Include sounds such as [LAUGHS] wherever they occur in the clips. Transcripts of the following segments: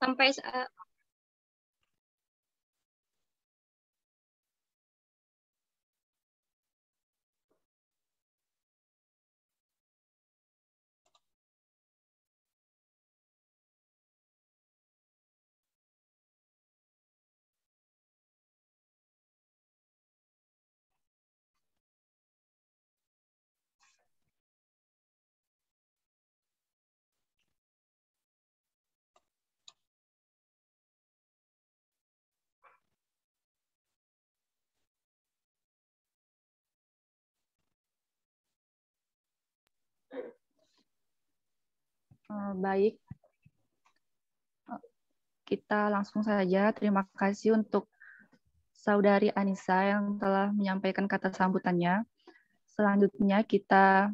sampai Baik, kita langsung saja. Terima kasih untuk saudari Anissa yang telah menyampaikan kata sambutannya. Selanjutnya kita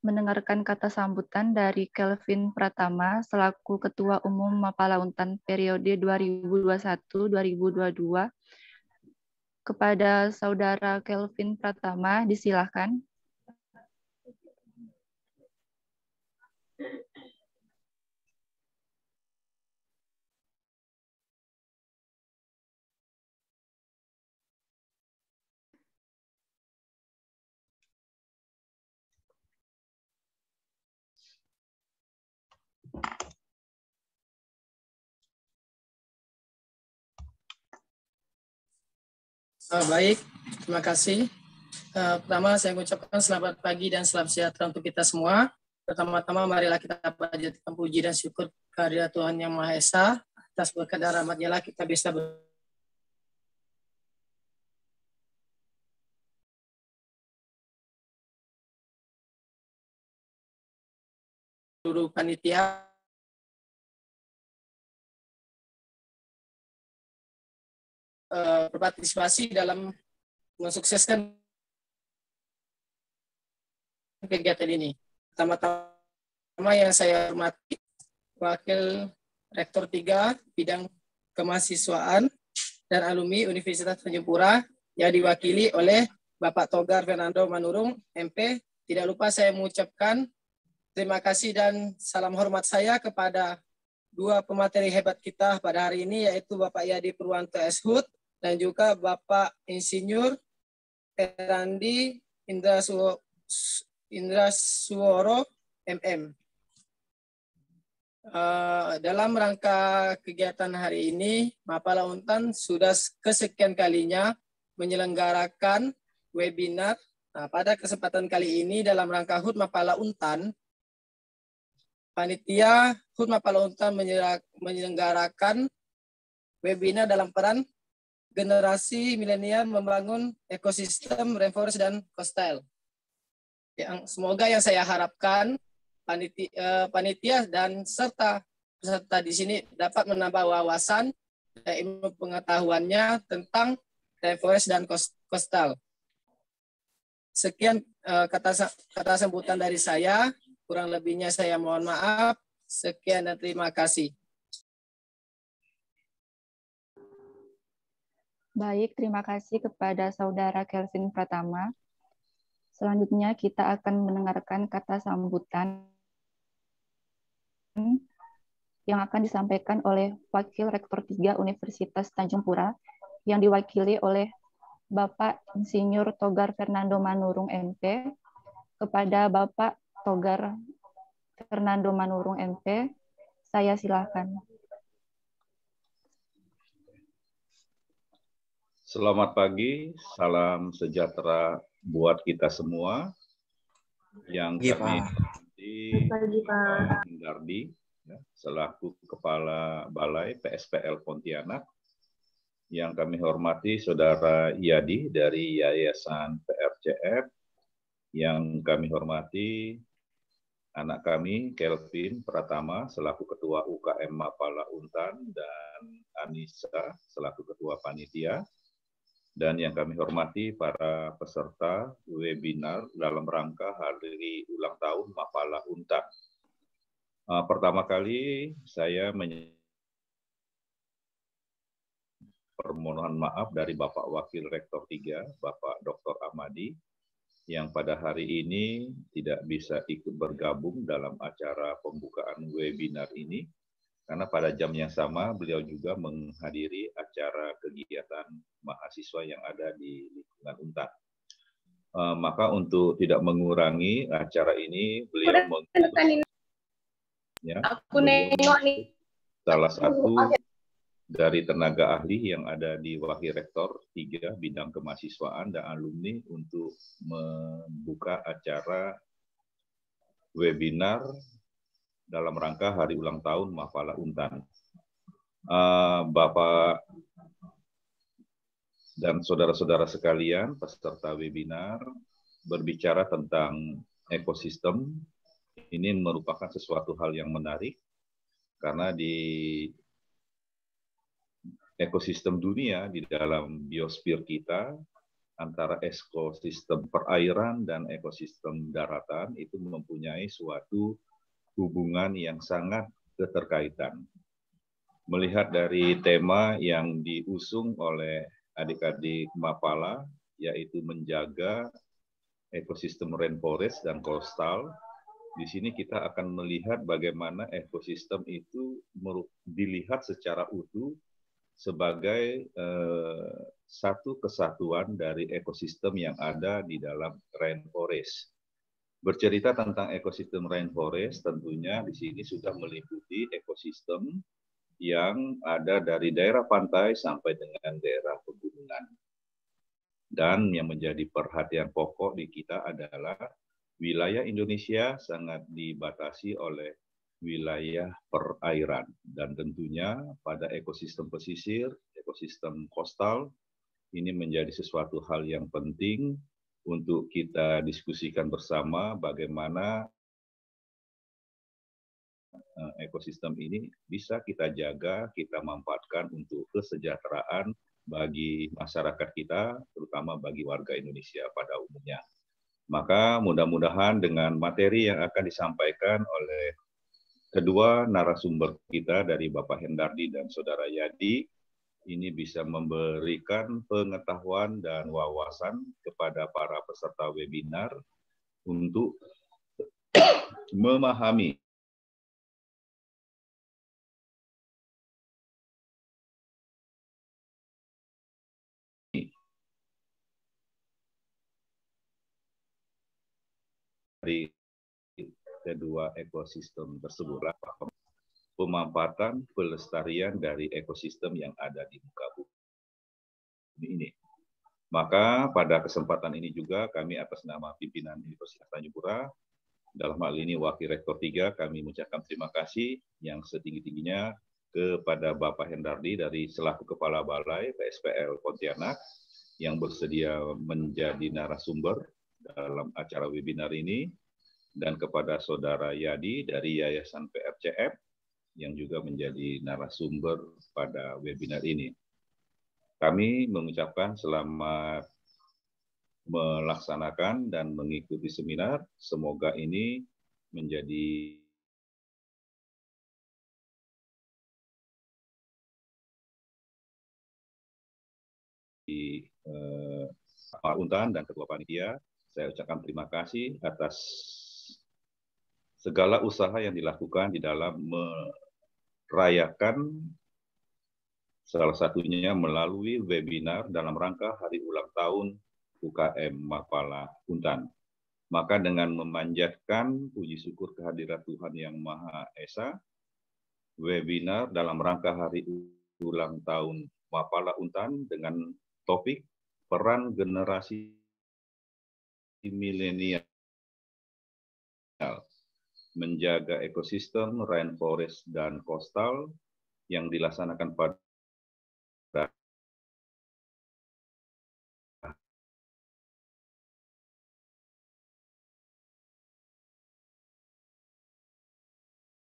mendengarkan kata sambutan dari Kelvin Pratama selaku Ketua Umum Mapala Untan periode 2021-2022. Kepada saudara Kelvin Pratama, disilahkan. Ah, baik, terima kasih. Uh, pertama saya mengucapkan selamat pagi dan selamat sejahtera untuk kita semua. Pertama-tama marilah kita panjatkan puji dan syukur kepada Tuhan Yang Maha Esa. Atas berkat dan rahmatnya lah kita bisa ber seluruh panitia eh, berpartisipasi dalam mensukseskan kegiatan ini. Pertama-tama yang saya hormati Wakil Rektor 3 Bidang Kemahasiswaan dan Alumni Universitas Tanjung Pura yang diwakili oleh Bapak Togar Fernando Manurung, MP. Tidak lupa saya mengucapkan terima kasih dan salam hormat saya kepada dua pemateri hebat kita pada hari ini, yaitu Bapak Yadi Purwanto Eshut dan juga Bapak Insinyur Erandi Indra Indra Suworo MM. Uh, eh, dalam rangka kegiatan hari ini, Mapala Untan sudah kesekian kalinya menyelenggarakan webinar. Nah, pada kesempatan kali ini dalam rangka HUT Mapala Untan, Panitia HUT Mapala Untan menyelenggarakan webinar dalam peran generasi milenial membangun ekosistem rainforest dan coastal yang semoga yang saya harapkan panitia, eh, panitia dan serta peserta di sini dapat menambah wawasan dan ilmu pengetahuannya tentang rainforest dan coastal. Sekian eh, kata kata sambutan dari saya. Kurang lebihnya saya mohon maaf. Sekian dan terima kasih. Baik, terima kasih kepada Saudara Kelvin Pratama. Selanjutnya kita akan mendengarkan kata sambutan yang akan disampaikan oleh Wakil Rektor 3 Universitas Tanjung Pura yang diwakili oleh Bapak Insinyur Togar Fernando Manurung MP kepada Bapak Togar Fernando Manurung MP saya silakan. Selamat pagi, salam sejahtera buat kita semua yang ya, kami di Pak ya, selaku Kepala Balai PSPL Pontianak yang kami hormati Saudara Iyadi dari Yayasan PRCF yang kami hormati anak kami Kelvin Pratama selaku Ketua UKM Mapala Untan dan Anissa selaku Ketua Panitia dan yang kami hormati para peserta webinar dalam rangka hari ulang tahun Mapala Unta. Ah, pertama kali saya permohonan maaf dari Bapak Wakil Rektor 3, Bapak Dr. Amadi, yang pada hari ini tidak bisa ikut bergabung dalam acara pembukaan webinar ini karena pada jam yang sama beliau juga menghadiri acara kegiatan mahasiswa yang ada di lingkungan UNTAD. Uh, eh, maka untuk tidak mengurangi acara ini beliau meng ya, aku nengok nih salah satu dari tenaga ahli yang ada di Wakil Rektor tiga bidang kemahasiswaan dan alumni untuk membuka acara webinar dalam rangka hari ulang tahun Mafala Untan. Eh, Bapak dan saudara-saudara sekalian peserta webinar berbicara tentang ekosistem ini merupakan sesuatu hal yang menarik karena di ekosistem dunia di dalam biosfer kita antara ekosistem perairan dan ekosistem daratan itu mempunyai suatu hubungan yang sangat keterkaitan. Melihat dari tema yang diusung oleh adik-adik Mapala, yaitu menjaga ekosistem rainforest dan coastal, di sini kita akan melihat bagaimana ekosistem itu dilihat secara utuh sebagai eh, satu kesatuan dari ekosistem yang ada di dalam rainforest. Bercerita tentang ekosistem rainforest tentunya di sini sudah meliputi ekosistem yang ada dari daerah pantai sampai dengan daerah pegunungan. Dan yang menjadi perhatian pokok di kita adalah wilayah Indonesia sangat dibatasi oleh wilayah perairan dan tentunya pada ekosistem pesisir, ekosistem kostal ini menjadi sesuatu hal yang penting untuk kita diskusikan bersama bagaimana eh, ekosistem ini bisa kita jaga, kita manfaatkan untuk kesejahteraan bagi masyarakat kita, terutama bagi warga Indonesia pada umumnya. Maka mudah-mudahan dengan materi yang akan disampaikan oleh kedua narasumber kita dari Bapak Hendardi dan Saudara Yadi, ini bisa memberikan pengetahuan dan wawasan kepada para peserta webinar untuk [COUGHS] memahami dari kedua ekosistem tersebut pemanfaatan pelestarian dari ekosistem yang ada di muka bumi ini. Maka pada kesempatan ini juga kami atas nama pimpinan Universitas Tanjung Pura dalam hal ini Wakil Rektor 3 kami mengucapkan terima kasih yang setinggi-tingginya kepada Bapak Hendardi dari selaku Kepala Balai PSPL Pontianak yang bersedia menjadi narasumber dalam acara webinar ini dan kepada Saudara Yadi dari Yayasan PRCF yang juga menjadi narasumber pada webinar ini. Kami mengucapkan selamat melaksanakan dan mengikuti seminar. Semoga ini menjadi di Pak eh, Untan dan Ketua Panitia. Saya ucapkan terima kasih atas segala usaha yang dilakukan di dalam me rayakan salah satunya melalui webinar dalam rangka hari ulang tahun UKM Mapala Untan. Maka dengan memanjatkan puji syukur kehadiran Tuhan Yang Maha Esa, webinar dalam rangka hari ulang tahun Mapala Untan dengan topik peran generasi milenial menjaga ekosistem rainforest dan coastal yang dilaksanakan pada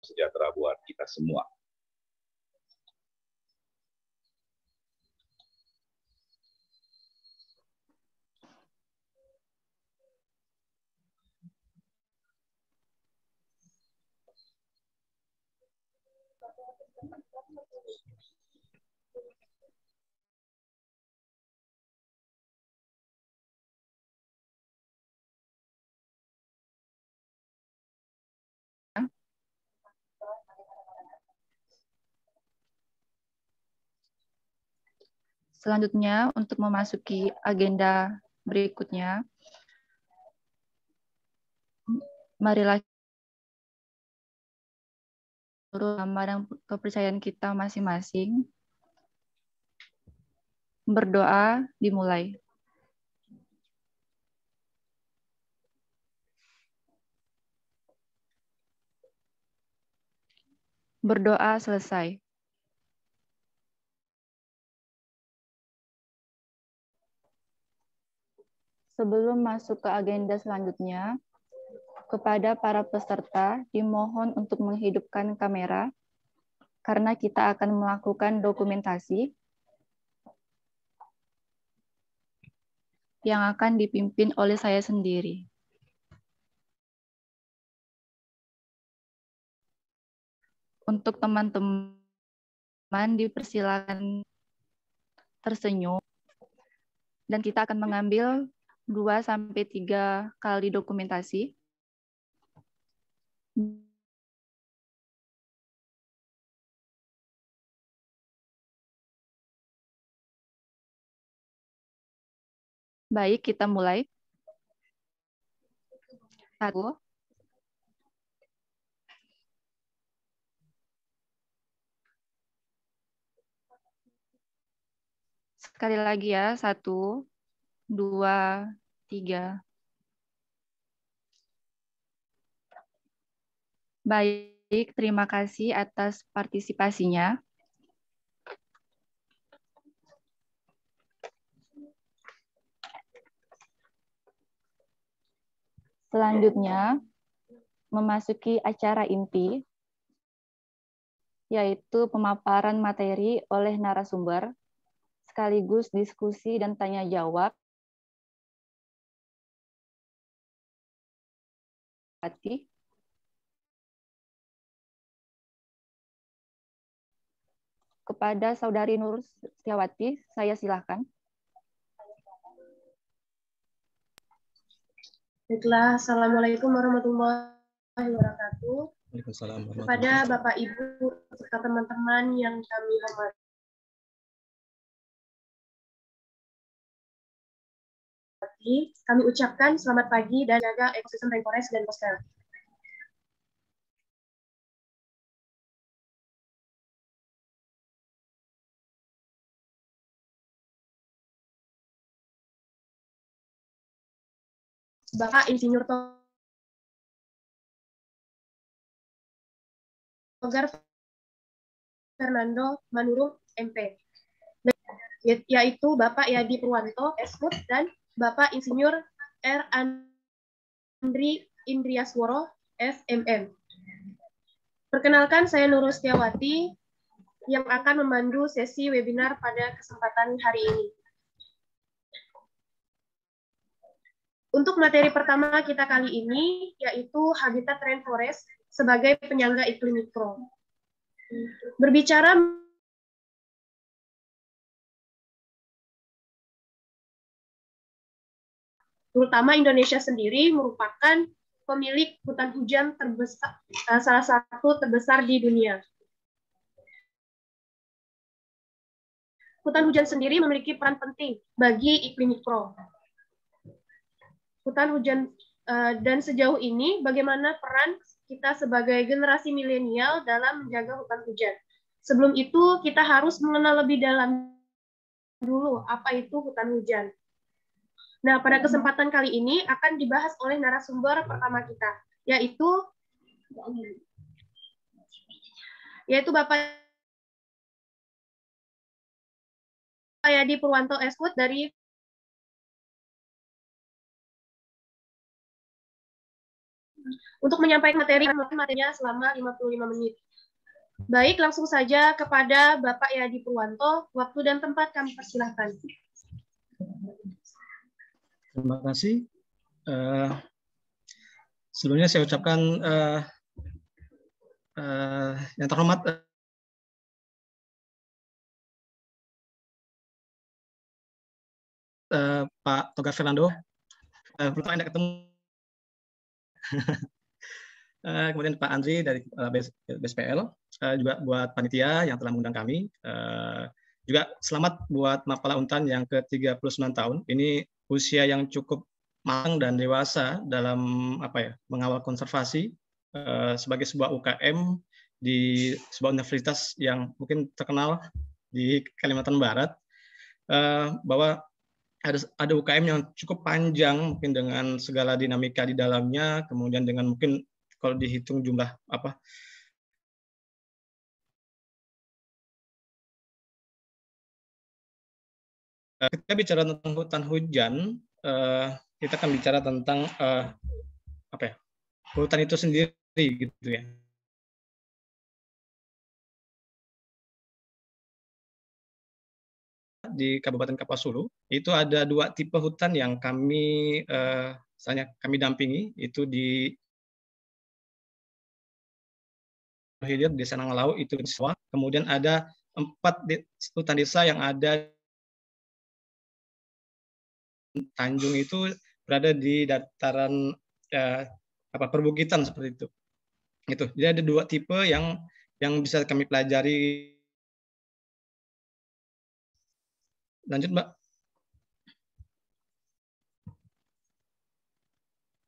sejahtera buat kita semua. Selanjutnya, untuk memasuki agenda berikutnya, marilah agama dan kepercayaan kita masing-masing. Berdoa dimulai. Berdoa selesai. Sebelum masuk ke agenda selanjutnya, kepada para peserta dimohon untuk menghidupkan kamera karena kita akan melakukan dokumentasi yang akan dipimpin oleh saya sendiri. Untuk teman-teman dipersilakan tersenyum dan kita akan mengambil 2 sampai 3 kali dokumentasi Baik, kita mulai. Satu. Sekali lagi ya, satu, dua, tiga, Baik, terima kasih atas partisipasinya. Selanjutnya, memasuki acara inti, yaitu pemaparan materi oleh narasumber, sekaligus diskusi dan tanya jawab. Hati kepada Saudari Nur Setiawati. Saya silahkan. Baiklah, Assalamualaikum warahmatullahi wabarakatuh. Waalaikumsalam Kepada Bapak, Ibu, serta teman-teman yang kami hormati, kami ucapkan selamat pagi dan jaga ekosistem rainforest dan boskel. Bapak Insinyur Togar Fernando Manurung MP, nah, ya, yaitu Bapak Yadi Purwanto Esmut dan Bapak Insinyur R. Andri Indriasworo SMM. Perkenalkan, saya Nurul Setiawati yang akan memandu sesi webinar pada kesempatan hari ini. Untuk materi pertama kita kali ini, yaitu habitat rainforest sebagai penyangga iklim mikro. Berbicara terutama Indonesia sendiri merupakan pemilik hutan hujan terbesar eh, salah satu terbesar di dunia. Hutan hujan sendiri memiliki peran penting bagi iklim mikro hutan hujan eh, dan sejauh ini bagaimana peran kita sebagai generasi milenial dalam menjaga hutan hujan. Sebelum itu kita harus mengenal lebih dalam dulu apa itu hutan hujan. Nah, pada kesempatan kali ini akan dibahas oleh narasumber pertama kita, yaitu yaitu Bapak Yadi Purwanto Eskut dari untuk menyampaikan materi materinya selama 55 menit. Baik, langsung saja kepada Bapak Yadi Purwanto, waktu dan tempat kami persilahkan. Terima kasih. Uh, sebelumnya saya ucapkan uh, uh, yang terhormat uh, Pak Toga Fernando. Uh, pertama Anda ketemu [LAUGHS] Eh, kemudian Pak Andri dari eh, BPL BSPL eh, juga buat panitia yang telah mengundang kami. juga selamat buat Mapala Untan yang ke-39 tahun. Ini usia yang cukup matang dan dewasa dalam apa ya mengawal konservasi sebagai sebuah UKM di sebuah universitas yang mungkin terkenal di Kalimantan Barat bahwa ada ada UKM yang cukup panjang mungkin dengan segala dinamika di dalamnya kemudian dengan mungkin kalau dihitung jumlah apa eh, kita bicara tentang hutan hujan eh, kita akan bicara tentang eh, apa ya hutan itu sendiri gitu ya di Kabupaten Kapuas Hulu itu ada dua tipe hutan yang kami misalnya eh, misalnya kami dampingi itu di hilir di Senang itu di Sawah. Kemudian ada empat hutan desa yang ada Tanjung itu berada di dataran uh, apa perbukitan seperti itu. Gitu. Jadi ada dua tipe yang yang bisa kami pelajari Lanjut, Mbak.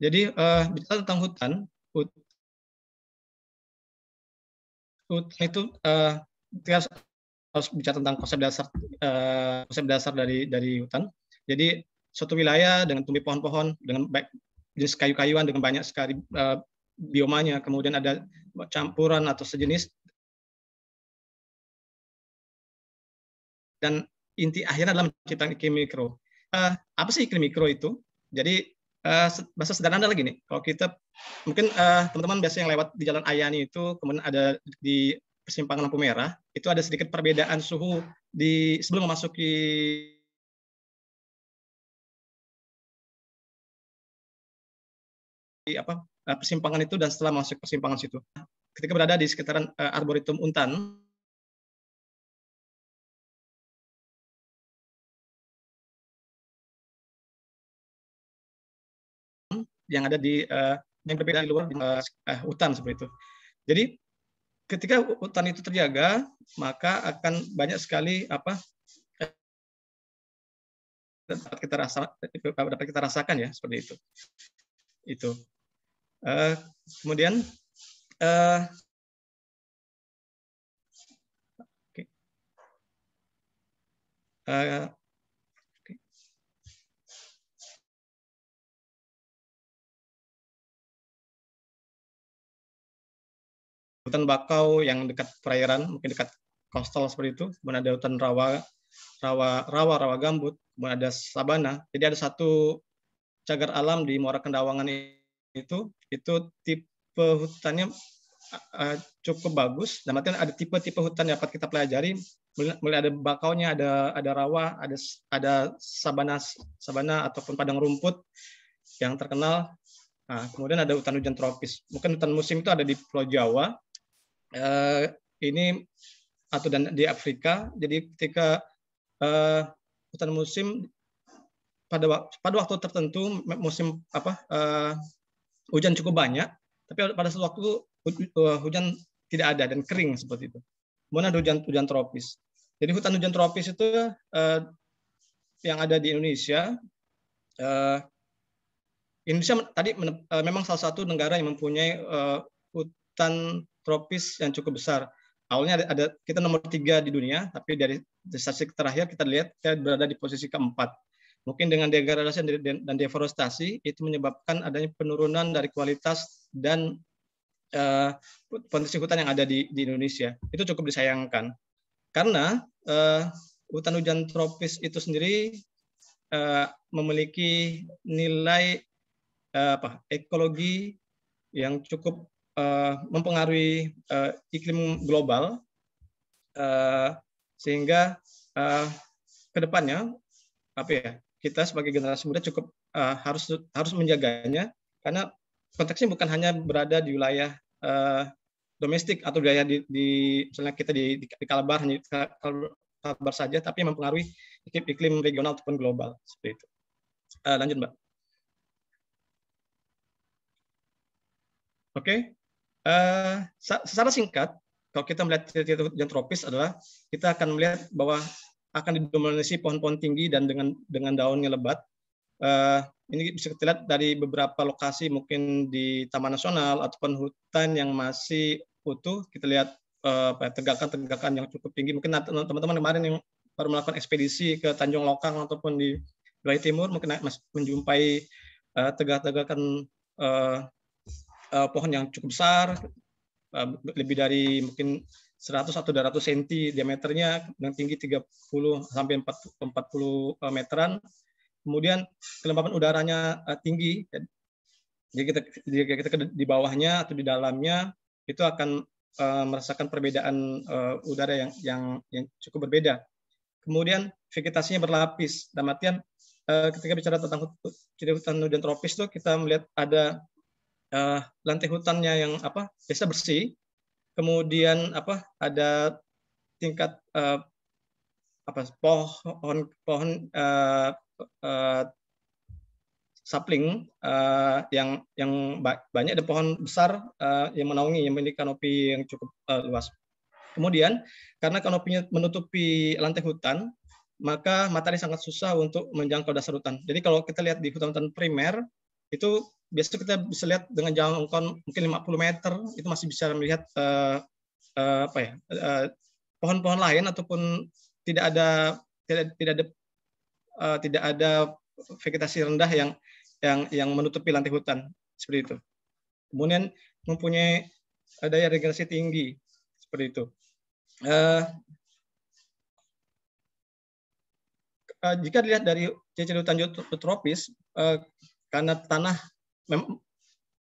Jadi uh, bicara tentang hutan, hut, hutan itu uh, kita harus, bicara tentang konsep dasar uh, konsep dasar dari dari hutan. Jadi suatu wilayah dengan tumbuh pohon-pohon, dengan baik jenis kayu-kayuan dengan banyak sekali uh, biomanya, kemudian ada campuran atau sejenis dan inti akhirnya adalah menciptakan iklim mikro. Uh, apa sih iklim mikro itu? Jadi uh, bahasa sederhana adalah gini, kalau kita mungkin teman eh, teman-teman biasa yang lewat di Jalan Ayani itu kemudian ada di persimpangan lampu merah, itu ada sedikit perbedaan suhu di sebelum memasuki di apa persimpangan itu dan setelah masuk persimpangan situ. Ketika berada di sekitaran uh, arboretum Untan, yang ada di uh, yang berbeda di luar uh, uh, hutan seperti itu. Jadi ketika hutan itu terjaga, maka akan banyak sekali apa dapat kita rasa dapat kita rasakan ya seperti itu. Itu. Uh, kemudian uh, okay. uh, hutan bakau yang dekat perairan, mungkin dekat coastal seperti itu, kemudian ada hutan rawa, rawa, rawa, rawa gambut, kemudian ada sabana. Jadi ada satu cagar alam di Muara Kendawangan itu, itu tipe hutannya eh, eh, cukup bagus. Dan artinya ada tipe-tipe hutan yang dapat kita pelajari. Mulai ada bakaunya, ada ada rawa, ada ada sabana sabana ataupun padang rumput yang terkenal. Nah, kemudian ada hutan hujan tropis. Mungkin hutan musim itu ada di Pulau Jawa, uh, ini atau dan di Afrika. Jadi ketika uh, hutan musim pada pada waktu tertentu musim apa uh, hujan cukup banyak, tapi pada suatu waktu hujan tidak ada dan kering seperti itu. Mana hujan hujan tropis. Jadi hutan hujan tropis itu uh, yang ada di Indonesia. Uh, Indonesia tadi memang salah satu negara yang mempunyai uh, hutan tropis yang cukup besar. Awalnya ada, ada kita nomor tiga di dunia, tapi dari, dari terakhir kita lihat kita berada di posisi keempat. Mungkin dengan degradasi dan deforestasi itu menyebabkan adanya penurunan dari kualitas dan uh, potensi hutan yang ada di, di Indonesia. Itu cukup disayangkan karena uh, hutan hujan tropis itu sendiri uh, memiliki nilai uh, apa ekologi yang cukup Eh, mempengaruhi uh, iklim global uh, sehingga uh, kedepannya apa ya kita sebagai generasi muda cukup uh, harus harus menjaganya karena konteksnya bukan hanya berada di wilayah uh, domestik atau wilayah di, di misalnya kita di, di, di Kalbar hanya Kalbar saja tapi mempengaruhi iklim, iklim regional ataupun global seperti itu. Uh, lanjut mbak. Oke, Eh, secara singkat, kalau kita melihat titik-titik hujan tropis adalah kita akan melihat bahwa akan didominasi pohon-pohon tinggi dan dengan dengan daunnya lebat. Uh, ini bisa kita lihat dari beberapa lokasi mungkin di Taman Nasional ataupun hutan yang masih utuh. Kita lihat tegakan eh, ya, tegakan-tegakan yang cukup tinggi. Mungkin teman-teman kemarin yang baru melakukan ekspedisi ke Tanjung Lokang ataupun di wilayah timur mungkin masih menjumpai uh, tegak-tegakan uh, uh, pohon yang cukup besar, uh, lebih dari mungkin 100 atau 200 cm diameternya dengan tinggi 30 sampai 40 eh, meteran. Kemudian kelembapan udaranya uh, tinggi. Jadi kita jika kita di bawahnya atau di dalamnya itu akan uh, merasakan perbedaan uh, udara yang yang yang cukup berbeda. Kemudian vegetasinya berlapis. dan matian ketika bicara tentang hutan hujan tropis tuh kita melihat ada uh, lantai hutannya yang apa biasa bersih, kemudian apa ada tingkat uh, apa pohon pohon uh, uh, sapling uh, yang yang banyak ada pohon besar uh, yang menaungi yang memiliki kanopi yang cukup uh, luas. Kemudian karena kanopinya menutupi lantai hutan, maka matahari sangat susah untuk menjangkau dasar hutan. Jadi kalau kita lihat di hutan-hutan primer itu biasanya kita bisa lihat dengan jangkauan mungkin 50 meter itu masih bisa melihat uh, uh, apa ya uh, pohon-pohon lain ataupun tidak ada tidak tidak ada uh, tidak ada vegetasi rendah yang yang yang menutupi lantai hutan seperti itu. Kemudian mempunyai daya regenerasi tinggi seperti itu. Uh, uh, jika dilihat dari ciri hutan tropis, uh, karena tanah memang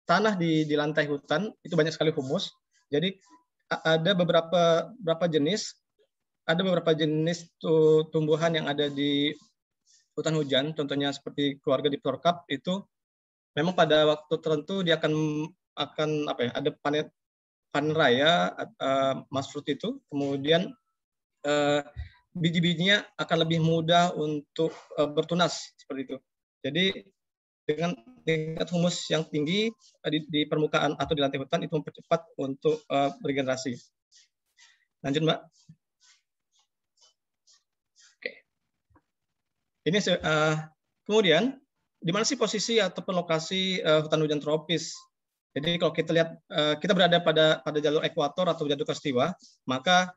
tanah di di lantai hutan itu banyak sekali humus. Jadi ada beberapa beberapa jenis ada beberapa jenis tumbuhan yang ada di hutan hujan, contohnya seperti keluarga di Torkap itu memang pada waktu tertentu dia akan akan apa ya ada panen panen raya uh, mas fruit itu kemudian uh, biji-bijinya akan lebih mudah untuk uh, bertunas seperti itu jadi dengan tingkat humus yang tinggi eh, di, di permukaan atau di lantai hutan itu mempercepat untuk uh, eh, regenerasi. Lanjut, Mbak. Oke. Ini uh, kemudian di mana sih posisi atau lokasi uh, hutan hujan tropis? Jadi kalau kita lihat uh, kita berada pada pada jalur ekuator atau jalur khatulistiwa, maka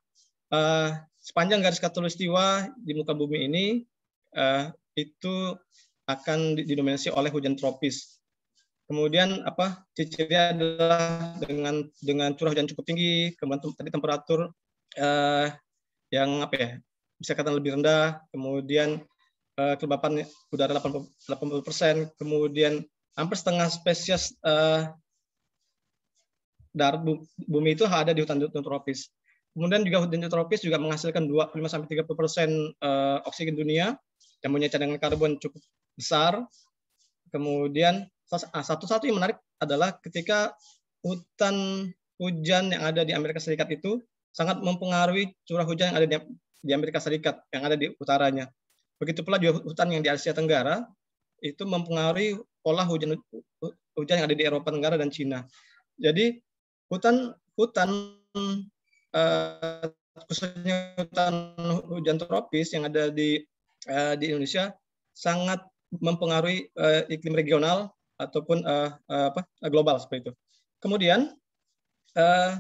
uh, sepanjang garis khatulistiwa di muka bumi ini uh, itu akan didominasi oleh hujan tropis. Kemudian apa ciri-cirinya adalah dengan dengan curah hujan cukup tinggi, kemudian tadi temperatur eh, yang apa ya bisa katakan lebih rendah, kemudian eh, kelembapan udara 80 persen, kemudian hampir setengah spesies eh, darat bumi itu ada di hutan tropis. Kemudian juga hutan tropis juga menghasilkan 25 sampai 30 persen eh, oksigen dunia yang punya cadangan karbon cukup besar. Kemudian ah, satu satu yang menarik adalah ketika hutan hujan yang ada di Amerika Serikat itu sangat mempengaruhi curah hujan yang ada di Amerika Serikat yang ada di utaranya. Begitu pula juga hutan yang di Asia Tenggara itu mempengaruhi pola hujan hujan yang ada di Eropa Tenggara dan Cina. Jadi hutan hutan eh, khususnya hutan hujan tropis yang ada di eh, di Indonesia sangat mempengaruhi uh, iklim regional ataupun uh, uh, apa, global seperti itu. Kemudian uh,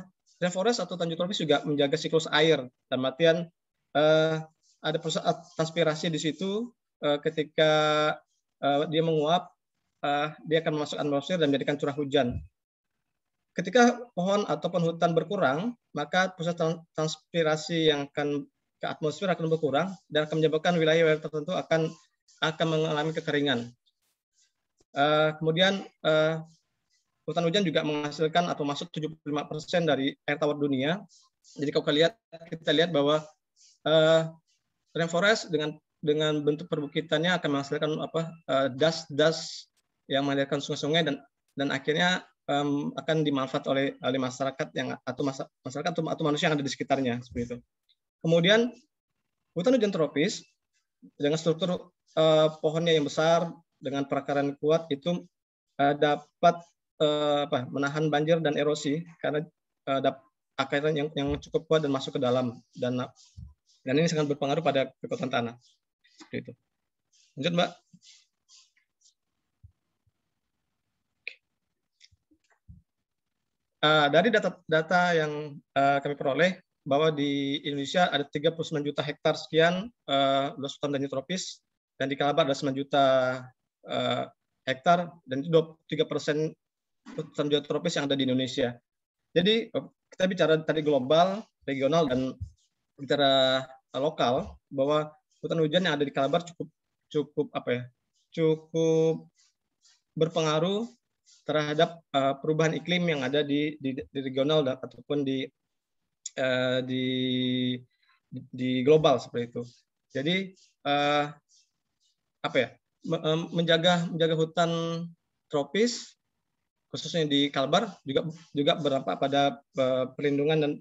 rainforest atau tanjung tropis juga menjaga siklus air dan matian uh, ada proses transpirasi di situ uh, ketika uh, dia menguap uh, dia akan masuk atmosfer dan menjadikan curah hujan. Ketika pohon ataupun hutan berkurang, maka proses transpirasi yang akan ke atmosfer akan berkurang dan akan menyebabkan wilayah-wilayah tertentu akan akan mengalami kekeringan. Uh, kemudian uh, hutan hujan juga menghasilkan atau masuk 75% dari air tawar dunia. Jadi kalau kita lihat kita lihat bahwa uh, rainforest dengan dengan bentuk perbukitannya akan menghasilkan apa das-das yang menghasilkan sungai-sungai dan dan akhirnya um, akan dimanfaat oleh oleh masyarakat yang atau masyarakat atau, atau manusia yang ada di sekitarnya seperti itu. Kemudian hutan hujan tropis dengan struktur eh, pohonnya yang besar dengan perakaran kuat itu eh, dapat eh, apa, menahan banjir dan erosi karena eh, akaran yang, yang cukup kuat dan masuk ke dalam dan dan ini sangat berpengaruh pada kekuatan tanah. Seperti itu. Lanjut, Mbak. Uh, dari data data yang uh, kami peroleh bahwa di Indonesia ada 39 juta hektar sekian uh, eh, luas hutan dan tropis dan di Kalbar ada 9 juta uh, hektar dan itu 23 persen hutan tropis yang ada di Indonesia. Jadi kita bicara tadi global, regional dan bicara lokal bahwa hutan hujan yang ada di Kalbar cukup cukup apa ya? cukup berpengaruh terhadap uh, perubahan iklim yang ada di, di, di regional dan, ataupun di, uh, di di global seperti itu. Jadi uh, apa ya menjaga menjaga hutan tropis khususnya di Kalbar juga juga berdampak pada perlindungan dan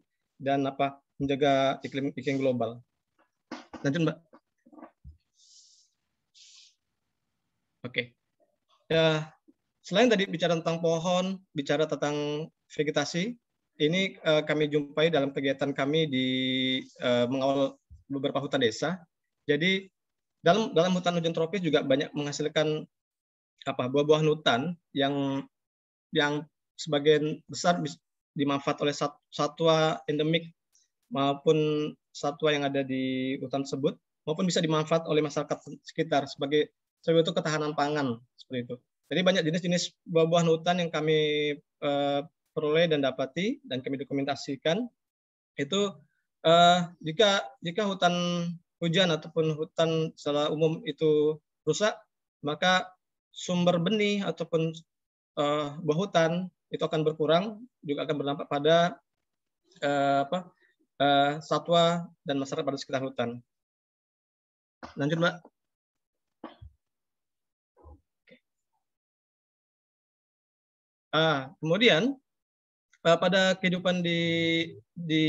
dan apa menjaga iklim iklim global. Lanjut Mbak. Oke. Okay. Ya, selain tadi bicara tentang pohon, bicara tentang vegetasi, ini uh, kami jumpai dalam kegiatan kami di uh, mengawal beberapa hutan desa. Jadi dalam dalam hutan hujan tropis juga banyak menghasilkan apa buah-buahan hutan yang yang sebagian besar dimanfaat oleh satwa endemik maupun satwa yang ada di hutan tersebut maupun bisa dimanfaat oleh masyarakat sekitar sebagai sebagai itu ketahanan pangan seperti itu. Jadi banyak jenis-jenis buah-buahan hutan yang kami eh, peroleh dan dapati dan kami dokumentasikan itu eh, jika jika hutan hujan ataupun hutan secara umum itu rusak, maka sumber benih ataupun uh, eh, buah hutan itu akan berkurang, juga akan berdampak pada uh, apa, uh, satwa dan masyarakat pada sekitar hutan. Lanjut, Mbak. Ah, kemudian Eh, pada kehidupan di di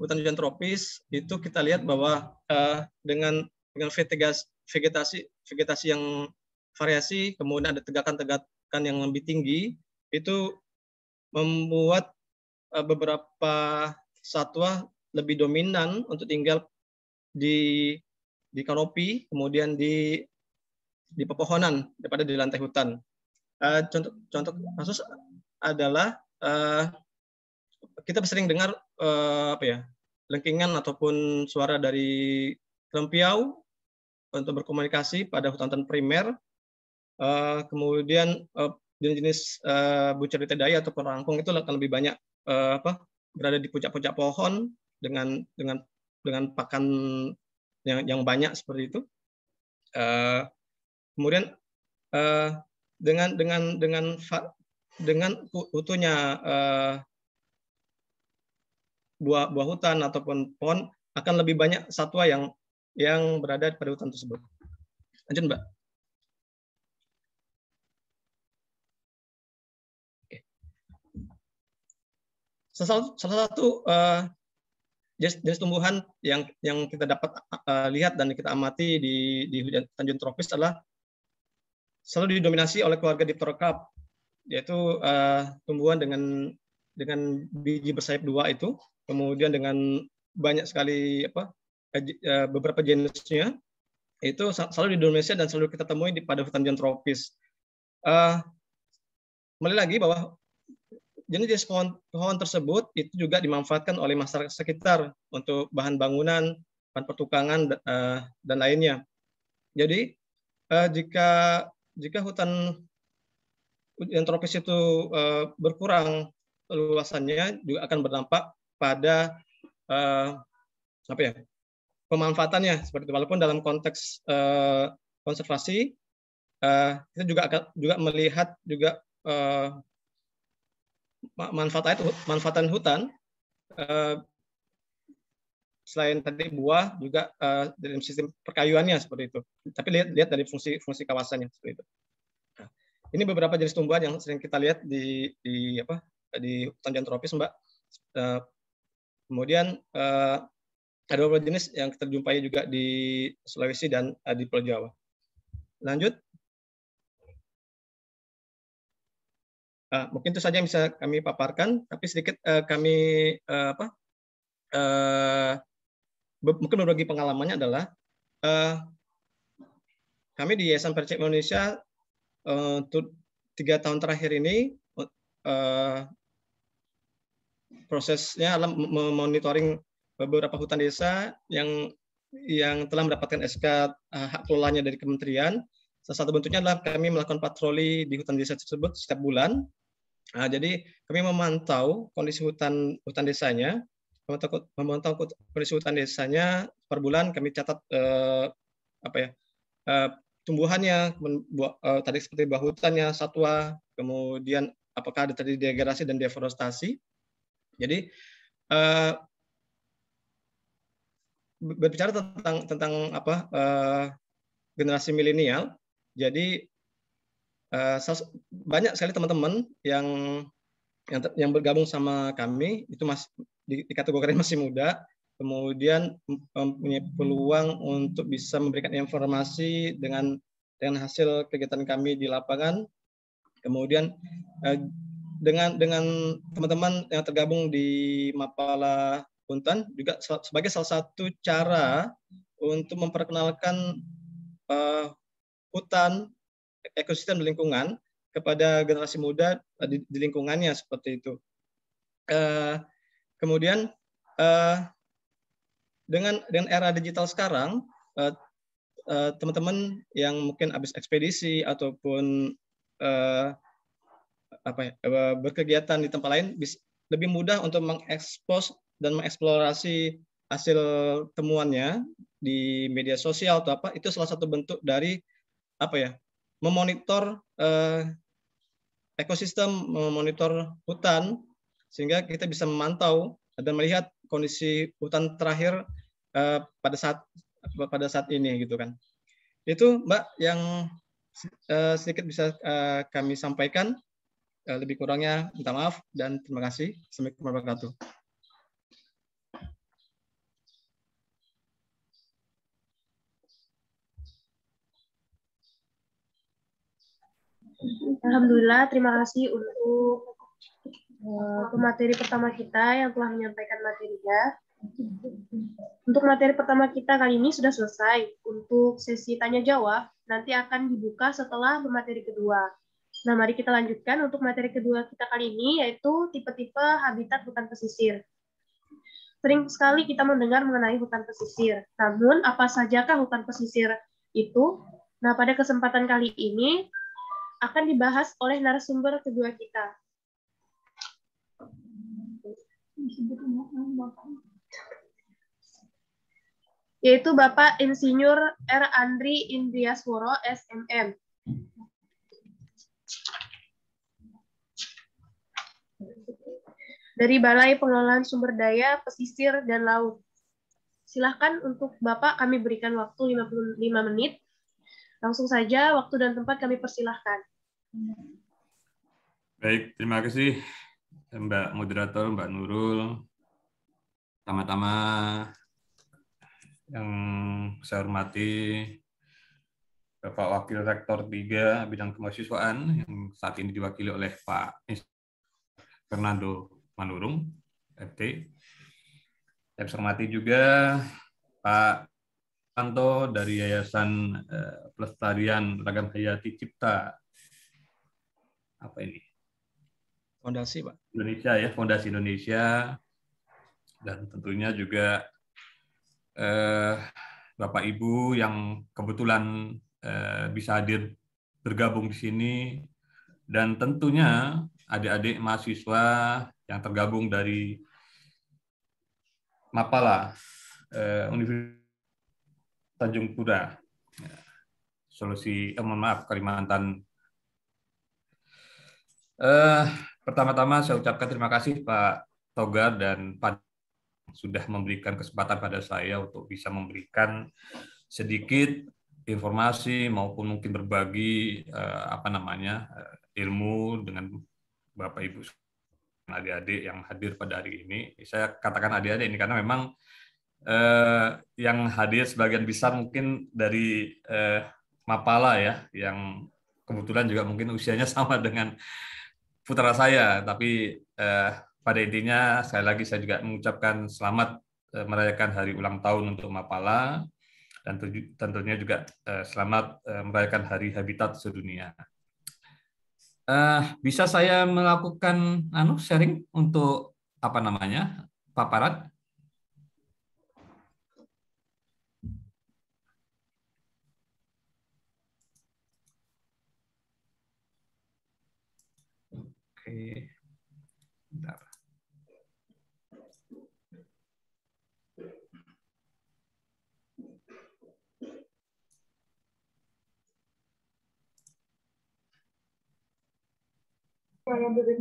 hutan hujan tropis itu kita lihat bahwa uh, dengan dengan vegetasi vegetasi vegetasi yang variasi kemudian ada tegakan-tegakan yang lebih tinggi itu membuat uh, beberapa satwa lebih dominan untuk tinggal di di kanopi kemudian di di pepohonan daripada di lantai hutan. Uh, contoh contoh kasus adalah Eh, kita sering dengar uh, apa ya lengkingan ataupun suara dari lempiau untuk berkomunikasi pada hutan-hutan primer. Uh, kemudian uh, jenis-jenis uh, bucer ditedai ataupun rangkung itu akan lebih banyak uh, apa berada di puncak-puncak pohon dengan dengan dengan pakan yang yang banyak seperti itu. Uh, kemudian uh, dengan dengan dengan dengan utuhnya eh, buah buah hutan ataupun pohon akan lebih banyak satwa yang yang berada pada hutan tersebut. Lanjut, Mbak. Salah, satu uh, eh, jenis, tumbuhan yang yang kita dapat uh, lihat dan kita amati di di hutan tropis adalah selalu didominasi oleh keluarga Dipterocarp yaitu uh, eh, tumbuhan dengan dengan biji bersayap dua itu, kemudian dengan banyak sekali apa eh, beberapa jenisnya itu selalu di Indonesia dan selalu kita temui di pada hutan hujan tropis. Uh, kembali lagi bahwa jenis-jenis pohon, pohon tersebut itu juga dimanfaatkan oleh masyarakat sekitar untuk bahan bangunan, bahan pertukangan uh, dan lainnya. Jadi uh, jika jika hutan hujan tropis itu eh, berkurang luasannya juga akan berdampak pada uh, apa ya pemanfaatannya seperti itu. Walaupun dalam konteks eh, konservasi kita juga akan juga melihat juga uh, manfaat manfaatan hutan selain tadi buah juga uh, dalam sistem perkayuannya seperti itu. Tapi lihat lihat dari fungsi fungsi kawasannya seperti itu. Ini beberapa jenis tumbuhan yang sering kita lihat di di apa di hutan tropis, Mbak. Uh, kemudian uh, ada beberapa jenis yang terjumpai juga di Sulawesi dan uh, di Pulau Jawa. Lanjut. Uh, mungkin itu saja yang bisa kami paparkan, tapi sedikit uh, kami uh, apa, uh, mungkin berbagi pengalamannya adalah uh, kami di Yayasan Percik Indonesia untuk eh, tiga tahun terakhir ini uh, prosesnya adalah memonitoring beberapa hutan desa yang yang telah mendapatkan SK eh, hak kelolanya dari kementerian. Salah satu bentuknya adalah kami melakukan patroli di hutan desa tersebut setiap bulan. Nah, jadi kami memantau kondisi hutan hutan desanya, memantau, memantau kondisi hutan desanya per bulan kami catat eh, apa ya tumbuhannya, uh, tadi seperti bahutannya, satwa, kemudian apakah ada terjadi degradasi dan deforestasi. Jadi uh, berbicara tentang tentang apa uh, generasi milenial, jadi uh, banyak sekali teman-teman yang yang bergabung sama kami itu masih dikategorikan [LAUGHS] masih muda kemudian mempunyai peluang untuk bisa memberikan informasi dengan dengan hasil kegiatan kami di lapangan. Kemudian eh, dengan dengan teman-teman yang tergabung di Mapala Punten juga sebagai salah satu cara untuk memperkenalkan uh, hutan ekosistem di lingkungan kepada generasi muda eh, di, di lingkungannya seperti itu. Uh, kemudian uh, dengan dengan era digital sekarang eh, eh, teman-teman yang mungkin habis ekspedisi ataupun uh, apa ya, berkegiatan di tempat lain bisa lebih mudah untuk mengekspos dan mengeksplorasi hasil temuannya di media sosial atau apa itu salah satu bentuk dari apa ya memonitor uh, ekosistem memonitor hutan sehingga kita bisa memantau dan melihat kondisi hutan terakhir uh, pada saat pada saat ini gitu kan. Itu Mbak yang uh, sedikit bisa uh, kami sampaikan uh, lebih kurangnya minta maaf dan terima kasih. Assalamualaikum warahmatullahi wabarakatuh. Alhamdulillah, terima kasih untuk pemateri eh, pertama kita yang telah menyampaikan materinya. Untuk materi pertama kita kali ini sudah selesai. Untuk sesi tanya jawab nanti akan dibuka setelah materi kedua. Nah, mari kita lanjutkan untuk materi kedua kita kali ini yaitu tipe-tipe habitat hutan pesisir. Sering sekali kita mendengar mengenai hutan pesisir. Namun, apa sajakah hutan pesisir itu? Nah, pada kesempatan kali ini akan dibahas oleh narasumber kedua kita, yaitu Bapak Insinyur R. Andri Indriasworo, SMM. Dari Balai Pengelolaan Sumber Daya Pesisir dan Laut. Silahkan untuk Bapak kami berikan waktu 55 menit. Langsung saja waktu dan tempat kami persilahkan. Baik, terima kasih Mbak Moderator, Mbak Nurul. tamat tama yang saya hormati Bapak Wakil Rektor 3 Bidang Kemahasiswaan yang saat ini diwakili oleh Pak Fernando Manurung, FT. Saya hormati juga Pak Anto dari Yayasan eh, Pelestarian Ragam Hayati Cipta. Apa ini? fondasi Pak? Indonesia ya, fondasi Indonesia dan tentunya juga eh, Bapak Ibu yang kebetulan eh, bisa hadir bergabung di sini dan tentunya adik-adik mahasiswa yang tergabung dari Mapala eh, Universitas Tanjung Pura ya, solusi eh, mohon maaf Kalimantan eh, Pertama-tama saya ucapkan terima kasih Pak Togar dan Pak sudah memberikan kesempatan pada saya untuk bisa memberikan sedikit informasi maupun mungkin berbagi eh, apa namanya eh, ilmu dengan Bapak Ibu adik-adik yang hadir pada hari ini. Saya katakan adik-adik ini karena memang eh, yang hadir sebagian besar mungkin dari eh, Mapala ya, yang kebetulan juga mungkin usianya [LAUGHS] sama dengan putra saya. Tapi eh, pada intinya sekali lagi saya juga mengucapkan selamat eh, merayakan hari ulang tahun untuk Mapala dan tentunya juga eh, selamat eh, merayakan hari habitat sedunia. Eh, bisa saya melakukan anu sharing untuk apa namanya paparan?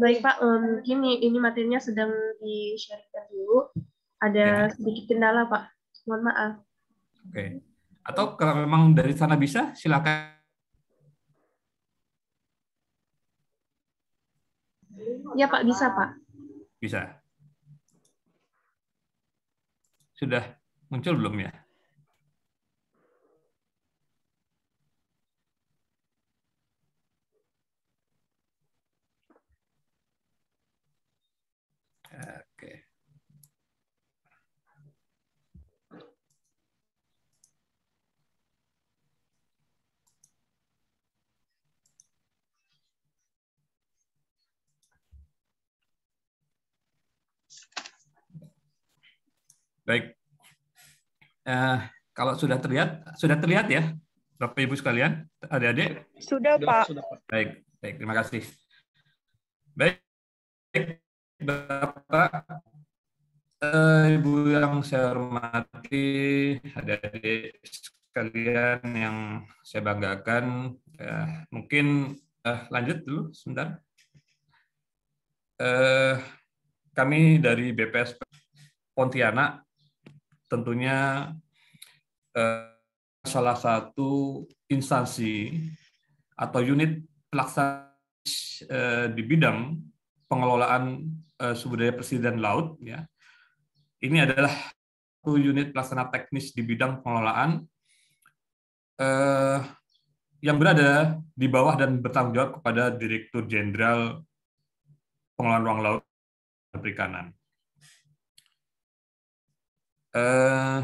Baik Pak, um, ini ini materinya sedang di-sharekan dulu. Ada ya. sedikit kendala Pak. Mohon maaf. Oke. Okay. Atau kalau memang dari sana bisa, silakan. Ya Pak, bisa Pak. Bisa. Sudah muncul belum ya? Baik. Uh, kalau sudah terlihat, sudah terlihat ya, Bapak Ibu sekalian, adik-adik? Sudah, sudah, Pak. Baik, baik, terima kasih. Baik, Bapak, uh, Ibu yang saya hormati, adik-adik sekalian yang saya banggakan, uh, mungkin uh, lanjut dulu sebentar. Uh, kami dari BPS Pontianak tentunya eh, salah satu instansi atau unit pelaksana eh, di bidang pengelolaan eh, sumber daya presiden laut ya. Ini adalah satu unit pelaksana teknis di bidang pengelolaan eh, yang berada di bawah dan bertanggung jawab kepada Direktur Jenderal Pengelolaan Ruang Laut Perikanan. Uh,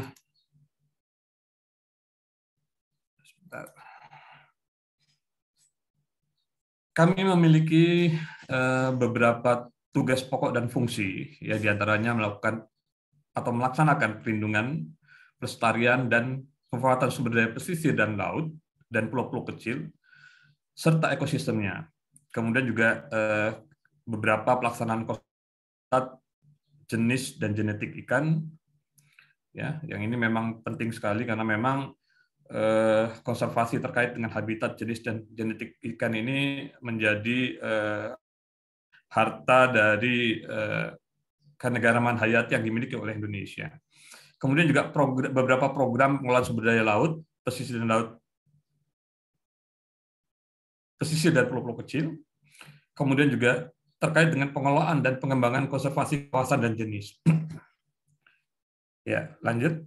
Kami memiliki uh, beberapa tugas pokok dan fungsi, ya diantaranya melakukan atau melaksanakan perlindungan, pelestarian, dan pemanfaatan sumber daya pesisir dan laut, dan pulau-pulau kecil, serta ekosistemnya. Kemudian juga eh, beberapa pelaksanaan kota jenis dan genetik ikan, ya yang ini memang penting sekali karena memang eh, konservasi terkait dengan habitat jenis dan genetik ikan ini menjadi eh, harta dari eh, hayati yang dimiliki oleh Indonesia. Kemudian juga beberapa program pengelolaan sumber daya laut, pesisir dan laut, pesisir dan pulau-pulau kecil. Kemudian juga terkait dengan pengelolaan dan pengembangan konservasi kawasan dan jenis [CLEARS THROAT] Ya, lanjut.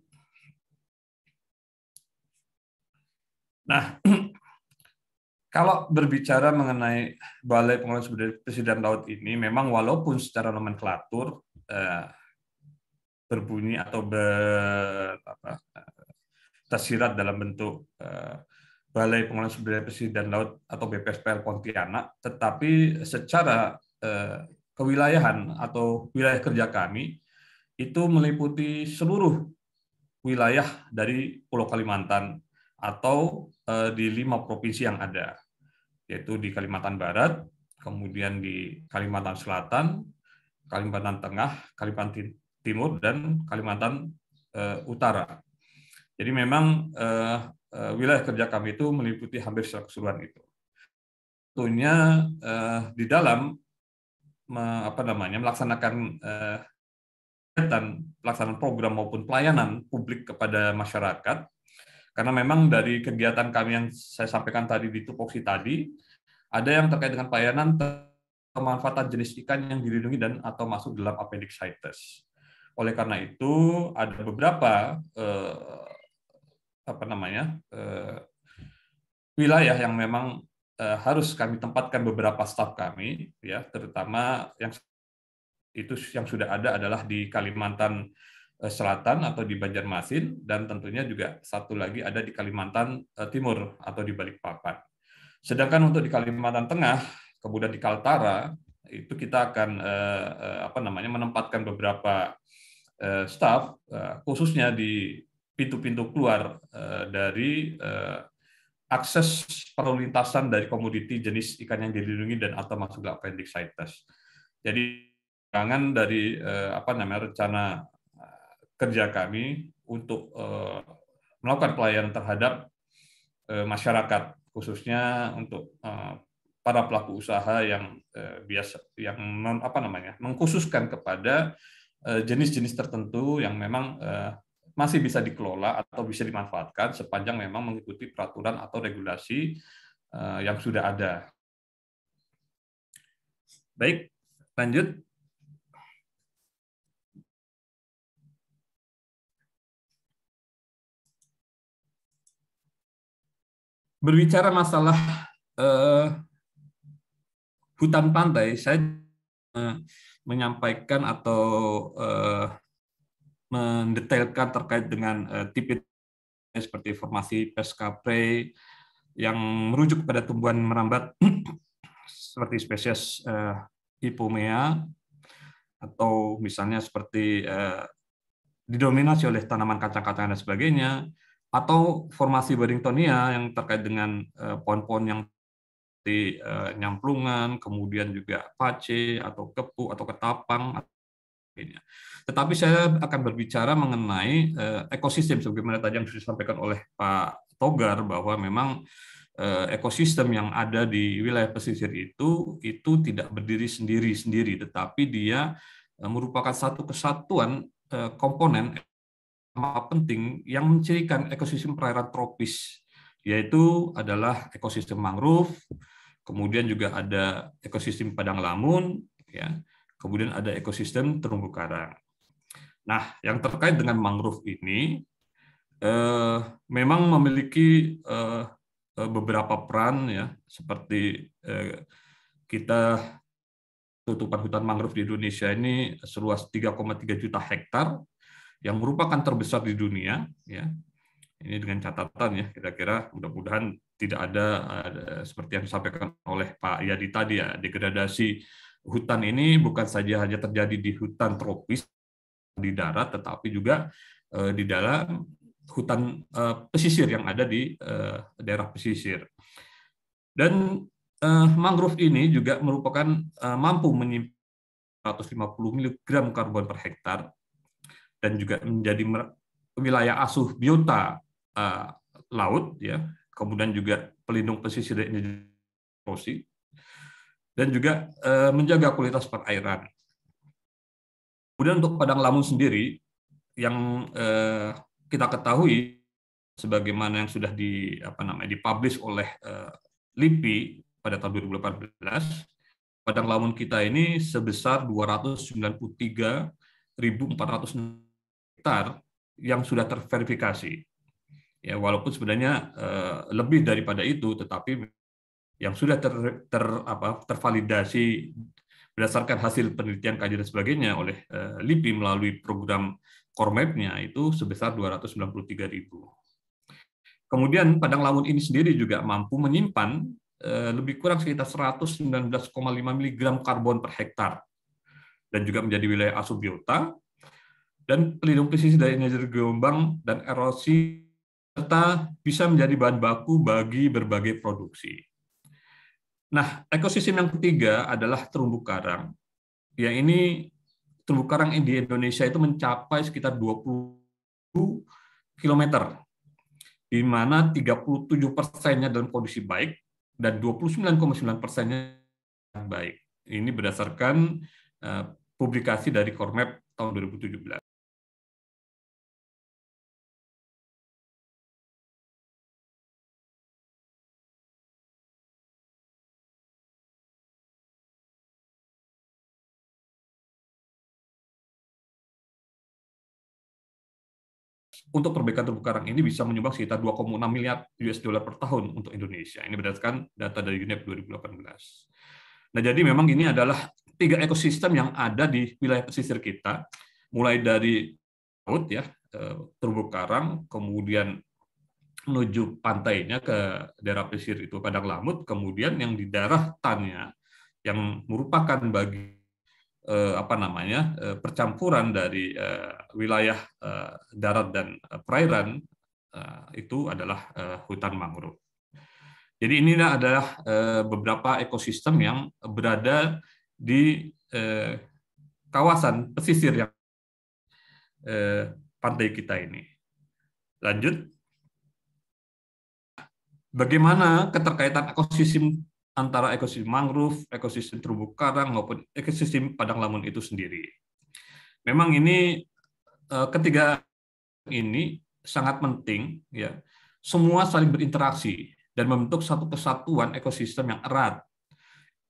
Nah, [CLEARS THROAT] kalau berbicara mengenai Balai Pengelolaan Sumber Daya dan Laut ini, memang walaupun secara nomenklatur eh, berbunyi atau ber, apa, eh, tersirat dalam bentuk eh, Balai Pengelolaan Sumber Daya dan Laut atau BPSPL Pontianak, tetapi secara eh, kewilayahan atau wilayah kerja kami itu meliputi seluruh wilayah dari Pulau Kalimantan atau eh, di lima provinsi yang ada, yaitu di Kalimantan Barat, kemudian di Kalimantan Selatan, Kalimantan Tengah, Kalimantan Timur, dan Kalimantan eh, Utara. Jadi memang eh, wilayah kerja kami itu meliputi hampir secara keseluruhan itu. Tentunya di dalam apa namanya melaksanakan dan pelaksanaan program maupun pelayanan publik kepada masyarakat. Karena memang dari kegiatan kami yang saya sampaikan tadi di Tupoksi tadi, ada yang terkait dengan pelayanan pemanfaatan jenis ikan yang dilindungi dan atau masuk dalam appendix CITES. Oleh karena itu, ada beberapa eh, apa namanya eh, wilayah yang memang eh, harus kami tempatkan beberapa staf kami, ya, terutama yang itu yang sudah ada adalah di Kalimantan eh, Selatan atau di Banjarmasin dan tentunya juga satu lagi ada di Kalimantan eh, Timur atau di Balikpapan. Sedangkan untuk di Kalimantan Tengah, kemudian di Kaltara itu kita akan eh, apa namanya menempatkan beberapa staf khususnya di pintu-pintu keluar dari akses perlintasan dari komoditi jenis ikan yang dilindungi dan atau masuk ke appendicitis. Jadi Jangan dari eh, apa namanya rencana eh, kerja kami untuk eh, melakukan pelayanan terhadap eh, masyarakat khususnya untuk eh, para pelaku usaha yang eh, biasa yang non, apa namanya mengkhususkan kepada eh, jenis-jenis eh, tertentu yang memang eh, masih bisa dikelola atau bisa dimanfaatkan sepanjang memang mengikuti peraturan atau regulasi eh, yang sudah ada. Baik, lanjut. berbicara masalah uh, hutan pantai, saya menyampaikan atau uh, mendetailkan terkait dengan uh, tipe seperti formasi Pescapre yang merujuk pada tumbuhan merambat [CLEARS THROAT] seperti spesies uh, Ipomea atau misalnya seperti uh, didominasi oleh tanaman kacang-kacangan dan sebagainya atau formasi Barringtonia yang terkait dengan eh, pohon-pohon yang di eh, nyamplungan, kemudian juga pace atau kepu atau ketapang Tetapi saya akan berbicara mengenai eh, ekosistem sebagaimana tadi yang sudah disampaikan oleh Pak Togar bahwa memang ekosistem yang ada di wilayah pesisir itu itu tidak berdiri sendiri-sendiri tetapi dia merupakan satu kesatuan komponen penting yang mencirikan ekosistem perairan tropis, yaitu adalah ekosistem mangrove, kemudian juga ada ekosistem padang lamun, ya, kemudian ada ekosistem terumbu karang. Nah, yang terkait dengan mangrove ini eh, memang memiliki eh, eh beberapa peran ya, seperti eh, kita tutupan hutan mangrove di Indonesia ini seluas 3,3 juta hektar yang merupakan terbesar di dunia ya ini dengan catatan ya kira-kira mudah-mudahan tidak ada, ada seperti yang disampaikan oleh Pak Yadi tadi ya degradasi hutan ini bukan saja hanya terjadi di hutan tropis di darat tetapi juga eh, di dalam hutan eh, pesisir yang ada di eh, daerah pesisir dan eh, mangrove ini juga merupakan eh, mampu menyimpan 150 mg karbon per hektar dan juga menjadi wilayah asuh biota uh, laut ya kemudian juga pelindung pesisir dan erosi dan juga uh, menjaga kualitas perairan kemudian untuk padang lamun sendiri yang uh, kita ketahui sebagaimana yang sudah di apa namanya dipublish oleh uh, LIPI pada tahun 2018 padang lamun kita ini sebesar 293.460 hektar yang sudah terverifikasi. Ya, walaupun sebenarnya eh, lebih daripada itu, tetapi yang sudah ter, ter apa, tervalidasi berdasarkan hasil penelitian kajian dan sebagainya oleh eh, LIPI melalui program Kormapnya nya itu sebesar 293 ribu. Kemudian padang lamun ini sendiri juga mampu menyimpan eh, lebih kurang sekitar 119,5 mg karbon per hektar dan juga menjadi wilayah asubiota dan pelindung pesisir dari energi gelombang dan erosi serta bisa menjadi bahan baku bagi berbagai produksi. Nah, ekosistem yang ketiga adalah terumbu karang. Yang ini terumbu karang di Indonesia itu mencapai sekitar 20 km, di mana 37 persennya dalam kondisi baik dan 29,9 persennya baik. Ini berdasarkan eh, publikasi dari Kormap tahun 2017. untuk perbaikan terumbu karang ini bisa menyumbang sekitar 2,6 miliar US dollar per tahun untuk Indonesia. Ini berdasarkan data dari UNEP 2018. Nah, jadi memang ini adalah tiga ekosistem yang ada di wilayah pesisir kita, mulai dari laut ya, eh, terumbu karang, kemudian menuju pantainya ke daerah pesisir itu padang lamut, kemudian yang di daerah tanya yang merupakan bagian eh, apa namanya eh, percampuran dari eh, wilayah eh, darat dan eh, perairan eh, itu adalah eh, hutan mangrove. Jadi inilah adalah eh, beberapa ekosistem yang berada di eh, kawasan pesisir yang eh, pantai kita ini. Lanjut. Bagaimana keterkaitan ekosistem antara ekosistem mangrove, ekosistem terumbu karang maupun ekosistem padang lamun itu sendiri. Memang ini eh, ketiga ini sangat penting ya. Semua saling berinteraksi dan membentuk satu kesatuan ekosistem yang erat.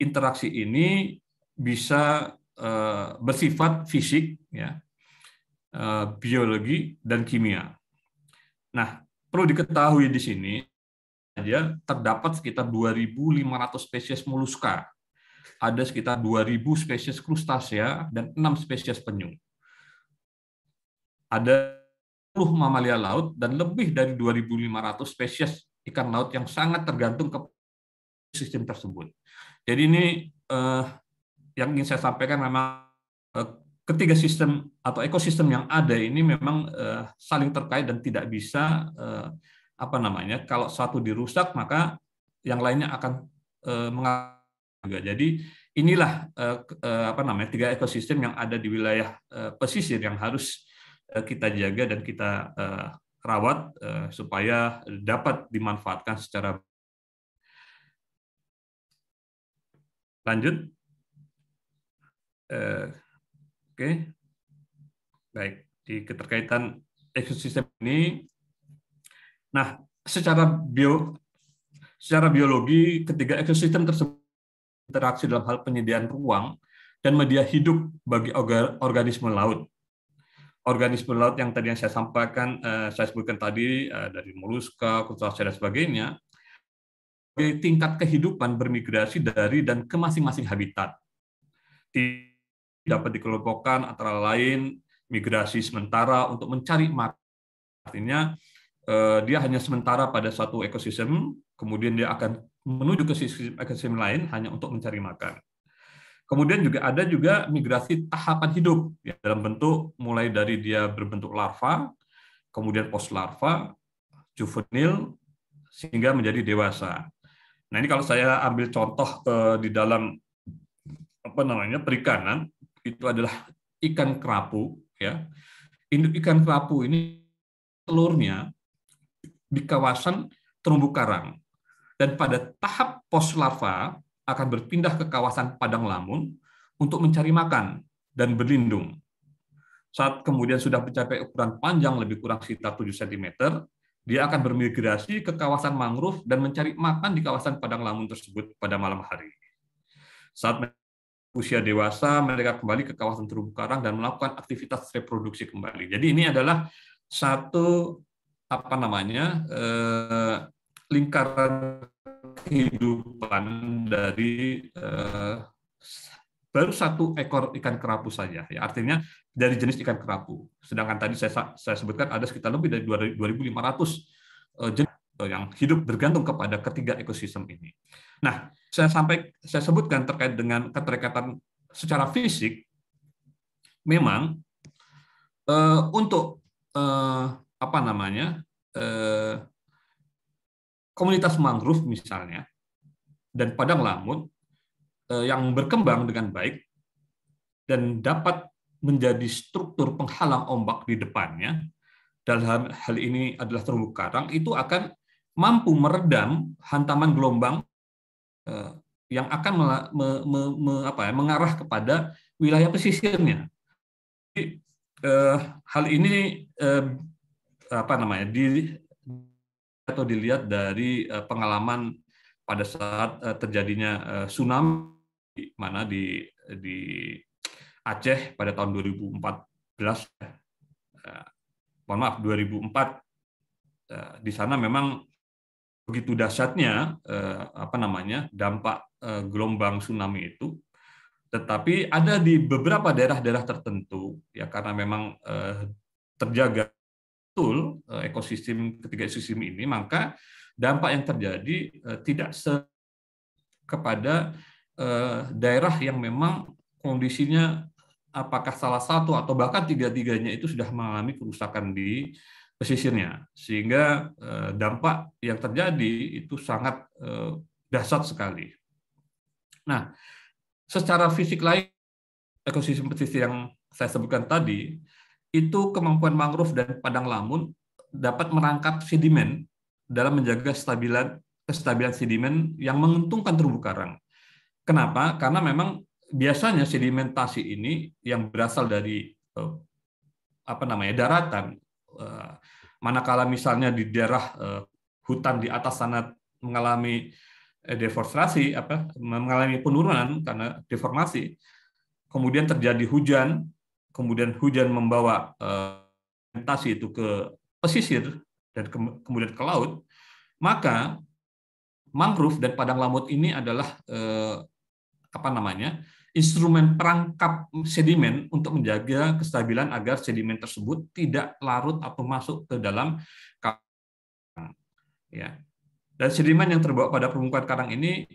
Interaksi ini bisa eh, bersifat fisik ya, eh, biologi dan kimia. Nah, perlu diketahui di sini saja terdapat sekitar 2.500 spesies moluska, ada sekitar 2.000 spesies krustasea dan 6 spesies penyu. Ada 10 mamalia laut dan lebih dari 2.500 spesies ikan laut yang sangat tergantung ke sistem tersebut. Jadi ini eh, yang ingin saya sampaikan memang eh, ketiga sistem atau ekosistem yang ada ini memang eh, saling terkait dan tidak bisa eh, apa namanya kalau satu dirusak maka yang lainnya akan eh, mengalami Jadi inilah eh, eh, apa namanya tiga ekosistem yang ada di wilayah eh, pesisir yang harus kita jaga dan kita rawat supaya dapat dimanfaatkan secara lanjut. Oke, baik di keterkaitan ekosistem ini Nah, secara bio secara biologi ketiga ekosistem tersebut interaksi dalam hal penyediaan ruang dan media hidup bagi organisme laut. Organisme laut yang tadi yang saya sampaikan, eh, saya sebutkan tadi eh, dari moluska, krustacea dan sebagainya, tingkat kehidupan bermigrasi dari dan ke masing-masing habitat. Dapat dikelompokkan antara lain migrasi sementara untuk mencari makan, artinya Eh, dia hanya sementara pada satu ekosistem, kemudian dia akan menuju ke sistem ekosistem lain hanya untuk mencari makan. Kemudian juga ada juga migrasi tahapan hidup ya, dalam bentuk mulai dari dia berbentuk larva, kemudian post larva, juvenil, sehingga menjadi dewasa. Nah ini kalau saya ambil contoh eh, di dalam apa namanya perikanan itu adalah ikan kerapu ya. Induk ikan kerapu ini telurnya di kawasan terumbu karang. Dan pada tahap pos larva akan berpindah ke kawasan padang lamun untuk mencari makan dan berlindung. Saat kemudian sudah mencapai ukuran panjang lebih kurang sekitar 7 cm, dia akan bermigrasi ke kawasan mangrove dan mencari makan di kawasan padang lamun tersebut pada malam hari. Saat usia dewasa, mereka kembali ke kawasan terumbu karang dan melakukan aktivitas reproduksi kembali. Jadi ini adalah satu apa namanya eh, lingkaran kehidupan dari eh, baru satu ekor ikan kerapu saja. Ya, artinya dari jenis ikan kerapu. Sedangkan tadi saya, saya sebutkan ada sekitar lebih dari 2.500 eh, jenis yang hidup bergantung kepada ketiga ekosistem ini. Nah, saya sampai saya sebutkan terkait dengan keterikatan secara fisik, memang eh, untuk eh, apa namanya eh, komunitas mangrove misalnya dan padang lamun eh, yang berkembang dengan baik dan dapat menjadi struktur penghalang ombak di depannya dalam hal ini adalah terumbu karang itu akan mampu meredam hantaman gelombang eh, yang akan me, me, me, me, apa ya, mengarah kepada wilayah pesisirnya. Jadi, eh, hal ini eh, apa namanya di atau dilihat dari eh, pengalaman pada saat eh, terjadinya eh, tsunami mana di di Aceh pada tahun 2014 ya. mohon maaf 2004 di sana memang begitu dahsyatnya apa namanya dampak gelombang tsunami itu tetapi ada di beberapa daerah-daerah tertentu ya karena memang terjaga betul eh, ekosistem ketiga ekosistem ini, maka dampak yang terjadi eh, tidak se kepada eh, daerah yang memang kondisinya apakah salah satu atau bahkan tiga-tiganya itu sudah mengalami kerusakan di pesisirnya sehingga dampak yang terjadi itu sangat dasar sekali. Nah, secara fisik lain ekosistem pesisir yang saya sebutkan tadi itu kemampuan mangrove dan padang lamun dapat merangkap sedimen dalam menjaga stabilan kestabilan sedimen yang menguntungkan terumbu karang. Kenapa? Karena memang biasanya sedimentasi ini yang berasal dari eh, apa namanya daratan, eh, manakala misalnya di daerah eh, hutan di atas sana mengalami deforestasi, apa mengalami penurunan karena deformasi, kemudian terjadi hujan, kemudian hujan membawa sedimentasi eh, itu ke pesisir dan kemudian ke laut, maka mangrove dan padang lamut ini adalah eh, apa namanya instrumen perangkap sedimen untuk menjaga kestabilan agar sedimen tersebut tidak larut atau masuk ke dalam karang. Ya. Dan sedimen yang terbawa pada permukaan karang ini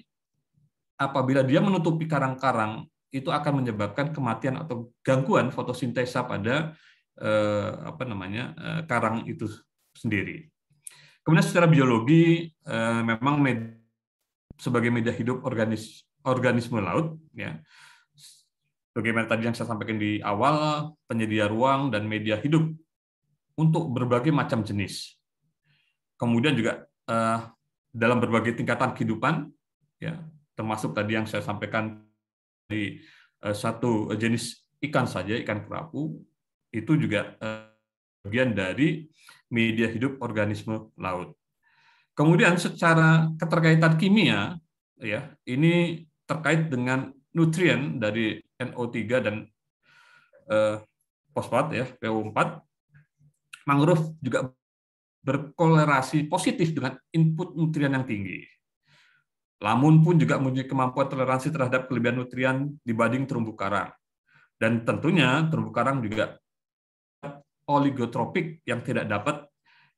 apabila dia menutupi karang-karang itu akan menyebabkan kematian atau gangguan fotosintesa pada eh, apa namanya eh, karang itu sendiri. Kemudian secara biologi eh, memang med sebagai media hidup organis organisme laut ya. Bagaimana tadi yang saya sampaikan di awal, penyedia ruang dan media hidup untuk berbagai macam jenis. Kemudian juga eh, dalam berbagai tingkatan kehidupan ya, termasuk tadi yang saya sampaikan dari eh, satu eh, jenis ikan saja, ikan kerapu, itu juga eh, bagian dari media hidup organisme laut. Kemudian secara keterkaitan kimia, ya ini terkait dengan nutrien dari NO3 dan eh, fosfat ya PO4. Mangrove juga berkolerasi positif dengan input nutrien yang tinggi. Lamun pun juga mempunyai kemampuan toleransi terhadap kelebihan nutrien dibanding terumbu karang. Dan tentunya terumbu karang juga oligotropik yang tidak dapat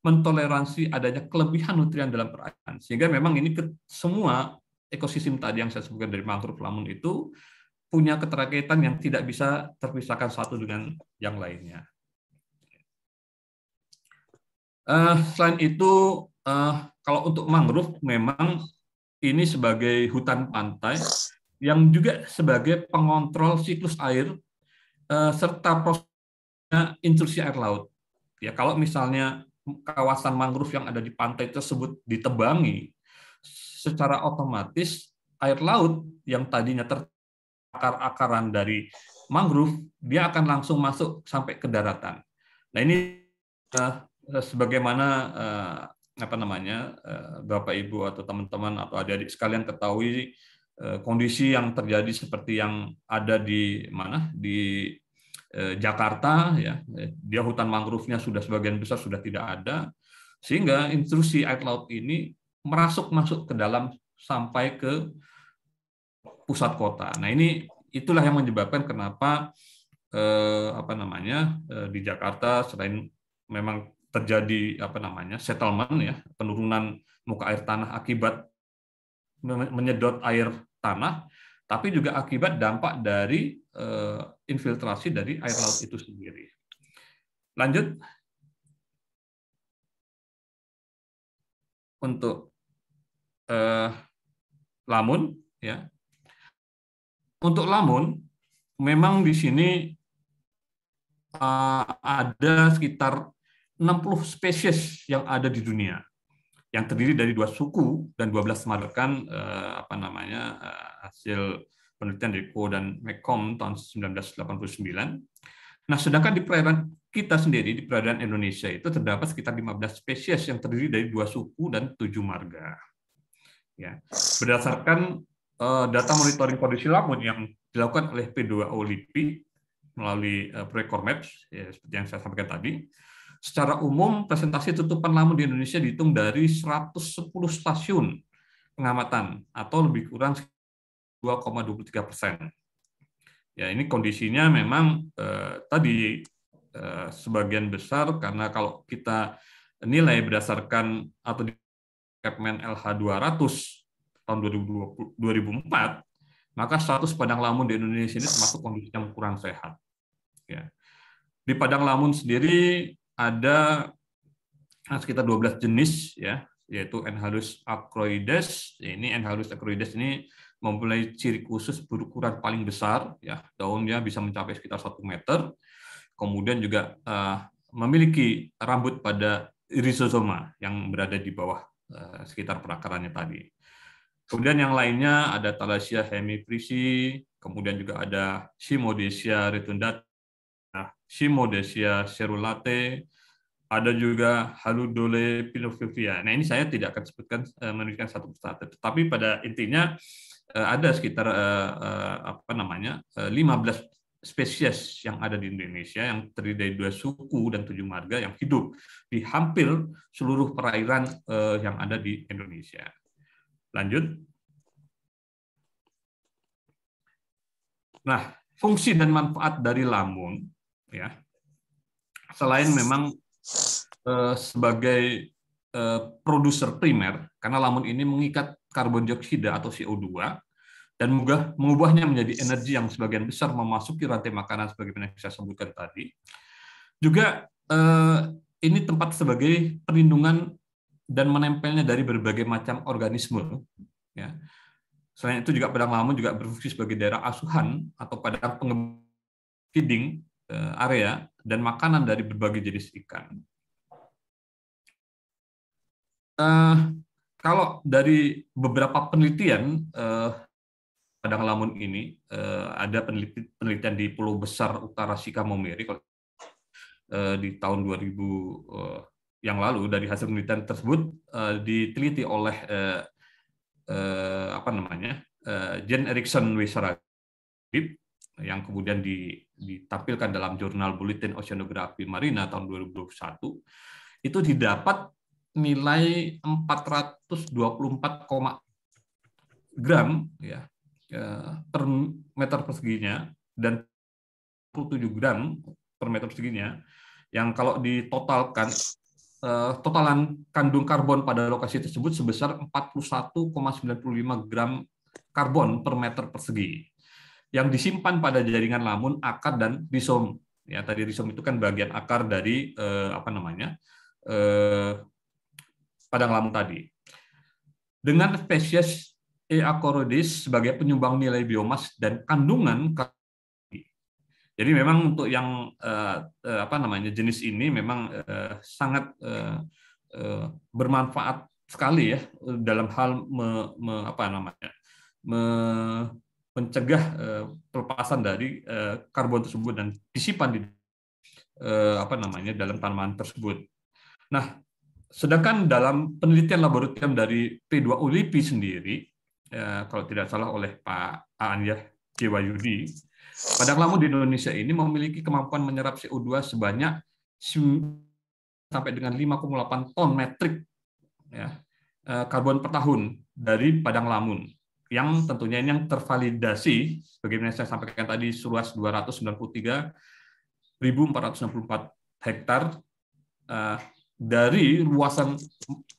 mentoleransi adanya kelebihan nutrien dalam perairan. Sehingga memang ini semua ekosistem tadi yang saya sebutkan dari mangrove lamun itu punya keterkaitan yang tidak bisa terpisahkan satu dengan yang lainnya. Eh, selain itu, eh, kalau untuk mangrove memang ini sebagai hutan pantai yang juga sebagai pengontrol siklus air eh, serta prosesnya intrusi air laut. Ya kalau misalnya kawasan mangrove yang ada di pantai tersebut ditebangi, secara otomatis air laut yang tadinya terakar-akaran dari mangrove dia akan langsung masuk sampai ke daratan. Nah ini eh, sebagaimana eh, apa namanya eh, Bapak Ibu atau teman-teman atau adik-adik sekalian ketahui eh, kondisi yang terjadi seperti yang ada di mana di eh, Jakarta ya dia hutan mangrove-nya sudah sebagian besar sudah tidak ada sehingga intrusi air laut ini merasuk masuk ke dalam sampai ke pusat kota. Nah ini itulah yang menyebabkan kenapa eh, apa namanya eh, di Jakarta selain memang terjadi apa namanya settlement ya penurunan muka air tanah akibat menyedot air tanah tapi juga akibat dampak dari eh, infiltrasi dari air laut itu sendiri. Lanjut untuk eh, lamun ya. Untuk lamun memang di sini eh, ada sekitar 60 spesies yang ada di dunia yang terdiri dari dua suku dan 12 markan eh, apa namanya eh, hasil penelitian dari Co dan Mekom tahun 1989. Nah, sedangkan di perairan kita sendiri di perairan Indonesia itu terdapat sekitar 15 spesies yang terdiri dari dua suku dan tujuh marga. Ya, berdasarkan eh, data monitoring kondisi lamun yang dilakukan oleh P2O LIPI melalui eh, proyek Cormaps, ya, seperti yang saya sampaikan tadi, Secara umum, presentasi tutupan lamun di Indonesia dihitung dari 110 stasiun pengamatan atau lebih kurang 2,23 persen. Ya, ini kondisinya memang eh, tadi eh, sebagian besar karena kalau kita nilai berdasarkan atau di Kepmen LH 200 tahun 2020, 2004, maka status padang lamun di Indonesia ini termasuk kondisi yang kurang sehat. Ya. Di padang lamun sendiri ada ah, sekitar 12 jenis ya, yaitu Enhalus acroides. Ini Enhalus acroides ini mempunyai ciri khusus berukuran paling besar ya, daunnya bisa mencapai sekitar satu meter. Kemudian juga uh, memiliki rambut pada rhizosoma yang berada di bawah uh, sekitar perakarannya tadi. Kemudian yang lainnya ada Thalassia hemiprisi, kemudian juga ada Simodesia retundata, Shimodesia cerulate, ada juga Haludole pilofivia. Nah ini saya tidak akan sebutkan eh, menunjukkan satu persatu, tetapi pada intinya eh, ada sekitar eh, apa namanya 15 spesies yang ada di Indonesia yang terdiri dari dua suku dan tujuh marga yang hidup di hampir seluruh perairan yang ada di Indonesia. Lanjut. Nah, fungsi dan manfaat dari lamun ya selain memang eh, sebagai eh, produser primer karena lamun ini mengikat karbon dioksida atau CO2 dan mengubah, mengubahnya menjadi energi yang sebagian besar memasuki rantai makanan sebagai sebagaimana saya sebutkan tadi. Juga eh, ini tempat sebagai perlindungan dan menempelnya dari berbagai macam organisme. Ya. Selain itu juga padang lamun juga berfungsi sebagai daerah asuhan atau padang pengembang feeding Eh, area dan makanan dari berbagai jenis ikan. Uh, kalau dari beberapa penelitian uh, padang lamun ini uh, ada peneliti penelitian di Pulau Besar Utara Sikamomeri uh, di tahun 2000 uh, yang lalu dari hasil penelitian tersebut uh, diteliti oleh uh, uh, apa namanya uh, Jen Erikson Wisaragip yang kemudian ditampilkan dalam jurnal Bulletin oceanografi marina tahun 2021 itu didapat nilai 424, gram ya, ya per meter perseginya dan 47 gram per meter perseginya yang kalau ditotalkan eh, totalan kandung karbon pada lokasi tersebut sebesar 41,95 gram karbon per meter persegi yang disimpan pada jaringan lamun, akar dan rhizom Ya, tadi rhizom itu kan bagian akar dari eh, apa namanya? Eh, padang lamun tadi. Dengan spesies E. acorodis sebagai penyumbang nilai biomas dan kandungan jadi memang untuk yang eh, eh, apa namanya jenis ini memang eh, sangat bermanfaat sekali ya dalam hal me, me, apa namanya me, mencegah eh, pelepasan dari eh, karbon tersebut dan disimpan di eh, apa namanya dalam tanaman tersebut. Nah, sedangkan dalam penelitian laboratorium dari P2 ULIPI sendiri, kalau tidak salah oleh Pak Anjar Jiwayudi, padang lamun di Indonesia ini memiliki kemampuan menyerap CO2 sebanyak sampai dengan 5,8 ton metrik ya, karbon per tahun dari padang lamun yang tentunya ini yang tervalidasi bagaimana saya sampaikan tadi seluas 293.464 hektar uh, dari luasan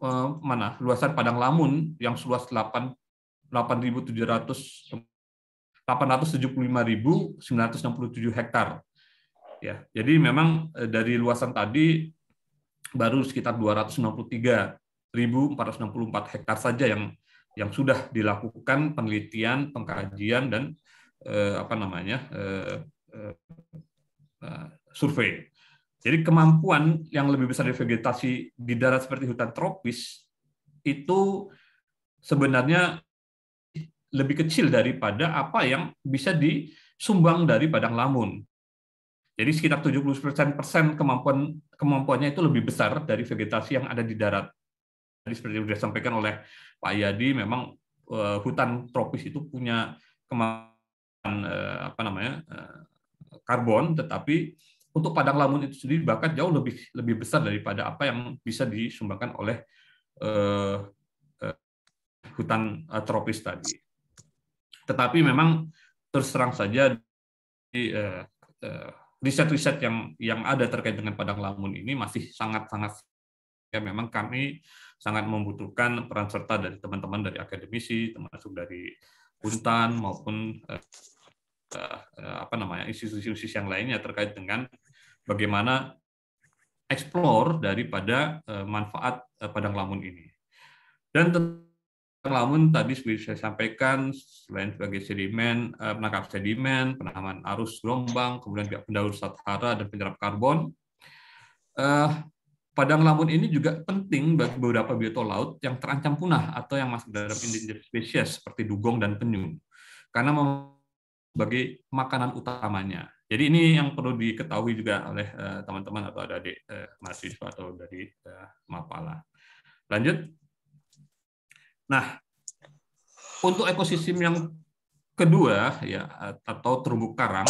eh, mana luasan padang lamun yang seluas 8 hektar. Ya, jadi memang eh, dari luasan tadi baru sekitar empat hektar saja yang yang sudah dilakukan penelitian, pengkajian dan eh, apa namanya eh, eh, eh survei. Jadi kemampuan yang lebih besar dari vegetasi di darat seperti hutan tropis itu sebenarnya lebih kecil daripada apa yang bisa disumbang dari padang lamun. Jadi sekitar 70% persen kemampuan kemampuannya itu lebih besar dari vegetasi yang ada di darat tadi seperti sudah disampaikan oleh Pak Yadi, memang uh, hutan tropis itu punya kemampuan uh, apa namanya uh, karbon, tetapi untuk padang lamun itu sendiri bahkan jauh lebih lebih besar daripada apa yang bisa disumbangkan oleh uh, uh, hutan uh, tropis tadi. Tetapi memang terus terang saja di uh, uh, riset-riset yang yang ada terkait dengan padang lamun ini masih sangat-sangat Ya memang kami sangat membutuhkan peran serta dari teman-teman dari akademisi, termasuk dari Untan maupun eh, eh, apa namanya institusi-institusi yang lainnya terkait dengan bagaimana eksplor daripada eh, manfaat eh, padang lamun ini. Dan padang lamun tadi sudah saya sampaikan selain sebagai sedimen eh, penangkap sedimen, penahanan arus gelombang, kemudian juga pendaur satara dan penyerap karbon. Eh, Padang lamun ini juga penting bagi beberapa biota laut yang terancam punah atau yang masuk dalam endangered species seperti dugong dan penyu karena sebagai makanan utamanya. Jadi ini yang perlu diketahui juga oleh eh, teman-teman atau ada di uh, eh, mahasiswa atau dari uh, Mapala. Lanjut. Nah, untuk ekosistem yang kedua ya atau terumbu karang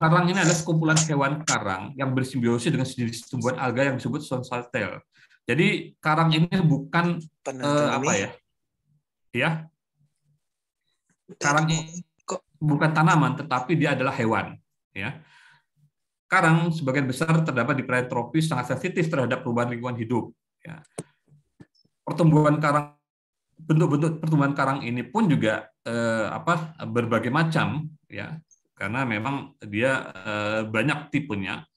Karang ini adalah sekumpulan hewan karang yang bersimbiosis dengan sejenis tumbuhan alga yang disebut sonsaltel. Jadi karang ini bukan uh, apa ya? Ya. Karang ini bukan tanaman tetapi dia adalah hewan, ya. Karang sebagian besar terdapat di perairan tropis sangat sensitif terhadap perubahan lingkungan hidup, ya. Pertumbuhan karang bentuk-bentuk pertumbuhan karang ini pun juga eh, apa berbagai macam, ya karena memang dia eh, banyak tipenya.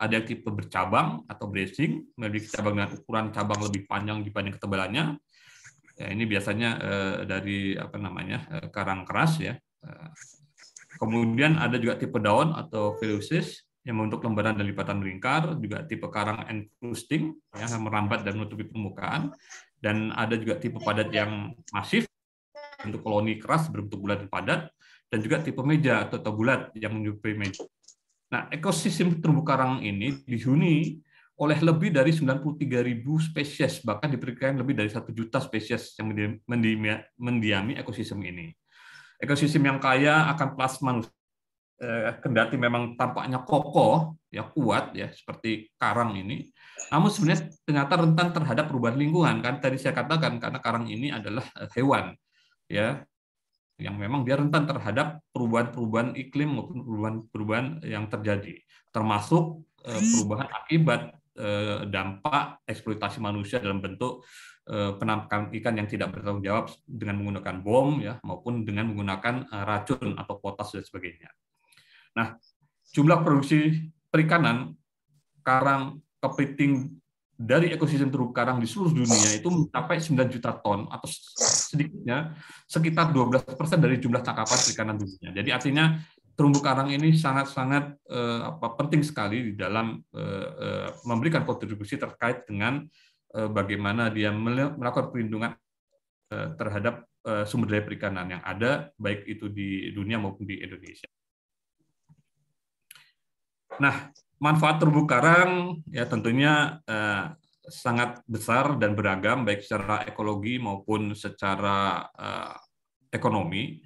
Ada yang tipe bercabang atau bracing, memiliki cabang dengan ukuran cabang lebih panjang dibanding ketebalannya. Ya, ini biasanya eh, dari apa namanya eh, karang keras ya. Kemudian ada juga tipe daun atau filosis yang membentuk lembaran dan lipatan beringkar, juga tipe karang encrusting ya, yang merambat dan menutupi permukaan, dan ada juga tipe padat yang masif untuk koloni keras berbentuk bulat padat dan juga tipe meja atau bulat yang menyerupai meja. Nah, ekosistem terumbu karang ini dihuni oleh lebih dari 93.000 spesies, bahkan diperkirakan lebih dari satu juta spesies yang mendiami, ekosistem ini. Ekosistem yang kaya akan plasma eh, kendati memang tampaknya kokoh, ya kuat ya seperti karang ini. Namun sebenarnya ternyata rentan terhadap perubahan lingkungan kan tadi saya katakan karena karang ini adalah eh, hewan ya yang memang dia rentan terhadap perubahan-perubahan iklim maupun perubahan-perubahan yang terjadi, termasuk eh, perubahan akibat eh, dampak eksploitasi manusia dalam bentuk eh, penampakan ikan yang tidak bertanggung jawab dengan menggunakan bom ya maupun dengan menggunakan racun atau potas dan sebagainya. Nah, jumlah produksi perikanan karang, kepiting dari ekosistem terumbu karang di seluruh dunia itu mencapai 9 juta ton atau sedikitnya sekitar 12 persen dari jumlah tangkapan perikanan dunia. Jadi artinya terumbu karang ini sangat-sangat eh, penting sekali di dalam eh, eh, memberikan kontribusi terkait dengan eh, bagaimana dia melakukan perlindungan eh, terhadap eh, sumber daya perikanan yang ada baik itu di dunia maupun di Indonesia. Nah, manfaat terumbu karang ya tentunya eh, sangat besar dan beragam baik secara ekologi maupun secara eh, ekonomi.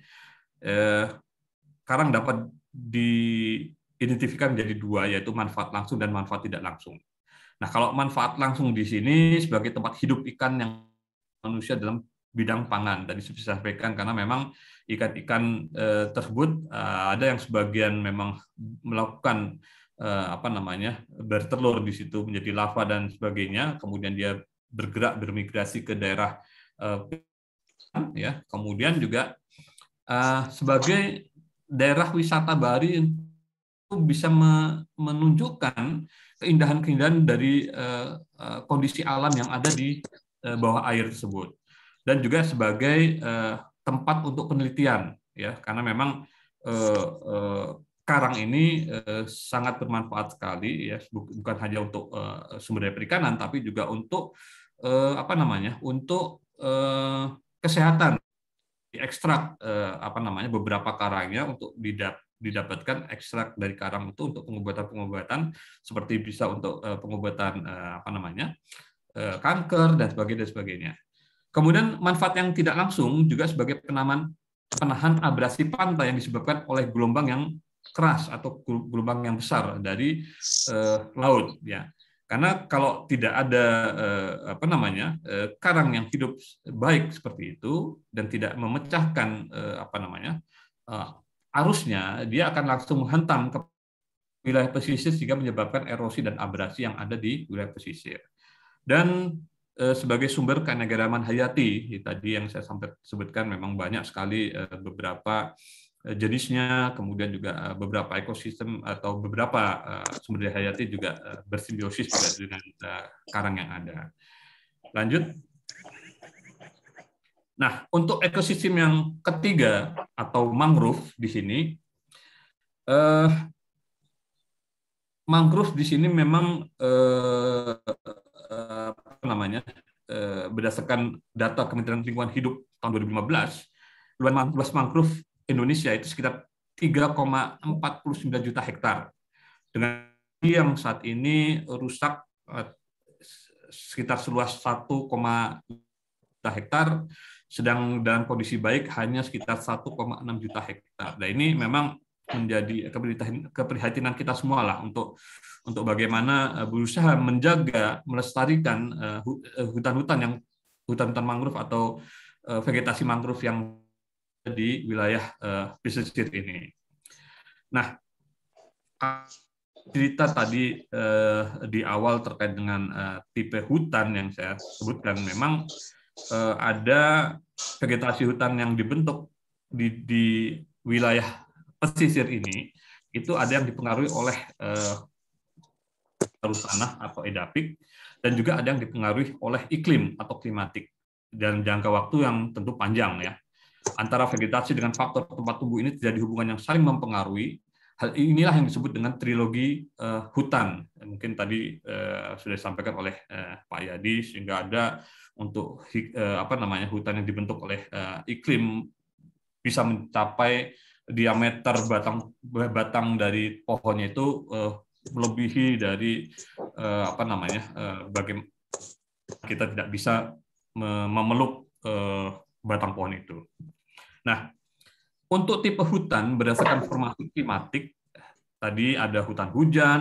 Eh, karang dapat diidentifikasikan menjadi dua yaitu manfaat langsung dan manfaat tidak langsung. Nah, kalau manfaat langsung di sini sebagai tempat hidup ikan yang manusia dalam bidang pangan tadi saya sampaikan karena memang ikan-ikan eh, tersebut eh, ada yang sebagian memang melakukan Eh, apa namanya bertelur di situ menjadi lava dan sebagainya, kemudian dia bergerak bermigrasi ke daerah eh, ya, kemudian juga eh, sebagai daerah wisata Bali itu bisa menunjukkan keindahan-keindahan dari kondisi alam yang ada di bawah air tersebut dan juga sebagai tempat untuk penelitian ya karena memang karang ini eh, sangat bermanfaat sekali ya bukan hanya untuk eh, sumber daya perikanan tapi juga untuk eh, apa namanya untuk kesehatan ekstrak apa namanya beberapa karangnya untuk didap didapatkan ekstrak dari karang itu untuk pengobatan-pengobatan seperti bisa untuk pengobatan apa namanya kanker dan sebagainya dan sebagainya kemudian manfaat yang tidak langsung juga sebagai penaman penahan abrasi pantai yang disebabkan oleh gelombang yang keras atau gelombang yang besar dari uh, laut ya karena kalau tidak ada uh, apa namanya uh, karang yang hidup baik seperti itu dan tidak memecahkan uh, apa namanya uh, arusnya dia akan langsung menghantam ke wilayah pesisir sehingga menyebabkan erosi dan abrasi yang ada di wilayah pesisir dan sebagai sumber keanekaragaman hayati tadi yang saya sebutkan memang banyak sekali beberapa Eh, jenisnya, kemudian juga eh, beberapa ekosistem atau beberapa eh, sumber daya hayati juga bersimbiosis juga dengan karang yang ada. Lanjut. Nah, untuk ekosistem yang ketiga atau mangrove di sini, eh, mangrove di sini memang eh, apa namanya eh, berdasarkan data Kementerian Lingkungan Hidup tahun 2015, luas mangrove Indonesia itu sekitar 3,49 juta hektar dengan yang saat ini rusak eh, sekitar seluas 1,5 juta hektar sedang dalam kondisi baik hanya sekitar 1,6 juta hektar. Nah ini memang menjadi keprihatinan kita semua lah untuk untuk bagaimana eh, berusaha menjaga melestarikan eh, hutan-hutan yang hutan-hutan mangrove atau vegetasi mangrove yang di wilayah uh, eh, pesisir ini. Nah, cerita tadi uh, di awal terkait dengan uh, tipe hutan yang saya sebutkan memang uh, ada vegetasi hutan yang dibentuk di, di wilayah pesisir ini itu ada yang dipengaruhi oleh uh, arus tanah atau edapik dan juga ada yang dipengaruhi oleh iklim atau klimatik dan jangka waktu yang tentu panjang ya antara vegetasi dengan faktor tempat tumbuh ini terjadi hubungan yang saling mempengaruhi. Hal inilah yang disebut dengan trilogi uh, hutan. Ya, mungkin tadi uh, sudah disampaikan oleh uh, Pak Yadi sehingga ada untuk uh, apa namanya hutan yang dibentuk oleh uh, iklim bisa mencapai diameter batang batang dari pohonnya itu uh, melebihi dari uh, apa namanya uh, bagaimana kita tidak bisa memeluk uh, batang pohon itu. Nah, untuk tipe hutan berdasarkan formasi klimatik tadi ada hutan hujan,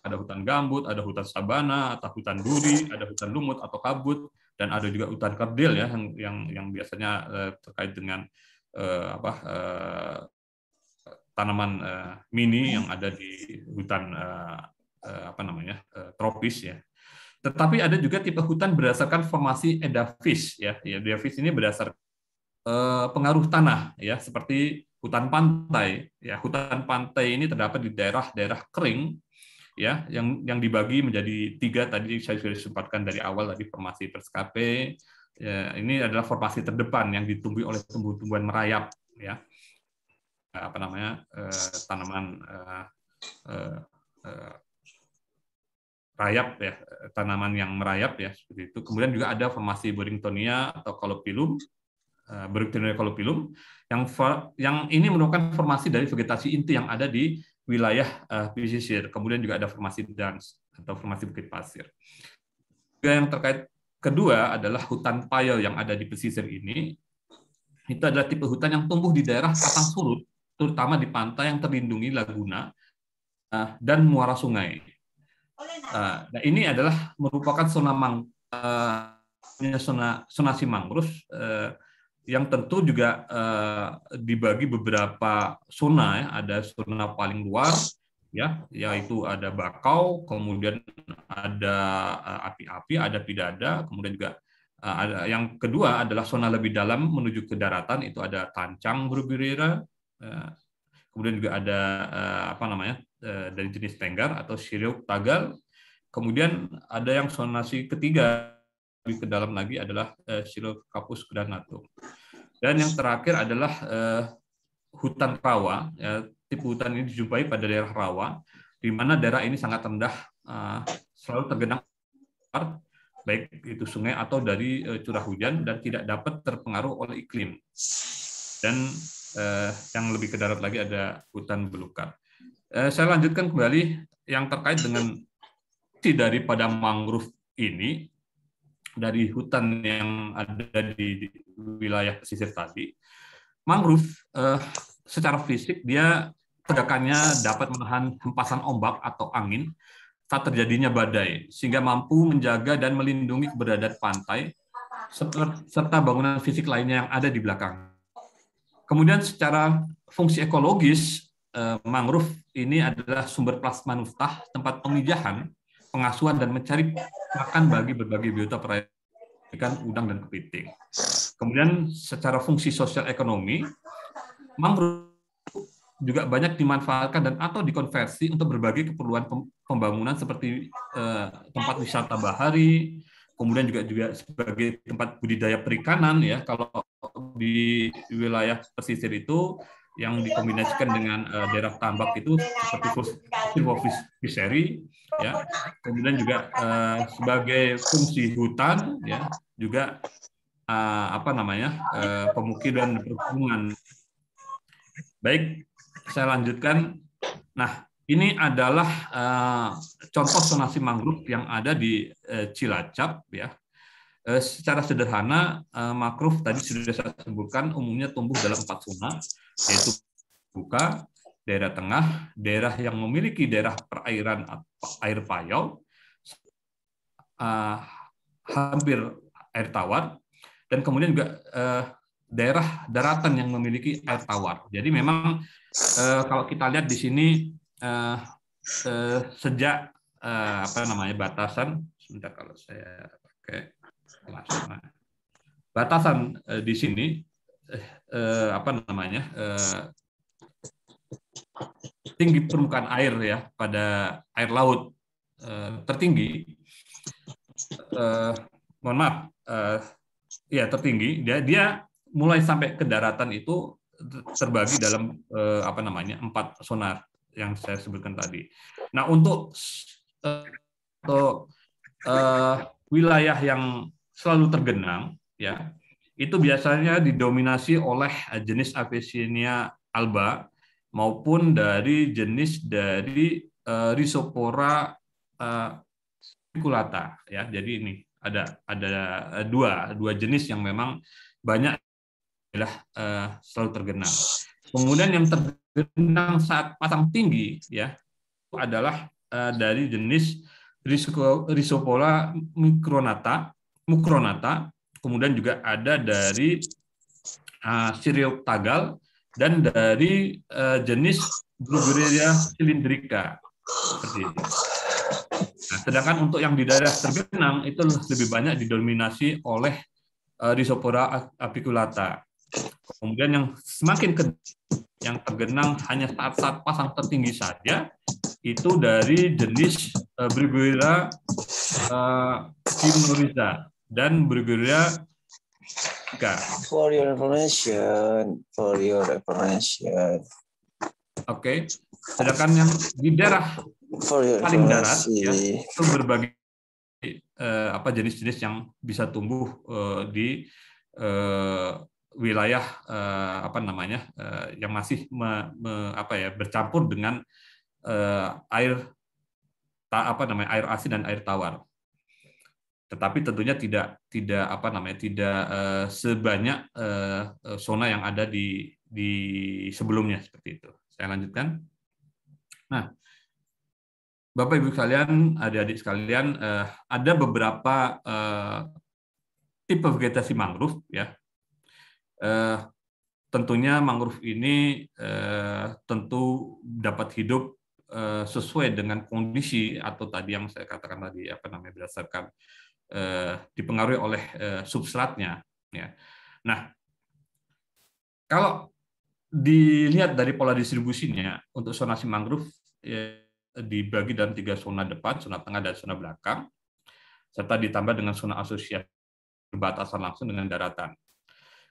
ada hutan gambut, ada hutan sabana, atau hutan duri, ada hutan lumut atau kabut, dan ada juga hutan kerdil ya yang yang, yang biasanya eh, terkait dengan eh, apa eh, tanaman eh, mini yang ada di hutan eh, eh apa namanya eh, tropis ya. Tetapi ada juga tipe hutan berdasarkan formasi edafis ya. ya edafis ini berdasarkan Eh, pengaruh tanah ya seperti hutan pantai ya hutan pantai ini terdapat di daerah-daerah kering ya yang yang dibagi menjadi tiga tadi saya sudah sempatkan dari awal tadi formasi terskape ya, ini adalah formasi terdepan yang ditumbuhi oleh tumbuh-tumbuhan merayap ya eh, apa namanya eh, tanaman eh, eh, eh, rayap ya tanaman yang merayap ya seperti itu kemudian juga ada formasi Boringtonia atau pilum Eh, Beruktinaricolopilum yang yang ini merupakan formasi dari vegetasi inti yang ada di wilayah uh, pesisir. Kemudian juga ada formasi dance atau formasi bukit pasir. Juga yang terkait kedua adalah hutan payel yang ada di pesisir ini. Itu adalah tipe hutan yang tumbuh di daerah patang surut, terutama di pantai yang terlindungi laguna uh, dan muara sungai. Uh, nah ini adalah merupakan zona mang, uh, zona sonasi mangrove uh, yang tentu juga eh, dibagi beberapa zona ya. Ada zona paling luar ya, yaitu ada bakau, kemudian ada eh, api-api, ada tidak ada, kemudian juga eh, ada yang kedua adalah zona lebih dalam menuju ke daratan itu ada tancang berbirira, eh, kemudian juga ada apa namanya dari jenis tenggar atau siriuk tagal, kemudian ada yang zonasi ketiga lebih ke dalam lagi adalah uh, eh, Silocarpus granatum. Dan yang terakhir adalah eh, hutan rawa. Ya, tipe hutan ini dijumpai pada daerah rawa, di mana daerah ini sangat rendah, eh, selalu tergenang baik itu sungai atau dari curah hujan dan tidak dapat terpengaruh oleh iklim. Dan yang lebih ke darat lagi ada hutan belukar. saya lanjutkan kembali yang terkait dengan si daripada mangrove ini dari hutan yang ada di, wilayah pesisir tadi, mangrove uh, secara fisik dia tegakannya dapat menahan hempasan ombak atau angin saat terjadinya badai, sehingga mampu menjaga dan melindungi keberadaan pantai serta bangunan fisik lainnya yang ada di belakang. Kemudian secara fungsi ekologis, eh, mangrove ini adalah sumber plasma nuftah, tempat pemijahan pengasuhan dan mencari makan bagi berbagai biota ikan, udang, dan kepiting. Kemudian secara fungsi sosial ekonomi, mangrove juga banyak dimanfaatkan dan atau dikonversi untuk berbagai keperluan pembangunan seperti eh, tempat wisata bahari, kemudian juga juga sebagai tempat budidaya perikanan ya kalau di wilayah pesisir itu yang dikombinasikan dengan uh, eh, daerah tambak itu seperti silvofis fishery ya kemudian juga uh, sebagai fungsi hutan ya juga uh, apa namanya uh, pemukiman perkebunan baik saya lanjutkan nah ini adalah uh, contoh sonasi mangrove yang ada di uh, Cilacap ya secara sederhana makrof tadi sudah saya sebutkan umumnya tumbuh dalam empat zona yaitu buka daerah tengah, daerah yang memiliki daerah perairan air payau, uh, hampir air tawar, dan kemudian juga uh, daerah daratan yang memiliki air tawar. Jadi memang uh, kalau kita lihat di sini uh, uh, sejak uh, apa namanya batasan, sebentar kalau saya pakai okay. batasan uh, di sini eh, apa namanya eh, tinggi permukaan air ya pada air laut eh, tertinggi eh, mohon maaf eh, ya tertinggi dia dia mulai sampai ke daratan itu terbagi dalam eh, apa namanya empat sonar yang saya sebutkan tadi. Nah untuk eh, untuk eh, wilayah yang selalu tergenang ya itu biasanya didominasi oleh eh, jenis Avicennia alba maupun dari jenis dari uh, eh, eh, spiculata ya. Jadi ini ada ada dua dua jenis yang memang banyak adalah uh, selalu tergenang. Kemudian yang tergenang saat pasang tinggi ya adalah dari jenis Rhizophora micronata, mukronata kemudian juga ada dari uh, Tagal dan dari uh, jenis bruguria silindrika Nah, sedangkan untuk yang di daerah tergenang itu lebih banyak didominasi oleh uh, Rhizophora apiculata. Kemudian yang semakin ke yang tergenang hanya saat-saat pasang tertinggi saja itu dari jenis uh, Bruguera uh, dan bergerak ke For your information, for your information. Oke. Okay. Sedangkan yang di daerah paling darat ya, itu berbagai eh, apa jenis-jenis yang bisa tumbuh eh, di eh, wilayah eh, apa namanya eh, yang masih me, me, apa ya bercampur dengan eh, air apa namanya air asin dan air tawar tetapi tentunya tidak tidak apa namanya tidak uh, sebanyak uh, zona yang ada di di sebelumnya seperti itu. Saya lanjutkan. Nah, Bapak Ibu sekalian, adik-adik sekalian, uh, ada beberapa uh, tipe vegetasi mangrove ya. Uh, tentunya mangrove ini uh, tentu dapat hidup uh, sesuai dengan kondisi atau tadi yang saya katakan tadi apa namanya berdasarkan Eh, dipengaruhi oleh eh, substratnya. Ya. Nah, kalau dilihat dari pola distribusinya untuk sonasi mangrove ya, dibagi dalam tiga zona depan, zona tengah, dan zona belakang, serta ditambah dengan zona asosiasi berbatasan langsung dengan daratan.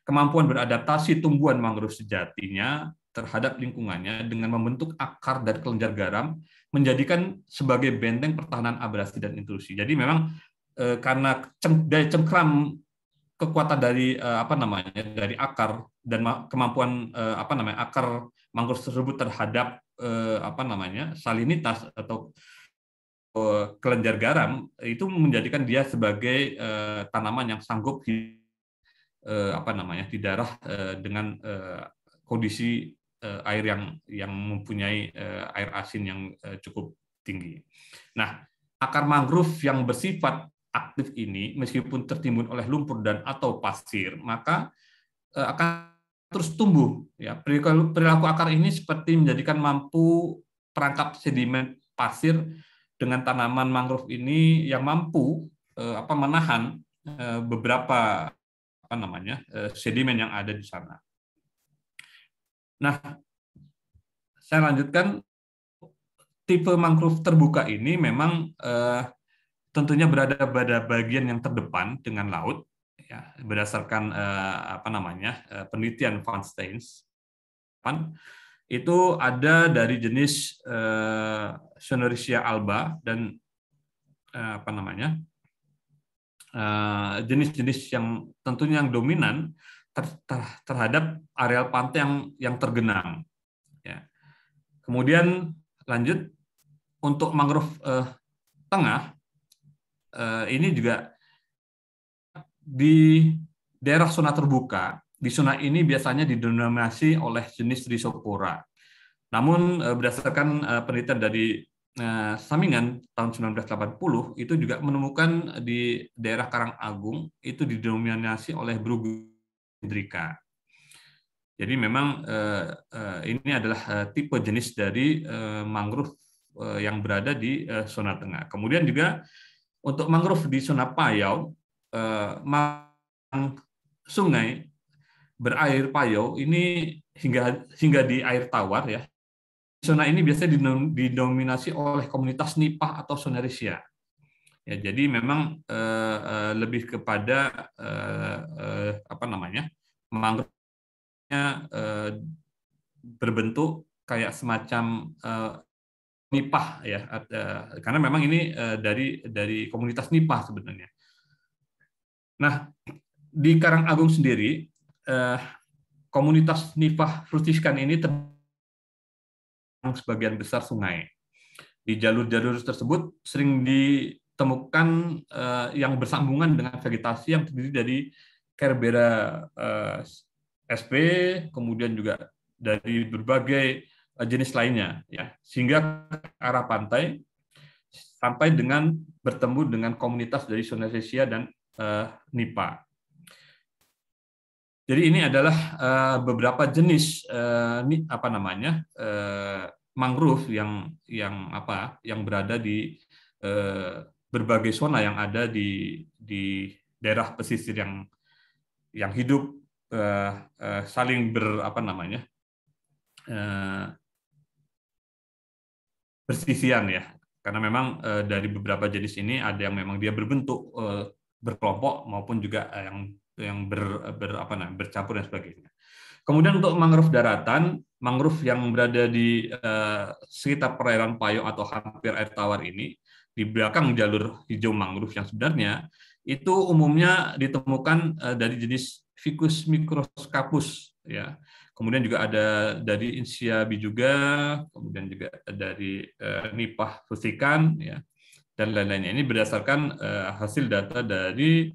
Kemampuan beradaptasi tumbuhan mangrove sejatinya terhadap lingkungannya dengan membentuk akar dan kelenjar garam menjadikan sebagai benteng pertahanan abrasi dan intrusi. Jadi memang Eh, karena daya dari cengkram kekuatan dari eh, apa namanya dari akar dan kemampuan eh, apa namanya akar mangrove tersebut terhadap apa namanya salinitas atau kelenjar garam itu menjadikan dia sebagai tanaman yang sanggup di, eh, apa namanya di darah dengan kondisi air yang yang mempunyai air asin yang cukup tinggi. Nah, akar mangrove yang bersifat aktif ini meskipun tertimbun oleh lumpur dan atau pasir, maka e, akan terus tumbuh. Ya, perilaku, perilaku akar ini seperti menjadikan mampu perangkap sedimen pasir dengan tanaman mangrove ini yang mampu e, apa menahan e, beberapa apa namanya sedimen yang ada di sana. Nah, saya lanjutkan tipe mangrove terbuka ini memang eh, tentunya berada pada bagian yang terdepan dengan laut ya berdasarkan eh, apa namanya eh, penelitian Van Steins itu ada dari jenis eh, Sonorisia alba dan eh, apa namanya eh, jenis-jenis eh, yang tentunya yang dominan ter, ter, terhadap areal pantai yang yang tergenang ya kemudian lanjut untuk mangrove eh, tengah eh, ini juga di daerah zona terbuka, di zona ini biasanya didominasi oleh jenis risopora. Namun eh, berdasarkan eh, penelitian dari eh, Samingan tahun 1980 itu juga menemukan di daerah Karang Agung itu didominasi oleh Brugendrica. Jadi memang ini adalah tipe jenis dari mangrove yang berada di zona tengah. Kemudian juga untuk mangrove di zona Payau, eh, sungai berair payau ini hingga hingga di air tawar ya. Zona ini biasanya didominasi oleh komunitas nipah atau sonarisia. Ya, jadi memang eh, eh, lebih kepada eh, eh, apa namanya mangrove eh, berbentuk kayak semacam eh, Nipah ya eh, karena memang ini eh, dari dari komunitas Nipah sebenarnya. Nah di Karang Agung sendiri eh, komunitas Nipah Frutiskan ini sebagian besar sungai. Di jalur-jalur tersebut sering ditemukan yang bersambungan dengan vegetasi yang terdiri dari Kerbera SP, kemudian juga dari berbagai Eh, jenis lainnya ya sehingga arah pantai sampai dengan bertemu dengan komunitas dari Sonesia dan uh, Nipa. Jadi ini adalah uh, beberapa jenis uh, apa namanya uh, mangrove yang yang apa yang berada di uh, berbagai zona yang ada di di daerah pesisir yang yang hidup uh, uh, saling ber apa namanya uh, persisian ya karena memang eh, dari beberapa jenis ini ada yang memang dia berbentuk eh, berkelompok maupun juga eh, yang yang ber, ber apa nah, bercampur dan sebagainya. Kemudian untuk mangrove daratan, mangrove yang berada di eh, sekitar perairan payung atau hampir air tawar ini di belakang jalur hijau mangrove yang sebenarnya itu umumnya ditemukan eh, dari jenis Ficus microscapus ya. Kemudian juga ada dari bi juga, kemudian juga dari eh, Nipah Fusikan, ya, dan lain-lainnya. Ini berdasarkan eh, hasil data dari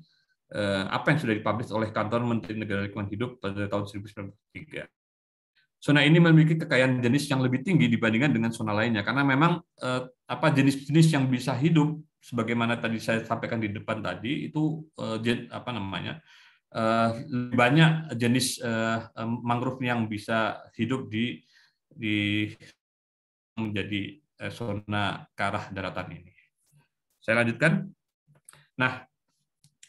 eh, apa yang sudah dipublish oleh Kantor Menteri Negara Lingkungan Hidup pada tahun 1993. Zona ini memiliki kekayaan jenis yang lebih tinggi dibandingkan dengan zona lainnya karena memang apa jenis-jenis yang bisa hidup sebagaimana tadi saya sampaikan di depan tadi itu apa namanya Eh, banyak jenis eh, mangrove yang bisa hidup di di menjadi eh, zona karah daratan ini. Saya lanjutkan. Nah,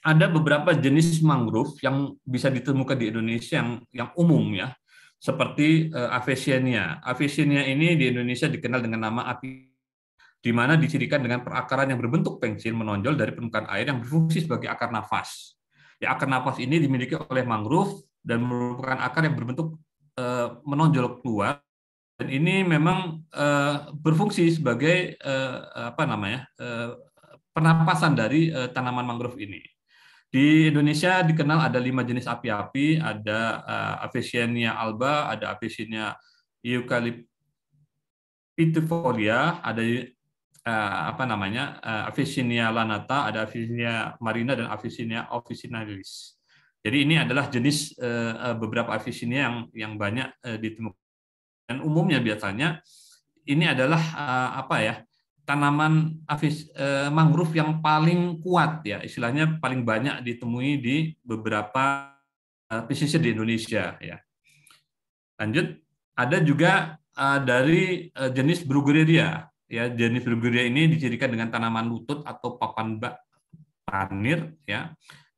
ada beberapa jenis mangrove yang bisa ditemukan di Indonesia yang yang umum ya, seperti uh, Avicennia. Avicennia ini di Indonesia dikenal dengan nama api di mana dicirikan dengan perakaran yang berbentuk pensil menonjol dari permukaan air yang berfungsi sebagai akar nafas. Ya, akar nafas ini dimiliki oleh mangrove dan merupakan akar yang berbentuk e, menonjol keluar dan ini memang e, berfungsi sebagai e, apa namanya e, pernapasan dari e, tanaman mangrove ini. Di Indonesia dikenal ada lima jenis api-api, ada e, Avicennia alba, ada Avicennia eucalyptifolia, ada uh, apa namanya uh, eh, Avicennia lanata, ada Avicennia marina dan Avicennia officinalis. Jadi ini adalah jenis uh, beberapa Avicennia yang yang banyak uh, ditemukan. Dan umumnya biasanya ini adalah uh, apa ya tanaman avis, mangrove yang paling kuat ya istilahnya paling banyak ditemui di beberapa eh, pesisir di Indonesia ya lanjut ada juga dari jenis brugeria ya jenis Bruguiera ini dijadikan dengan tanaman lutut atau papan bak panir ya.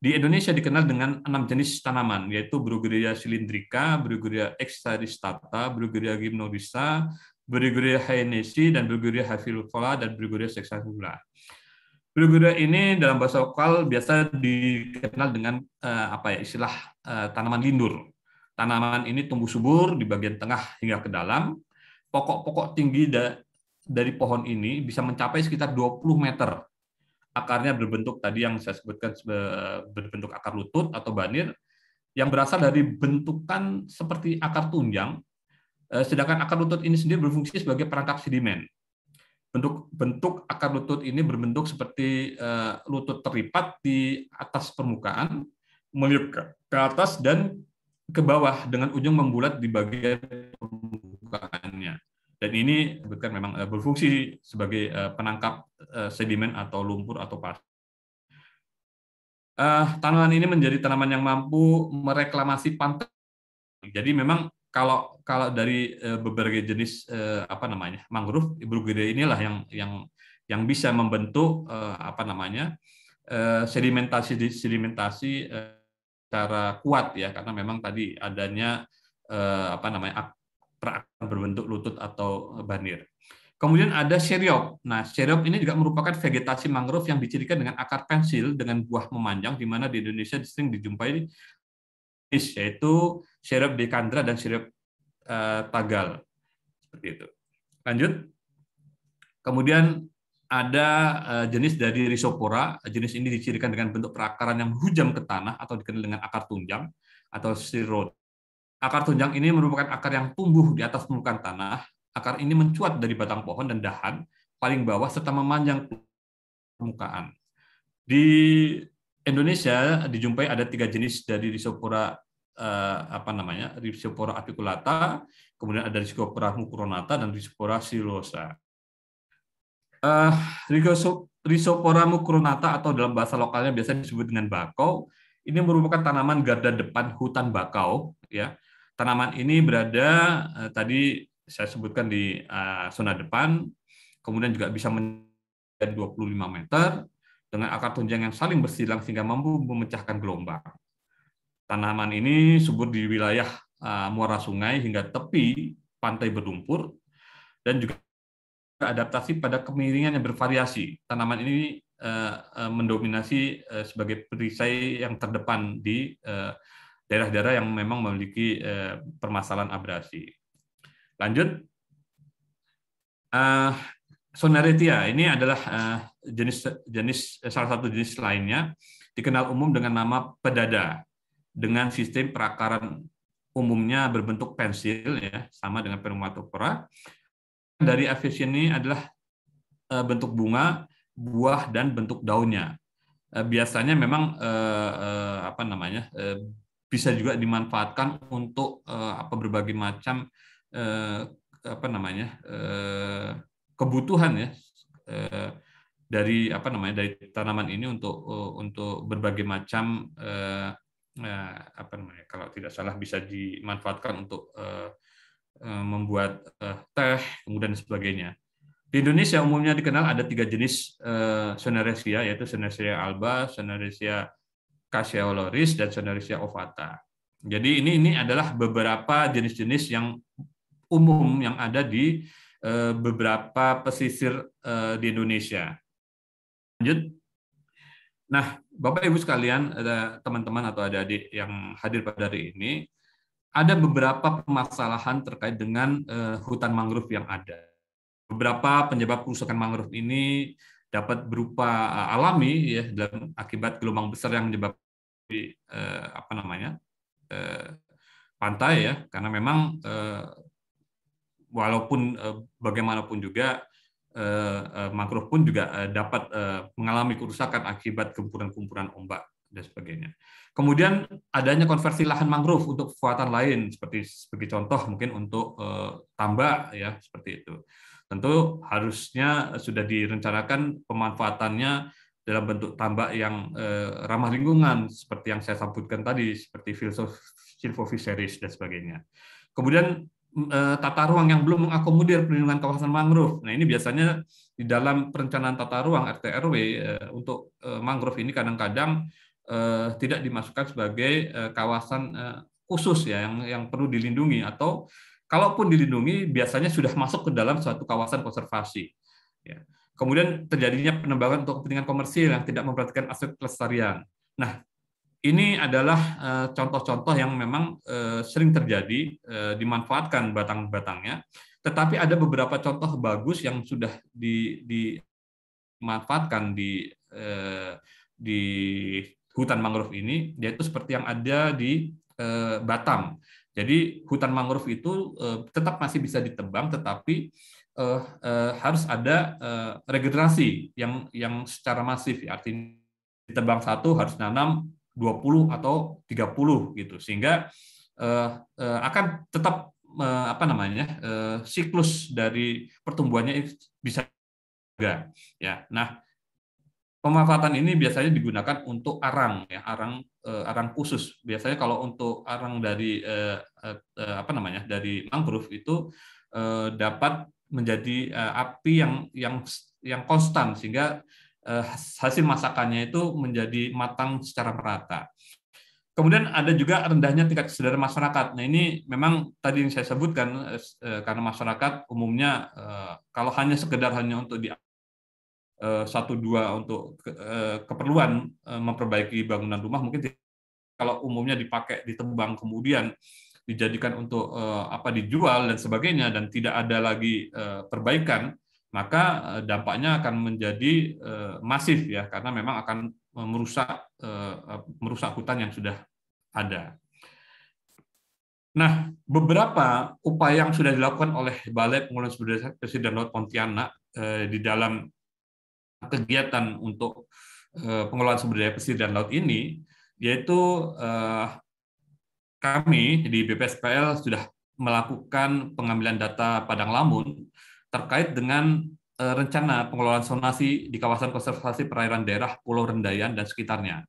Di Indonesia dikenal dengan enam jenis tanaman yaitu brugeria cylindrica, brugeria extraristata brugeria gymnorhiza, brugeria hainesi dan brugeria havifola dan brugeria sexifula. Brugeria ini dalam bahasa lokal biasa dikenal dengan eh, apa ya istilah eh, tanaman lindur. Tanaman ini tumbuh subur di bagian tengah hingga ke dalam. Pokok-pokok tinggi dari pohon ini bisa mencapai sekitar 20 meter. Akarnya berbentuk tadi yang saya sebutkan berbentuk akar lutut atau banir yang berasal dari bentukan seperti akar tunjang, eh, sedangkan akar lutut ini sendiri berfungsi sebagai perangkap sedimen. Bentuk bentuk akar lutut ini berbentuk seperti eh, lutut terlipat di atas permukaan, meliuk ke atas dan ke bawah dengan ujung membulat di bagian permukaan. Dan ini bukan memang eh, berfungsi sebagai eh, penangkap eh, sedimen atau lumpur atau pasir. tanaman ini menjadi tanaman yang mampu mereklamasi pantai. Jadi memang kalau kalau dari berbagai jenis apa namanya mangrove Ibrugida inilah yang yang yang bisa membentuk apa namanya sedimentasi sedimentasi secara kuat ya karena memang tadi adanya apa namanya akan berbentuk lutut atau banir. Kemudian ada seriop. Nah, seriop ini juga merupakan vegetasi mangrove yang dicirikan dengan akar pensil dengan buah memanjang, di mana di Indonesia sering dijumpai yaitu seriop dekandra dan seriop eh, tagal. Seperti itu. Lanjut. Kemudian ada eh, jenis dari risopora. Jenis ini dicirikan dengan bentuk perakaran yang hujam ke tanah atau dikenal dengan akar tunjang atau sirot Akar tunjang ini merupakan akar yang tumbuh di atas permukaan tanah. Akar ini mencuat dari batang pohon dan dahan paling bawah serta memanjang permukaan. Di Indonesia dijumpai ada tiga jenis dari Rhizophora eh, apa namanya? Rhizophora apiculata, kemudian ada Rhizophora mucronata dan Rhizophora silosa. Eh, Rhizopora mucronata atau dalam bahasa lokalnya biasanya disebut dengan bakau, ini merupakan tanaman garda depan hutan bakau ya tanaman ini berada eh, tadi saya sebutkan di eh, zona depan, kemudian juga bisa mencapai 25 meter dengan akar tunjang yang saling bersilang sehingga mampu memecahkan gelombang. Tanaman ini subur di wilayah eh, muara sungai hingga tepi pantai berlumpur dan juga adaptasi pada kemiringan yang bervariasi. Tanaman ini eh, eh, mendominasi eh, sebagai perisai yang terdepan di daerah-daerah yang memang memiliki eh, permasalahan abrasi. Lanjut, uh, ini adalah eh, jenis jenis eh, salah satu jenis lainnya dikenal umum dengan nama pedada dengan sistem perakaran umumnya berbentuk pensil ya sama dengan pneumatopora. Dari afis ini adalah bentuk bunga, buah dan bentuk daunnya biasanya memang apa namanya bisa juga dimanfaatkan untuk uh, apa berbagai macam uh, apa namanya uh, kebutuhan ya uh, dari apa namanya dari tanaman ini untuk untuk berbagai macam uh, uh, apa namanya kalau tidak salah bisa dimanfaatkan untuk uh, membuat teh kemudian sebagainya di Indonesia umumnya dikenal ada tiga jenis eh, yaitu Sonaresia alba, Sonaresia Cassiolaris dan Sonorisia ovata. Jadi ini ini adalah beberapa jenis-jenis yang umum yang ada di eh, beberapa pesisir eh, di Indonesia. Lanjut. Nah, Bapak Ibu sekalian, ada teman-teman atau ada adik yang hadir pada hari ini, ada beberapa permasalahan terkait dengan eh, hutan mangrove yang ada. Beberapa penyebab kerusakan mangrove ini dapat berupa alami ya dalam akibat gelombang besar yang menyebabkan eh, apa namanya eh, pantai ya karena memang eh, walaupun eh, bagaimanapun juga eh, eh, mangrove pun juga eh, dapat eh, mengalami kerusakan akibat gempuran-gempuran ombak dan sebagainya. Kemudian adanya konversi lahan mangrove untuk kekuatan lain seperti sebagai contoh mungkin untuk eh, tambak ya seperti itu. Tentu harusnya sudah direncanakan pemanfaatannya dalam bentuk tambak yang eh, ramah lingkungan seperti yang saya sebutkan tadi seperti silvofisheries dan sebagainya. Kemudian mm, eh, tata ruang yang belum mengakomodir perlindungan kawasan mangrove. Nah, ini biasanya di dalam perencanaan tata ruang RT/RW eh, untuk eh, mangrove ini kadang-kadang eh, tidak dimasukkan sebagai eh, kawasan eh, khusus ya yang yang perlu dilindungi atau kalaupun dilindungi biasanya sudah masuk ke dalam suatu kawasan konservasi. Ya. Kemudian terjadinya penembakan untuk kepentingan komersil yang tidak memperhatikan aspek kelestarian. Nah, ini adalah eh, contoh-contoh yang memang eh, sering terjadi eh, dimanfaatkan batang-batangnya. Tetapi ada beberapa contoh bagus yang sudah dimanfaatkan di di hutan mangrove ini, yaitu seperti yang ada di Batam. Jadi hutan mangrove itu tetap masih bisa ditebang, tetapi uh, uh, harus ada uh, regenerasi yang yang secara masif ya. artinya ditebang satu harus nanam 20 atau 30 gitu sehingga uh, uh, akan tetap uh, apa namanya uh, siklus dari pertumbuhannya bisa juga ya nah pemanfaatan ini biasanya digunakan untuk arang ya arang uh, arang khusus biasanya kalau untuk arang dari uh, uh, apa namanya dari mangrove itu dapat menjadi uh, api yang yang yang konstan sehingga uh, hasil masakannya itu menjadi matang secara merata. Kemudian ada juga rendahnya tingkat kesadaran masyarakat. Nah ini memang tadi yang saya sebutkan eh, karena masyarakat umumnya kalau hanya sekedar hanya untuk di satu dua untuk keperluan memperbaiki bangunan rumah mungkin kalau umumnya dipakai ditebang kemudian dijadikan untuk uh, apa dijual dan sebagainya dan tidak ada lagi uh, perbaikan maka eh, dampaknya akan menjadi uh, masif ya karena memang akan merusak uh, merusak hutan yang sudah ada. Nah, beberapa upaya yang sudah dilakukan oleh Balai Pengelolaan Sumber Daya dan Laut Pontianak eh, di dalam kegiatan untuk eh, pengelolaan sumber daya pesisir dan laut ini, yaitu eh, kami di BPSPL sudah melakukan pengambilan data Padang Lamun terkait dengan e, rencana pengelolaan sonasi di kawasan konservasi perairan daerah Pulau Rendayan dan sekitarnya.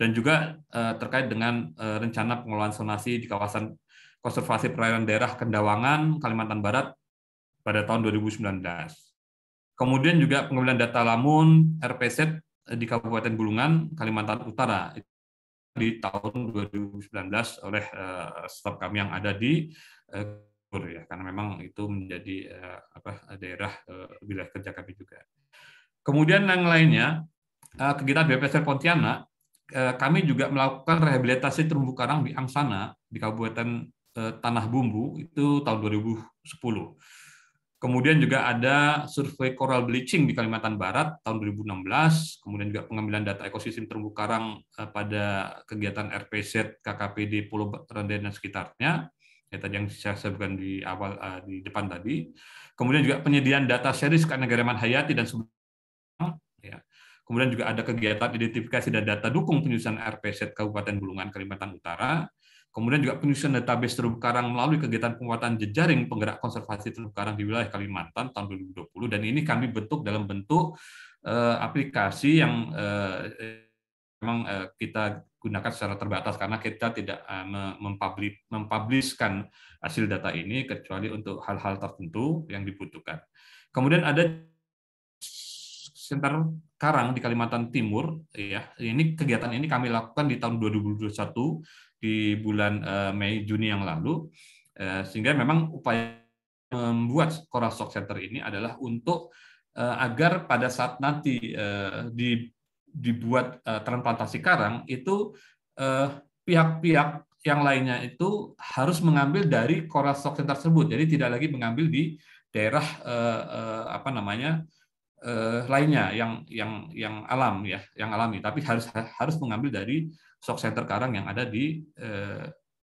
Dan juga e, terkait dengan e, rencana pengelolaan sonasi di kawasan konservasi perairan daerah Kendawangan, Kalimantan Barat pada tahun 2019. Kemudian juga pengambilan data lamun RPZ di Kabupaten Bulungan, Kalimantan Utara di tahun 2019 oleh uh, staf kami yang ada di Bogor eh, uh, ya karena memang itu menjadi uh, apa daerah uh, wilayah kerja kami juga. Kemudian yang lainnya uh, kegiatan BPSR Pontianak uh, kami juga melakukan rehabilitasi terumbu karang di Angsana di Kabupaten uh, Tanah Bumbu itu tahun 2010 Kemudian juga ada survei coral bleaching di Kalimantan Barat tahun 2016, kemudian juga pengambilan data ekosistem terumbu karang eh, pada kegiatan RPZ KKPD Pulau Rendah dan sekitarnya, ya tadi yang saya sebutkan di awal eh, di depan tadi. Kemudian juga penyediaan data series keanegaragaman hayati dan sebagainya. Ya. Kemudian juga ada kegiatan identifikasi dan data dukung penyusunan RPZ Kabupaten Bulungan Kalimantan Utara Kemudian juga penyusunan database terumbu karang melalui kegiatan penguatan jejaring penggerak konservasi terumbu karang di wilayah Kalimantan tahun 2020 dan ini kami bentuk dalam bentuk eh, aplikasi yang eh, memang eh, kita gunakan secara terbatas karena kita tidak eh, mempubliskan hasil data ini kecuali untuk hal-hal tertentu yang dibutuhkan. Kemudian ada Center Karang di Kalimantan Timur ya. Ini kegiatan ini kami lakukan di tahun 2021 di bulan eh, Mei Juni yang lalu eh, sehingga memang upaya membuat Coral Stock Center ini adalah untuk eh, agar pada saat nanti dibuat transplantasi karang itu pihak-pihak yang lainnya itu harus mengambil dari coral stock center tersebut. Jadi tidak lagi mengambil di daerah apa namanya lainnya yang yang yang alam ya, yang alami, tapi harus harus mengambil dari shock center karang yang ada di eh,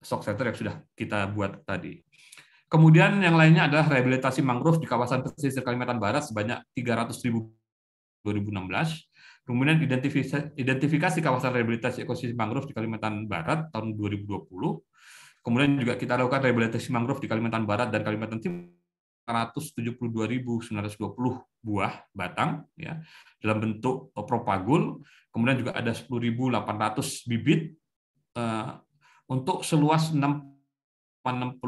shock center yang sudah kita buat tadi. Kemudian yang lainnya adalah rehabilitasi mangrove di kawasan pesisir Kalimantan Barat sebanyak 300 ribu 2016. Kemudian identifikasi, identifikasi kawasan rehabilitasi ekosistem mangrove di Kalimantan Barat tahun 2020. Kemudian juga kita lakukan rehabilitasi mangrove di Kalimantan Barat dan Kalimantan Timur 472.920 buah batang ya dalam bentuk eh, propagul, kemudian juga ada 10.800 bibit uh, untuk seluas 64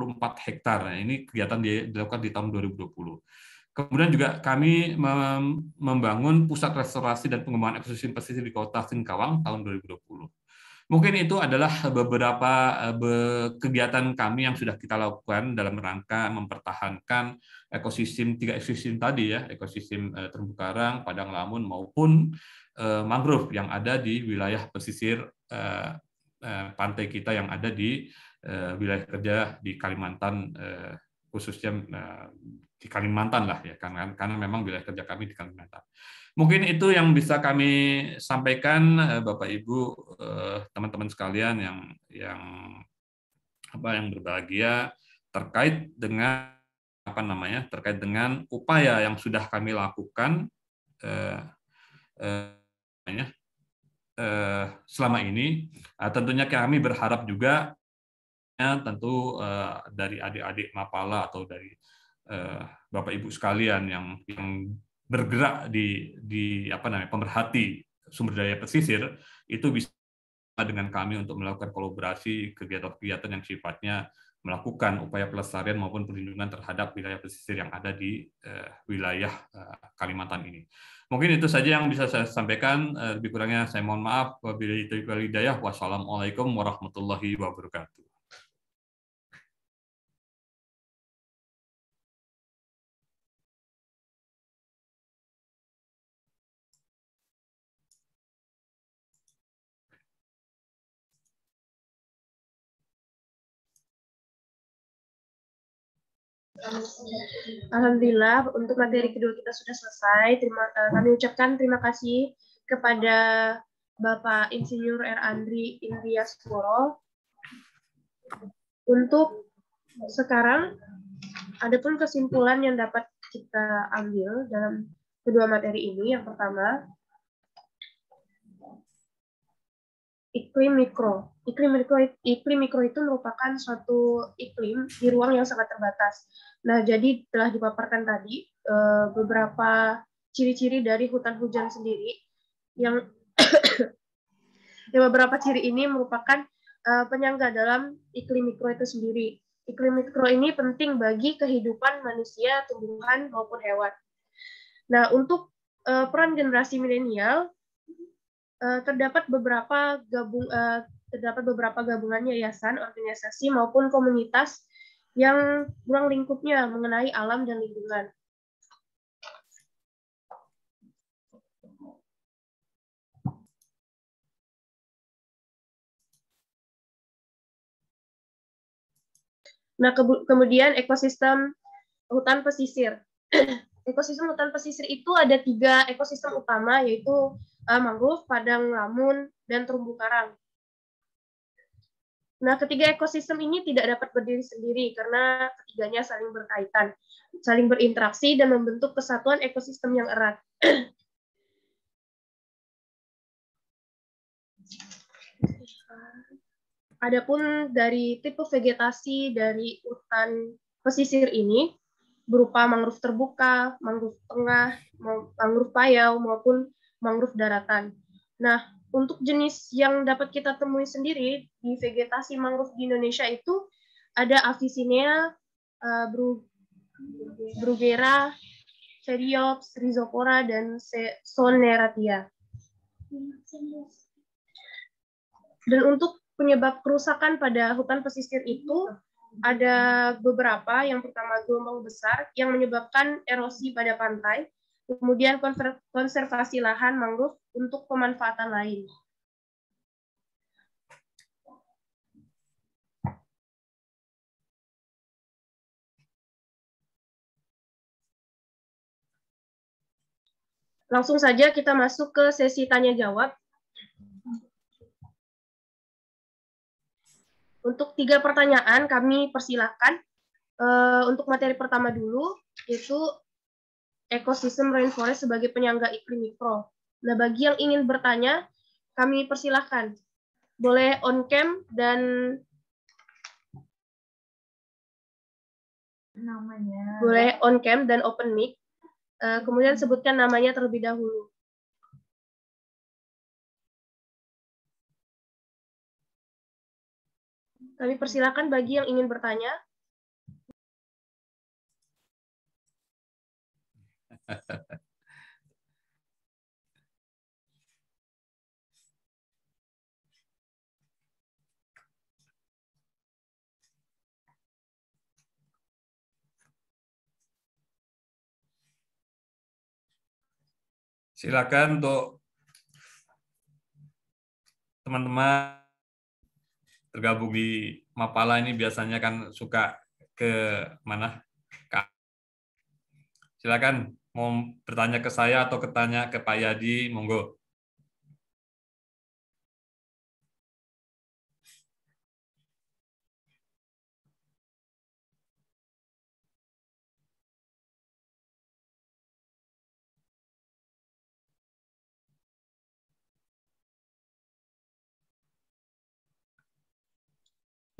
hektar. Nah, ini kegiatan dilakukan di tahun 2020. Kemudian juga kami membangun pusat restorasi dan pengembangan ekosistem pesisir di Kota Singkawang tahun 2020. Mungkin itu adalah beberapa eh, kegiatan kami yang sudah kita lakukan dalam rangka mempertahankan ekosistem tiga ekosistem tadi ya, ekosistem eh, terumbu karang, padang lamun maupun eh, mangrove yang ada di wilayah pesisir pantai kita yang ada di wilayah kerja di Kalimantan khususnya di Kalimantan lah ya karena memang wilayah kerja kami di Kalimantan. Mungkin itu yang bisa kami sampaikan, eh, Bapak Ibu, eh, teman-teman sekalian yang yang apa yang berbahagia terkait dengan apa namanya terkait dengan upaya yang sudah kami lakukan eh, eh, ya, eh, selama ini. Nah, tentunya kami berharap juga ya, tentu eh, dari adik-adik Mapala atau dari Bapak Ibu sekalian yang yang bergerak di di apa namanya pemerhati sumber daya pesisir itu bisa dengan kami untuk melakukan kolaborasi kegiatan-kegiatan yang sifatnya melakukan upaya pelestarian maupun perlindungan terhadap wilayah pesisir yang ada di uh, wilayah uh, Kalimantan ini. Mungkin itu saja yang bisa saya sampaikan. Uh, lebih kurangnya saya mohon maaf. Wabillahi taufiq wal Wassalamualaikum warahmatullahi wabarakatuh. Alhamdulillah untuk materi kedua kita sudah selesai. Terima, uh, kami ucapkan terima kasih kepada Bapak Insinyur R. Andri Indias Untuk sekarang, ada pun kesimpulan yang dapat kita ambil dalam kedua materi ini, yang pertama, iklim mikro. Iklim mikro iklim mikro itu merupakan suatu iklim di ruang yang sangat terbatas. Nah, jadi telah dipaparkan tadi eh, beberapa ciri-ciri dari hutan hujan sendiri yang [COUGHS] yang beberapa ciri ini merupakan eh, penyangga dalam iklim mikro itu sendiri. Iklim mikro ini penting bagi kehidupan manusia, tumbuhan maupun hewan. Nah, untuk eh, peran generasi milenial Eh, terdapat beberapa gabung eh, terdapat beberapa gabungan yayasan, organisasi maupun komunitas yang ruang lingkupnya mengenai alam dan lingkungan. Nah, kemudian ekosistem hutan pesisir. [CLEARS THROAT] ekosistem hutan pesisir itu ada tiga ekosistem utama yaitu uh, mangrove, padang lamun, dan terumbu karang. Nah, ketiga ekosistem ini tidak dapat berdiri sendiri karena ketiganya saling berkaitan, saling berinteraksi dan membentuk kesatuan ekosistem yang erat. [CLEARS THROAT] Adapun dari tipe vegetasi dari hutan pesisir ini, berupa mangrove terbuka, mangrove tengah, mangrove payau, maupun mangrove daratan. Nah, untuk jenis yang dapat kita temui sendiri di vegetasi mangrove di Indonesia itu ada Avicennia, eh, Brugera, Ceriops, Rhizophora, dan Soneratia. Dan untuk penyebab kerusakan pada hutan pesisir itu ada beberapa, yang pertama gelombang besar yang menyebabkan erosi pada pantai, kemudian konservasi lahan mangrove untuk pemanfaatan lain. Langsung saja kita masuk ke sesi tanya jawab. Untuk tiga pertanyaan kami persilahkan uh, untuk materi pertama dulu yaitu ekosistem rainforest sebagai penyangga iklim mikro. Nah bagi yang ingin bertanya kami persilahkan boleh on cam dan namanya boleh on cam dan open mic. Uh, kemudian sebutkan namanya terlebih dahulu. Kami persilakan bagi yang ingin bertanya. Silakan untuk teman-teman tergabung di Mapala ini biasanya kan suka ke mana? Silakan mau bertanya ke saya atau ketanya ke Pak Yadi, monggo.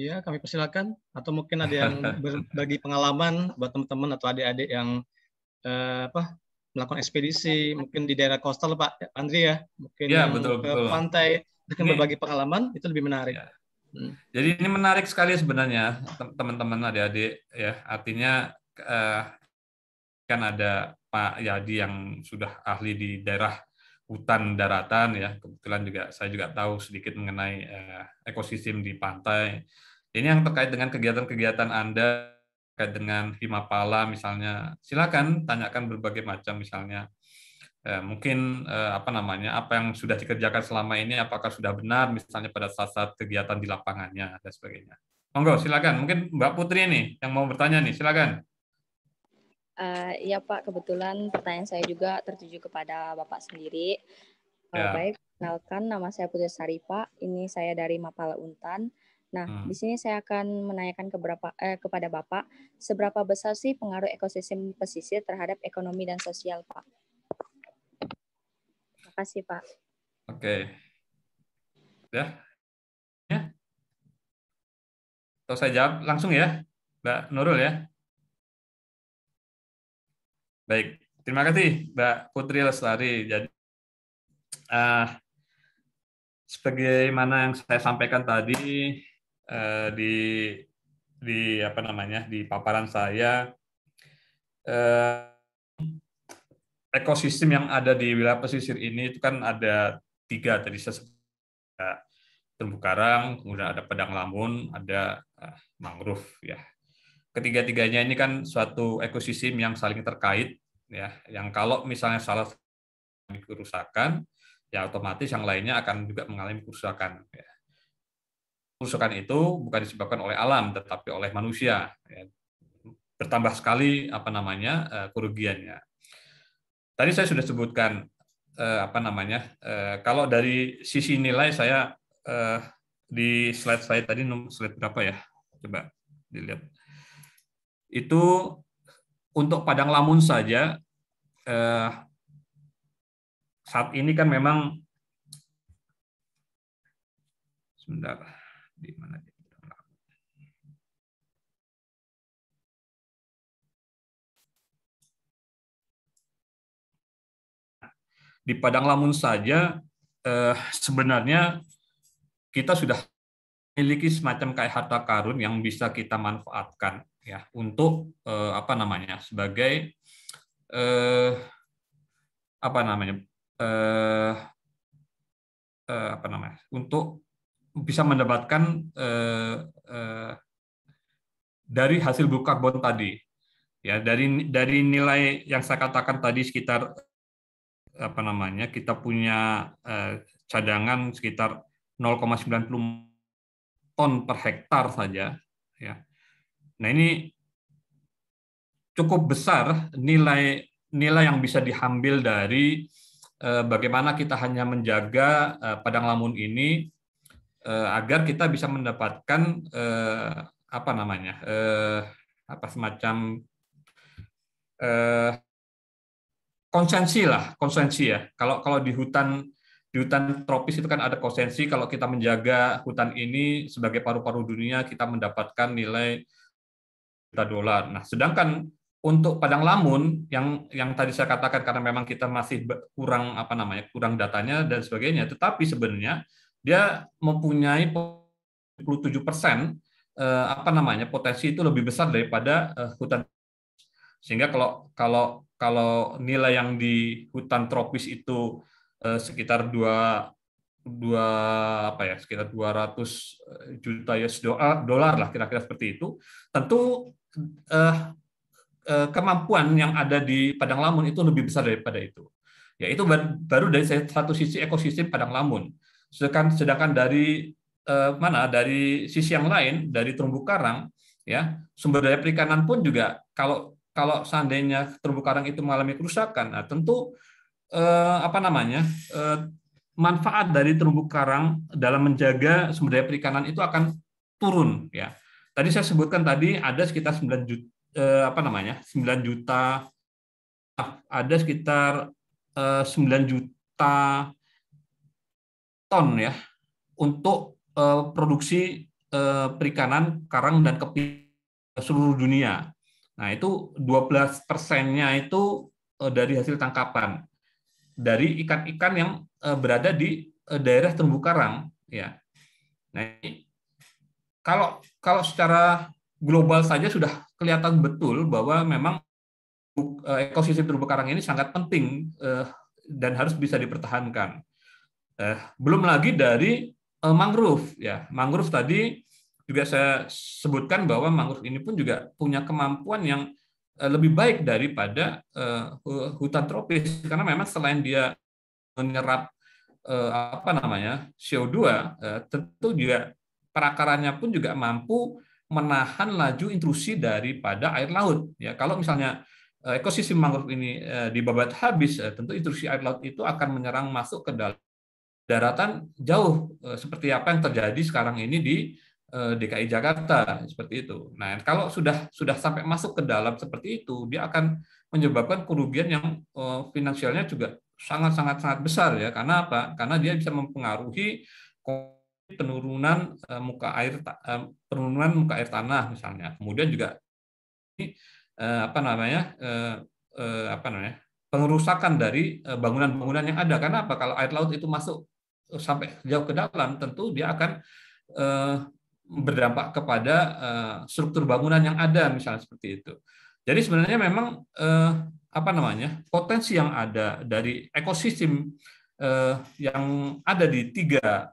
Ya, kami persilakan. Atau mungkin ada yang [LAUGHS] berbagi pengalaman buat teman-teman atau adik-adik yang eh, apa melakukan ekspedisi, mungkin di daerah coastal Pak Andri ya, mungkin ya, betul, ke betul. pantai, mungkin berbagi pengalaman itu lebih menarik. Ya. Jadi ini menarik sekali sebenarnya teman-teman adik-adik ya, artinya eh, kan ada Pak Yadi yang sudah ahli di daerah hutan daratan ya kebetulan juga saya juga tahu sedikit mengenai eh, ekosistem di pantai ini yang terkait dengan kegiatan-kegiatan Anda, terkait dengan Himapala misalnya. Silakan tanyakan berbagai macam misalnya. Eh, mungkin eh, apa namanya, apa yang sudah dikerjakan selama ini, apakah sudah benar misalnya pada saat-saat kegiatan di lapangannya dan sebagainya. Monggo, silakan. Mungkin Mbak Putri nih yang mau bertanya nih, silakan. Uh, ya Pak, kebetulan pertanyaan saya juga tertuju kepada Bapak sendiri. Eh, ya. baik, kenalkan nama saya Putri Sari Pak. Ini saya dari Mapala Untan. Nah, hmm. di sini saya akan menanyakan keberapa, eh, kepada Bapak, seberapa besar sih pengaruh ekosistem pesisir terhadap ekonomi dan sosial, Pak? Terima kasih, Pak. Oke. Ya. Ya. Atau saya jawab langsung ya, Mbak Nurul ya. Baik, terima kasih Mbak Putri Lestari. Jadi, uh, sebagaimana yang saya sampaikan tadi, Eh, di di apa namanya di paparan saya eh, ekosistem yang ada di wilayah pesisir ini itu kan ada tiga tadi saya terumbu karang, kemudian ada pedang lamun, ada eh, mangrove ya. Ketiga-tiganya ini kan suatu ekosistem yang saling terkait ya, yang kalau misalnya salah satu kerusakan, ya otomatis yang lainnya akan juga mengalami kerusakan ya kerusakan itu bukan disebabkan oleh alam tetapi oleh manusia ya. bertambah sekali apa namanya eh, kerugiannya tadi saya sudah sebutkan eh, apa namanya eh, kalau dari sisi nilai saya di slide saya tadi slide berapa ya coba dilihat itu untuk padang lamun saja saat ini kan memang sebentar di mana dia nah, di Padang Lamun saja eh, sebenarnya kita sudah memiliki semacam kayak harta karun yang bisa kita manfaatkan ya untuk eh, apa namanya sebagai eh, apa namanya eh, eh, apa namanya untuk bisa mendapatkan eh, eh, dari hasil buka carbon tadi ya dari dari nilai yang saya katakan tadi sekitar apa namanya kita punya eh, cadangan sekitar 0,90 ton per hektar saja ya nah ini cukup besar nilai nilai yang bisa diambil dari bagaimana kita hanya menjaga padang lamun ini eh, agar kita bisa mendapatkan eh, apa namanya eh, apa semacam eh, konsensi lah konsensi ya kalau kalau di hutan di hutan tropis itu kan ada konsensi kalau kita menjaga hutan ini sebagai paru-paru dunia kita mendapatkan nilai juta dolar nah sedangkan untuk padang lamun yang yang tadi saya katakan karena memang kita masih kurang apa namanya kurang datanya dan sebagainya tetapi sebenarnya dia mempunyai 27 persen eh, apa namanya potensi itu lebih besar daripada eh, hutan sehingga kalau kalau kalau nilai yang di hutan tropis itu eh, sekitar dua dua apa ya sekitar 200 juta US dolar lah kira-kira seperti itu tentu eh, eh, kemampuan yang ada di padang lamun itu lebih besar daripada itu ya itu baru dari satu sisi ekosistem padang lamun Sedangkan, sedangkan dari eh, mana? Dari sisi yang lain, dari terumbu karang, ya sumber daya perikanan pun juga kalau kalau seandainya terumbu karang itu mengalami kerusakan, nah tentu eh, apa namanya eh, manfaat dari terumbu karang dalam menjaga sumber daya perikanan itu akan turun ya. Tadi saya sebutkan tadi ada sekitar 9 juta eh, apa namanya? 9 juta ada sekitar 9 eh, juta ton ya untuk uh, produksi uh, perikanan karang dan kepiting seluruh dunia. Nah, itu 12 persennya itu uh, dari hasil tangkapan dari ikan-ikan yang uh, berada di uh, daerah terumbu karang ya. Nah, ini, kalau kalau secara global saja sudah kelihatan betul bahwa memang ekosistem terumbu karang ini sangat penting dan harus bisa dipertahankan. Ya, belum lagi dari uh, mangrove ya. Mangrove tadi juga saya sebutkan bahwa mangrove ini pun juga punya kemampuan yang eh, lebih baik daripada uh, hutan tropis karena memang selain dia menyerap uh, apa namanya CO2 uh, tentu juga perakarannya pun juga mampu menahan laju intrusi daripada air laut ya kalau misalnya ekosistem mangrove ini dibabat habis tentu intrusi air laut itu akan menyerang masuk ke dalam daratan jauh eh, seperti apa yang terjadi sekarang ini di eh, DKI Jakarta seperti itu. Nah, kalau sudah sudah sampai masuk ke dalam seperti itu, dia akan menyebabkan kerugian yang eh, finansialnya juga sangat sangat sangat besar ya. Karena apa? Karena dia bisa mempengaruhi penurunan muka air penurunan muka air tanah misalnya. Kemudian juga ini apa namanya? apa namanya? pengerusakan dari bangunan-bangunan yang ada. Karena apa? Kalau air laut itu masuk sampai jauh ke dalam tentu dia akan uh, berdampak kepada uh, struktur bangunan yang ada misalnya seperti itu. Jadi sebenarnya memang uh, apa namanya potensi yang ada dari ekosistem uh, yang ada di tiga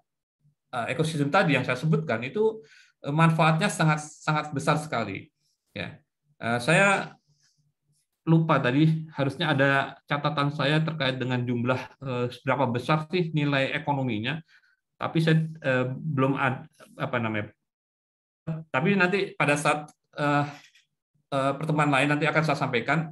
uh, ekosistem tadi yang saya sebutkan itu uh, manfaatnya sangat sangat besar sekali. Ya, Uh, saya lupa tadi harusnya ada catatan saya terkait dengan jumlah eh, besar sih nilai ekonominya tapi saya eh, belum ad, apa namanya tapi nanti pada saat eh, eh, pertemuan lain nanti akan saya sampaikan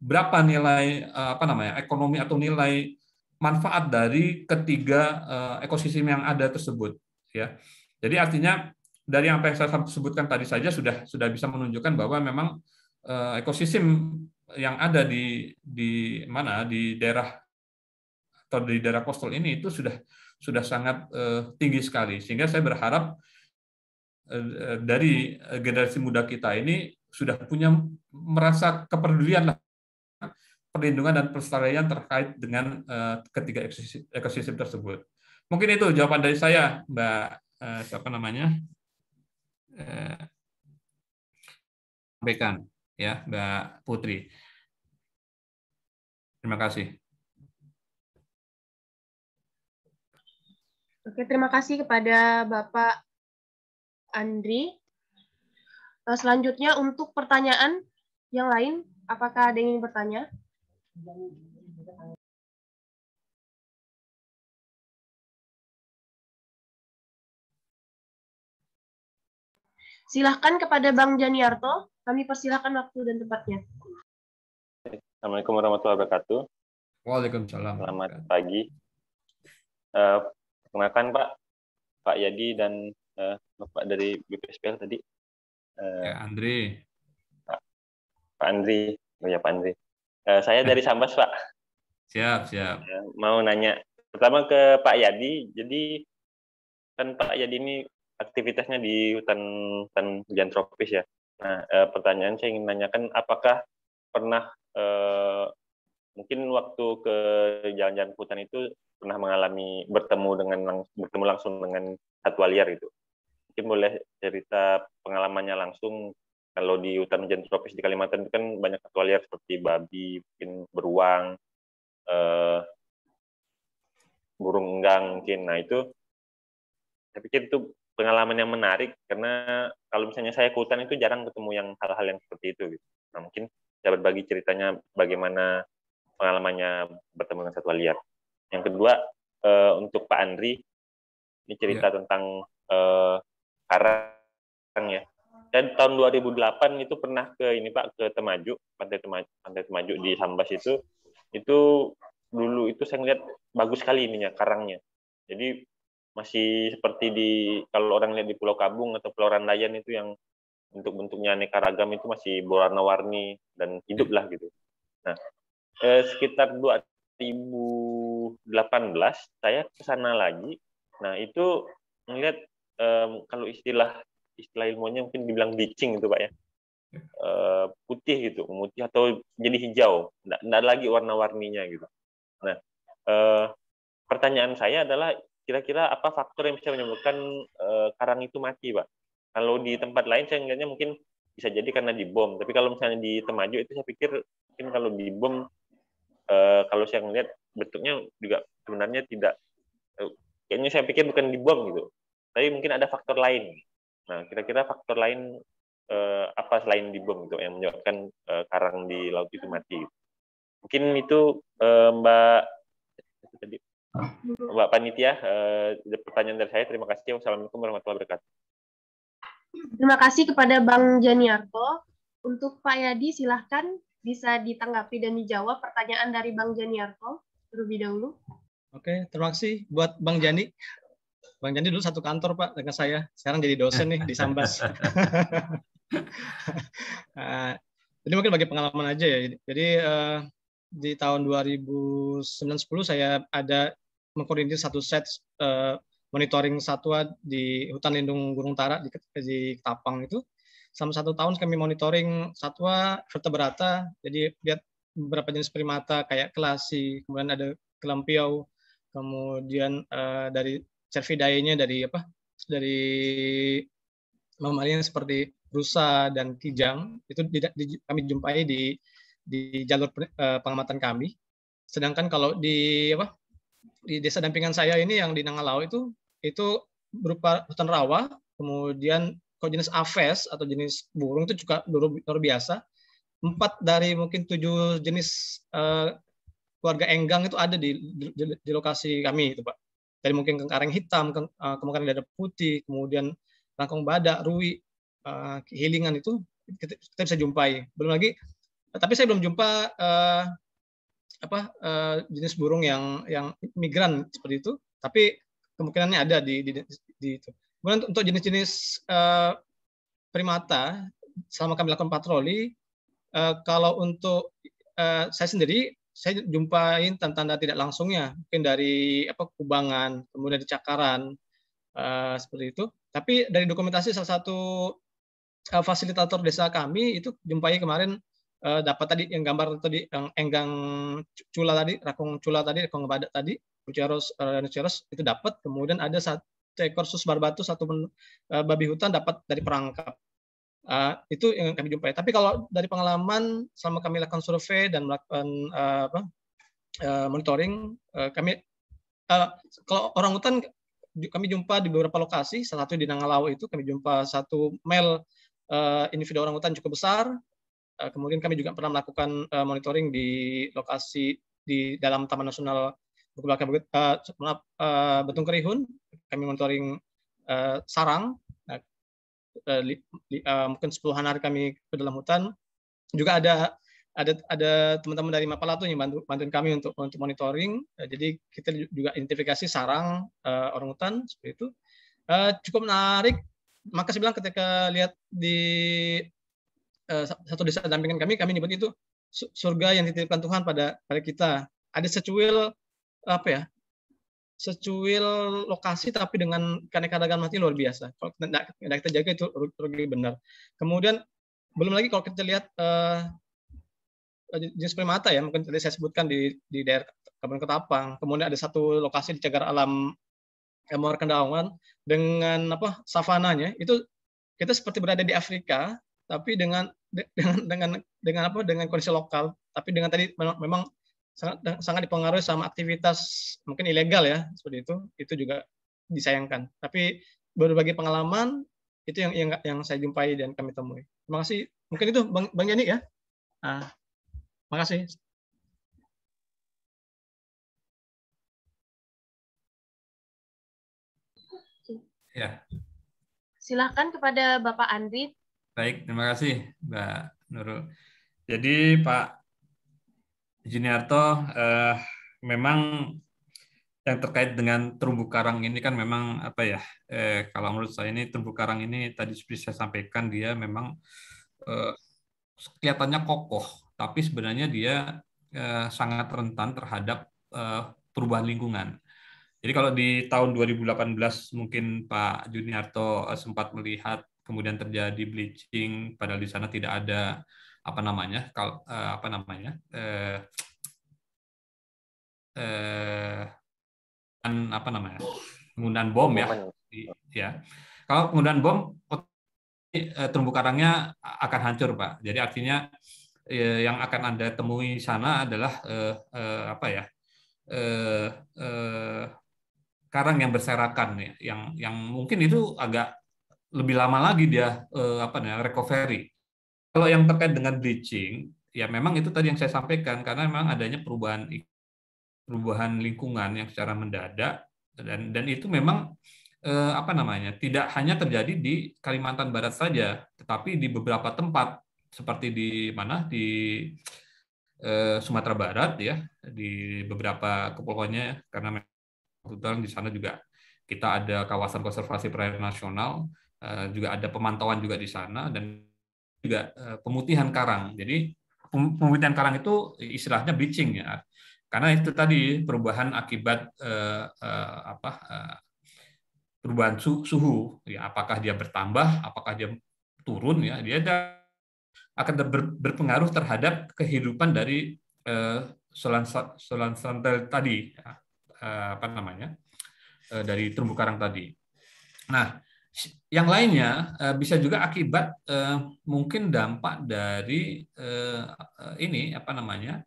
berapa nilai apa namanya ekonomi atau nilai manfaat dari ketiga ekosistem yang ada tersebut ya jadi artinya dari apa yang saya sebutkan tadi saja sudah sudah bisa menunjukkan bahwa memang Eh, ekosistem yang ada di di mana di daerah atau di daerah coastal ini itu sudah sudah sangat uh, tinggi sekali sehingga saya berharap uh, dari generasi muda kita ini sudah punya merasa kepedulian lah perlindungan dan pelestarian terkait dengan uh, ketiga ekosistem, ekosistem tersebut. Mungkin itu jawaban dari saya, Mbak uh, siapa namanya? Uh, ya Mbak Putri. Terima kasih. Oke, terima kasih kepada Bapak Andri. Eh, selanjutnya untuk pertanyaan yang lain, apakah ada yang ingin bertanya? Silahkan kepada Bang Janiarto. Kami persilahkan waktu dan tempatnya. Assalamualaikum warahmatullahi wabarakatuh. Waalaikumsalam. Selamat pagi. Uh, Pak, Pak Yadi dan uh, Bapak dari BPSPL tadi. Uh, ya, Andri. Pak, Pak Andri. Oh ya, Pak Andri. Uh, saya dari [LAUGHS] Sambas, Pak. Siap, siap. Uh, mau nanya. Pertama ke Pak Yadi. Jadi, kan Pak Yadi ini aktivitasnya di hutan, hutan hujan tropis ya. Nah, e, pertanyaan saya ingin nanyakan, apakah pernah e, mungkin waktu ke jalan-jalan hutan itu pernah mengalami bertemu dengan bertemu langsung dengan satwa liar itu. Mungkin boleh cerita pengalamannya langsung kalau di hutan hujan tropis di Kalimantan itu kan banyak satwa liar seperti babi, mungkin beruang, e, burung enggang mungkin. Nah, itu saya pikir itu pengalaman yang menarik karena kalau misalnya saya ke hutan itu jarang ketemu yang hal-hal yang seperti itu gitu. Nah, mungkin saya bagi ceritanya bagaimana pengalamannya bertemu dengan satwa liar. Yang kedua uh, untuk Pak Andri ini cerita yeah. tentang uh, karang ya. Dan tahun 2008 itu pernah ke ini Pak ke Temaju, Pantai Temaju, Pantai Temaju di Sambas itu itu dulu itu saya ngeliat bagus sekali ininya karangnya. Jadi masih seperti di kalau orang lihat di Pulau Kabung atau Pulau Randayan itu yang untuk bentuknya aneka ragam itu masih berwarna-warni dan hidup lah gitu. Nah, eh, sekitar 2018 saya ke sana lagi. Nah, itu melihat eh, kalau istilah istilah ilmunya mungkin dibilang bicing itu Pak ya. Eh, putih gitu, putih atau jadi hijau, enggak, enggak lagi warna-warninya gitu. Nah, eh, pertanyaan saya adalah kira-kira apa faktor yang bisa menyebabkan uh, karang itu mati, Pak? Kalau di tempat lain saya ngelihatnya mungkin bisa jadi karena dibom, tapi kalau misalnya di Temaju itu saya pikir mungkin kalau dibom uh, kalau saya melihat bentuknya juga sebenarnya tidak uh, kayaknya saya pikir bukan dibom gitu. Tapi mungkin ada faktor lain. Nah, kira-kira faktor lain apa selain dibom gitu yang menyebabkan karang di laut itu mati? Mungkin itu Mbak tadi Mbak Panitia, eh, pertanyaan dari saya. Terima kasih. Wassalamualaikum warahmatullahi wabarakatuh. Terima kasih kepada Bang Janiarto. Untuk Pak Yadi, silahkan bisa ditanggapi dan dijawab pertanyaan dari Bang Janiarto terlebih dahulu. Oke, terima kasih buat Bang Jani. Bang Jani dulu satu kantor Pak dengan saya. Sekarang jadi dosen nih di Sambas. jadi [LAUGHS] eh, mungkin bagi pengalaman aja ya. Jadi eh, di tahun 2009-10 saya ada mengkoordinir satu set uh, monitoring satwa di hutan lindung Gunung Tara di, di Ketapang itu. Selama satu tahun kami monitoring satwa vertebrata, jadi lihat beberapa jenis primata kayak kelasi, kemudian ada kelampiau, kemudian uh, dari cervidae-nya dari apa? Dari mamalia seperti rusa dan kijang itu di, di, kami jumpai di di jalur uh, pengamatan kami. Sedangkan kalau di apa di desa dampingan saya ini yang di Nangalau itu itu berupa hutan rawa, kemudian kalau jenis aves atau jenis burung itu juga luar biasa. Empat dari mungkin tujuh jenis uh, keluarga enggang itu ada di, di, di lokasi kami itu Pak. Dari mungkin kengkareng hitam, keng, uh, eh, kemungkinan dada putih, kemudian langkong badak, rui, uh, eh, hilingan itu kita, kita bisa jumpai. Belum lagi, tapi saya belum jumpa uh, apa uh, jenis burung yang yang migran seperti itu tapi kemungkinannya ada di di, di itu kemudian untuk jenis-jenis uh, primata selama kami lakukan patroli uh, kalau untuk uh, saya sendiri saya jumpain tanda-tanda tidak langsungnya mungkin dari apa kubangan kemudian di cakaran uh, seperti itu tapi dari dokumentasi salah satu uh, fasilitator desa kami itu jumpai kemarin uh, dapat tadi yang gambar tadi yang enggang cula tadi, rakung cula tadi, rakung badak tadi, rhinoceros, dan eh, itu dapat. Kemudian ada satu ekor sus barbatu, satu eh, babi hutan dapat dari perangkap. Uh, itu yang kami jumpai. Tapi kalau dari pengalaman selama kami lakukan survei dan melakukan uh, apa, uh, monitoring, uh, kami uh, kalau orang hutan kami jumpa di beberapa lokasi, salah satu di Nangalau itu kami jumpa satu male uh, individu orang hutan cukup besar, Eh, kemudian kami juga pernah melakukan eh, monitoring di lokasi di dalam Taman Nasional Bukit eh, Betung Kerihun, kami monitoring sarang, nah, mungkin sepuluh hari kami ke dalam hutan, juga ada ada ada teman-teman dari Mapala tuh yang bantu bantuin kami untuk untuk monitoring. jadi kita juga identifikasi sarang orang hutan seperti itu. cukup menarik. Maka saya bilang ketika lihat di Eh, satu desa dampingan kami kami nyebut itu surga yang dititipkan Tuhan pada pada kita. Ada secuil apa ya? Secuil lokasi tapi dengan keanekaragaman mati luar biasa. Kalau tidak kita jaga itu rugi benar. Kemudian belum lagi kalau kita lihat uh, eh, eh, jenis primata ya, mungkin tadi saya sebutkan di di daerah Kabupaten Ketapang. Kemudian ada satu lokasi di cagar alam Emor Kendawan dengan apa savananya itu kita seperti berada di Afrika tapi dengan dengan dengan dengan apa dengan kondisi lokal tapi dengan tadi memang sangat sangat dipengaruhi sama aktivitas mungkin ilegal ya seperti itu itu juga disayangkan tapi berbagai pengalaman itu yang yang, yang saya jumpai dan kami temui terima kasih mungkin itu bang bang Yani ya ah kasih. ya silahkan kepada bapak Andri Baik, terima kasih Mbak Nurul. Jadi Pak Juniarto, eh, memang yang terkait dengan terumbu karang ini kan memang apa ya? Eh, kalau menurut saya ini terumbu karang ini tadi seperti saya sampaikan dia memang eh, kelihatannya kokoh, tapi sebenarnya dia eh, sangat rentan terhadap eh, perubahan lingkungan. Jadi kalau di tahun 2018 mungkin Pak Juniarto eh, sempat melihat kemudian terjadi bleaching padahal di sana tidak ada apa namanya kal, uh, apa namanya eh, eh apa namanya penggunaan bom ya ya kalau penggunaan bom eh, terumbu karangnya akan hancur pak jadi artinya eh, yang akan anda temui sana adalah eh, eh, apa ya eh, eh, karang yang berserakan ya yang yang mungkin itu agak lebih lama lagi dia eh, apa namanya recovery. Kalau yang terkait dengan bleaching, ya memang itu tadi yang saya sampaikan karena memang adanya perubahan perubahan lingkungan yang secara mendadak dan dan itu memang eh, apa namanya tidak hanya terjadi di Kalimantan Barat saja, tetapi di beberapa tempat seperti di mana di eh, Sumatera Barat ya di beberapa kepulauannya karena kebetulan di sana juga kita ada kawasan konservasi perairan nasional Eh, juga ada pemantauan juga di sana dan juga eh, pemutihan karang. Jadi pemutihan karang itu istilahnya bleaching ya. Karena itu tadi perubahan akibat eh, eh, apa eh, perubahan su suhu ya apakah dia bertambah, apakah dia turun ya, dia akan ber, berpengaruh terhadap kehidupan dari eh, solan tadi ya, eh, apa namanya? Eh, dari terumbu karang tadi. Nah, yang lainnya eh, bisa juga akibat eh, mungkin dampak dari eh, ini apa namanya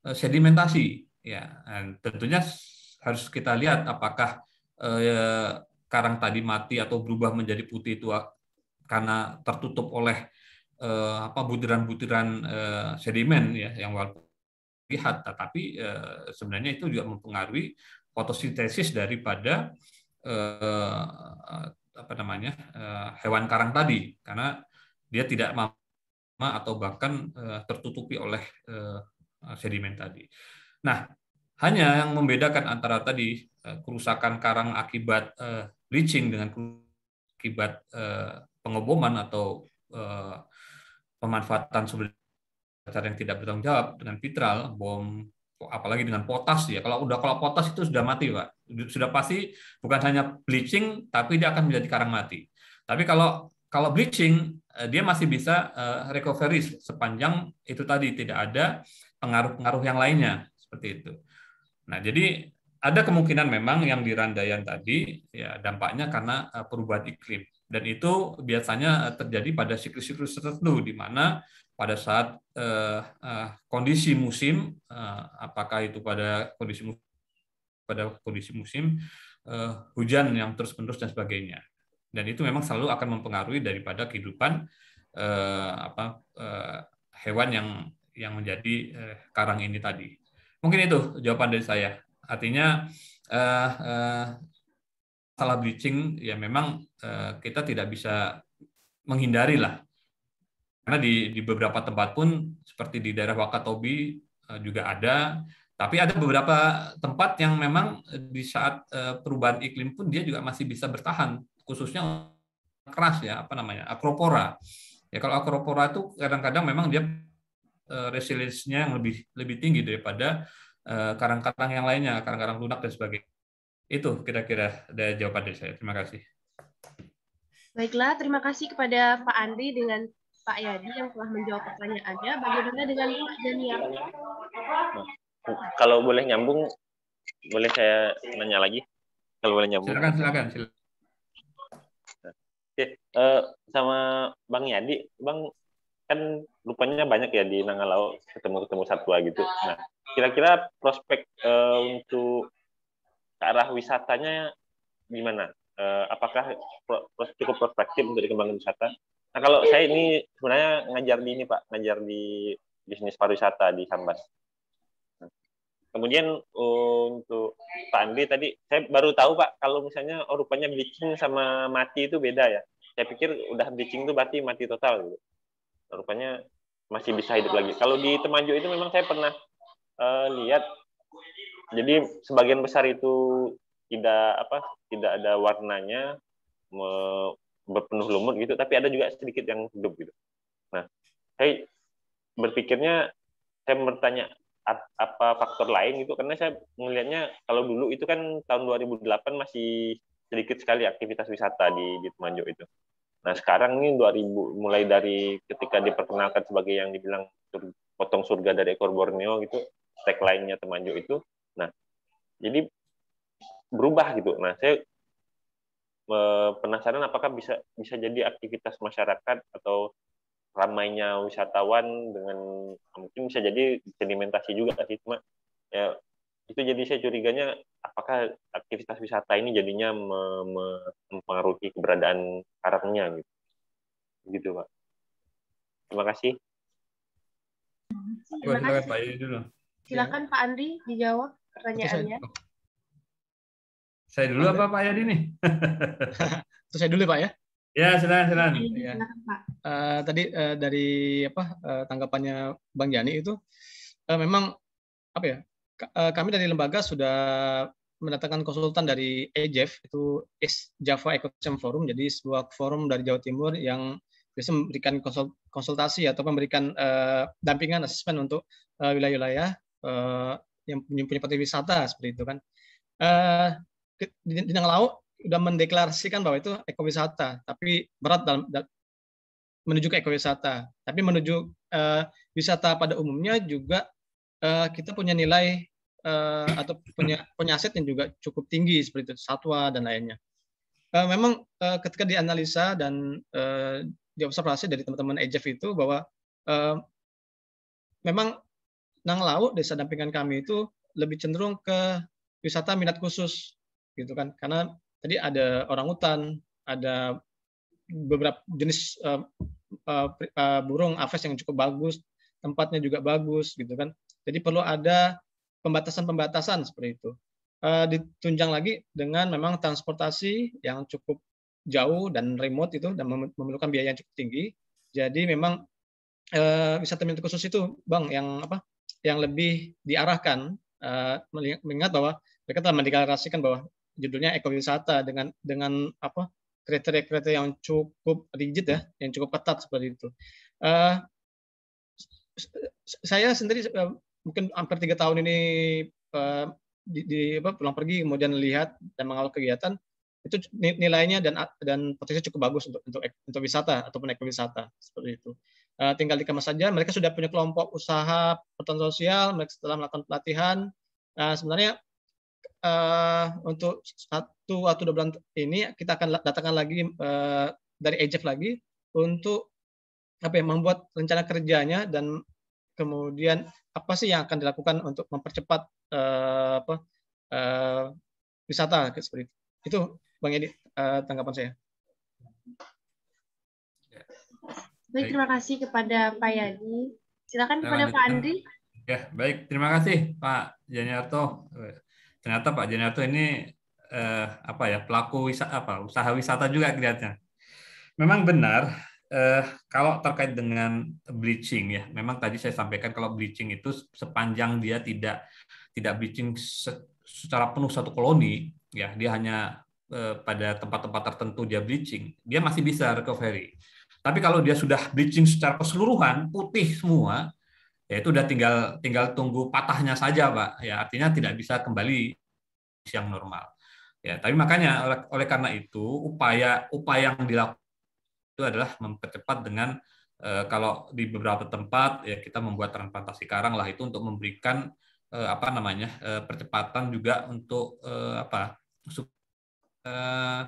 sedimentasi ya dan tentunya harus kita lihat apakah karang tadi mati atau berubah menjadi putih tua karena tertutup oleh apa butiran-butiran sedimen ya yang walaupun lihat tetapi sebenarnya itu juga mempengaruhi fotosintesis daripada apa namanya eh, hewan karang tadi karena dia tidak mampu atau bahkan eh, tertutupi oleh eh, sedimen tadi. Nah, hanya yang membedakan antara tadi kerusakan karang akibat leaching dengan akibat pengeboman atau pemanfaatan sumber daya yang tidak bertanggung jawab dengan pitral, bom apalagi dengan potas ya. Kalau udah kalau potas itu sudah mati, Pak. Sudah pasti bukan hanya bleaching tapi dia akan menjadi karang mati. Tapi kalau kalau bleaching eh, dia masih bisa eh, recovery sepanjang itu tadi tidak ada pengaruh-pengaruh yang lainnya seperti itu. Nah, jadi ada kemungkinan memang yang di Randayan tadi ya dampaknya karena eh, perubahan iklim dan itu biasanya terjadi pada siklus-siklus tertentu di mana pada saat eh, eh, kondisi musim, eh, apakah itu pada kondisi pada kondisi musim eh, hujan yang terus-menerus dan sebagainya. Dan itu memang selalu akan mempengaruhi daripada kehidupan eh, apa eh, hewan yang yang menjadi eh, karang ini tadi. Mungkin itu jawaban dari saya. Artinya eh, eh, salah bleaching ya memang eh, kita tidak bisa menghindari lah karena di, di beberapa tempat pun seperti di daerah Wakatobi eh, juga ada, tapi ada beberapa tempat yang memang eh, di saat eh, perubahan iklim pun dia juga masih bisa bertahan, khususnya keras ya apa namanya akropora. Ya kalau akropora itu kadang-kadang memang dia resiliensinya yang lebih lebih tinggi daripada karang-karang yang lainnya, karang-karang lunak dan sebagainya. Itu kira-kira dari jawaban dari saya. Terima kasih. Baiklah, terima kasih kepada Pak Andri dengan Pak Yadi yang telah menjawab pertanyaannya. Bagaimana dengan Pak Daniel? Nah, kalau boleh nyambung, boleh saya nanya lagi? Kalau boleh nyambung. Silakan, silakan. silakan. Oke, uh, sama Bang Yadi, Bang kan rupanya banyak ya di Nangalau ketemu-ketemu satwa gitu. Nah, kira-kira prospek uh, untuk ke arah wisatanya gimana? Uh, apakah pro, cukup prospektif untuk dikembangkan wisata? Nah kalau iya, saya iya. ini sebenarnya ngajar di ini Pak, ngajar di bisnis pariwisata di Sambas. Kemudian untuk Pak Andri tadi, saya baru tahu Pak, kalau misalnya oh, rupanya bleaching sama mati itu beda ya. Saya pikir udah bleaching itu berarti mati total gitu. Rupanya masih bisa hidup lagi. Kalau di Temajuk itu memang saya pernah uh, lihat, jadi sebagian besar itu tidak apa tidak ada warnanya, berpenuh lumut gitu, tapi ada juga sedikit yang hidup gitu. Nah, saya berpikirnya saya bertanya apa faktor lain gitu karena saya melihatnya kalau dulu itu kan tahun 2008 masih sedikit sekali aktivitas wisata di di Temanjung itu. Nah, sekarang ini 2000 mulai dari ketika diperkenalkan sebagai yang dibilang potong surga dari ekor Borneo gitu, tag lainnya Temanjung itu. Nah, jadi berubah gitu. Nah, saya Eh, penasaran apakah bisa bisa jadi aktivitas masyarakat atau ramainya wisatawan dengan ah, mungkin bisa jadi sedimentasi juga sih cuma ya itu jadi saya curiganya apakah aktivitas wisata ini jadinya mempengaruhi keberadaan karangnya gitu gitu pak terima kasih terima kasih iya, iya, iya. silakan Pak Andri dijawab pertanyaannya saya dulu apa Pak Yadi nih? Itu [LAUGHS] saya dulu Pak ya. Ya, silakan, silakan. Ya. Uh, tadi uh, dari apa uh, tanggapannya Bang Yani itu uh, memang apa ya? Uh, kami dari lembaga sudah mendatangkan konsultan dari EJF e itu East Java Ecosystem Forum jadi sebuah forum dari Jawa Timur yang bisa memberikan konsultasi atau memberikan uh, dampingan asesmen untuk wilayah-wilayah uh, wilayah -wilayah, uh, yang punya, punya potensi wisata seperti itu kan uh, di Dinang Laut sudah mendeklarasikan bahwa itu ekowisata, tapi berat dalam dalam menuju ke ekowisata. Tapi menuju uh, wisata pada umumnya juga uh, kita punya nilai uh, atau punya punya aset yang juga cukup tinggi seperti itu, satwa dan lainnya. Uh, memang uh, ketika dianalisa dan uh, diobservasi dari teman-teman EJF itu bahwa uh, memang Nang Laut desa dampingan kami itu lebih cenderung ke wisata minat khusus gitu kan karena tadi ada orang hutan ada beberapa jenis uh, uh, uh, burung aves yang cukup bagus tempatnya juga bagus gitu kan jadi perlu ada pembatasan-pembatasan seperti itu uh, ditunjang lagi dengan memang transportasi yang cukup jauh dan remote itu dan memerlukan biaya yang cukup tinggi jadi memang uh, wisata minat khusus itu bang yang apa yang lebih diarahkan uh, mengingat bahwa mereka telah mendeklarasikan bahwa judulnya ekowisata dengan dengan apa kriteria-kriteria yang cukup rigid ya, yang cukup ketat seperti itu. Uh, saya sendiri uh, mungkin hampir tiga tahun ini uh, di, di apa, pulang pergi kemudian lihat dan mengawal kegiatan itu nilainya dan dan potensi cukup bagus untuk untuk untuk wisata ataupun ekowisata seperti itu. Uh, tinggal dikemas saja. Mereka sudah punya kelompok usaha pertanian sosial. Mereka setelah melakukan pelatihan, uh, sebenarnya uh, untuk satu atau dua bulan ini kita akan datangkan lagi uh, dari Ejek lagi untuk apa ya membuat rencana kerjanya dan kemudian apa sih yang akan dilakukan untuk mempercepat uh, apa uh, wisata seperti itu. Itu Bang Edi uh, tanggapan saya. Baik, terima kasih kepada Pak Yadi. Silakan kepada Pak Andri. Ya, baik. Terima kasih Pak Janiarto ternyata Pak Janiarto ini eh, apa ya pelaku wisata apa usaha wisata juga kelihatannya. Memang benar eh, kalau terkait dengan bleaching ya, memang tadi saya sampaikan kalau bleaching itu sepanjang dia tidak tidak bleaching secara penuh satu koloni ya, dia hanya eh, pada tempat-tempat tertentu dia bleaching, dia masih bisa recovery. Tapi kalau dia sudah bleaching secara keseluruhan putih semua, ya itu udah tinggal tinggal tunggu patahnya saja pak ya artinya tidak bisa kembali yang normal ya tapi makanya oleh, oleh karena itu upaya upaya yang dilakukan itu adalah mempercepat dengan eh, kalau di beberapa tempat ya kita membuat transplantasi karang lah itu untuk memberikan eh, apa namanya eh, percepatan juga untuk eh, apa eh,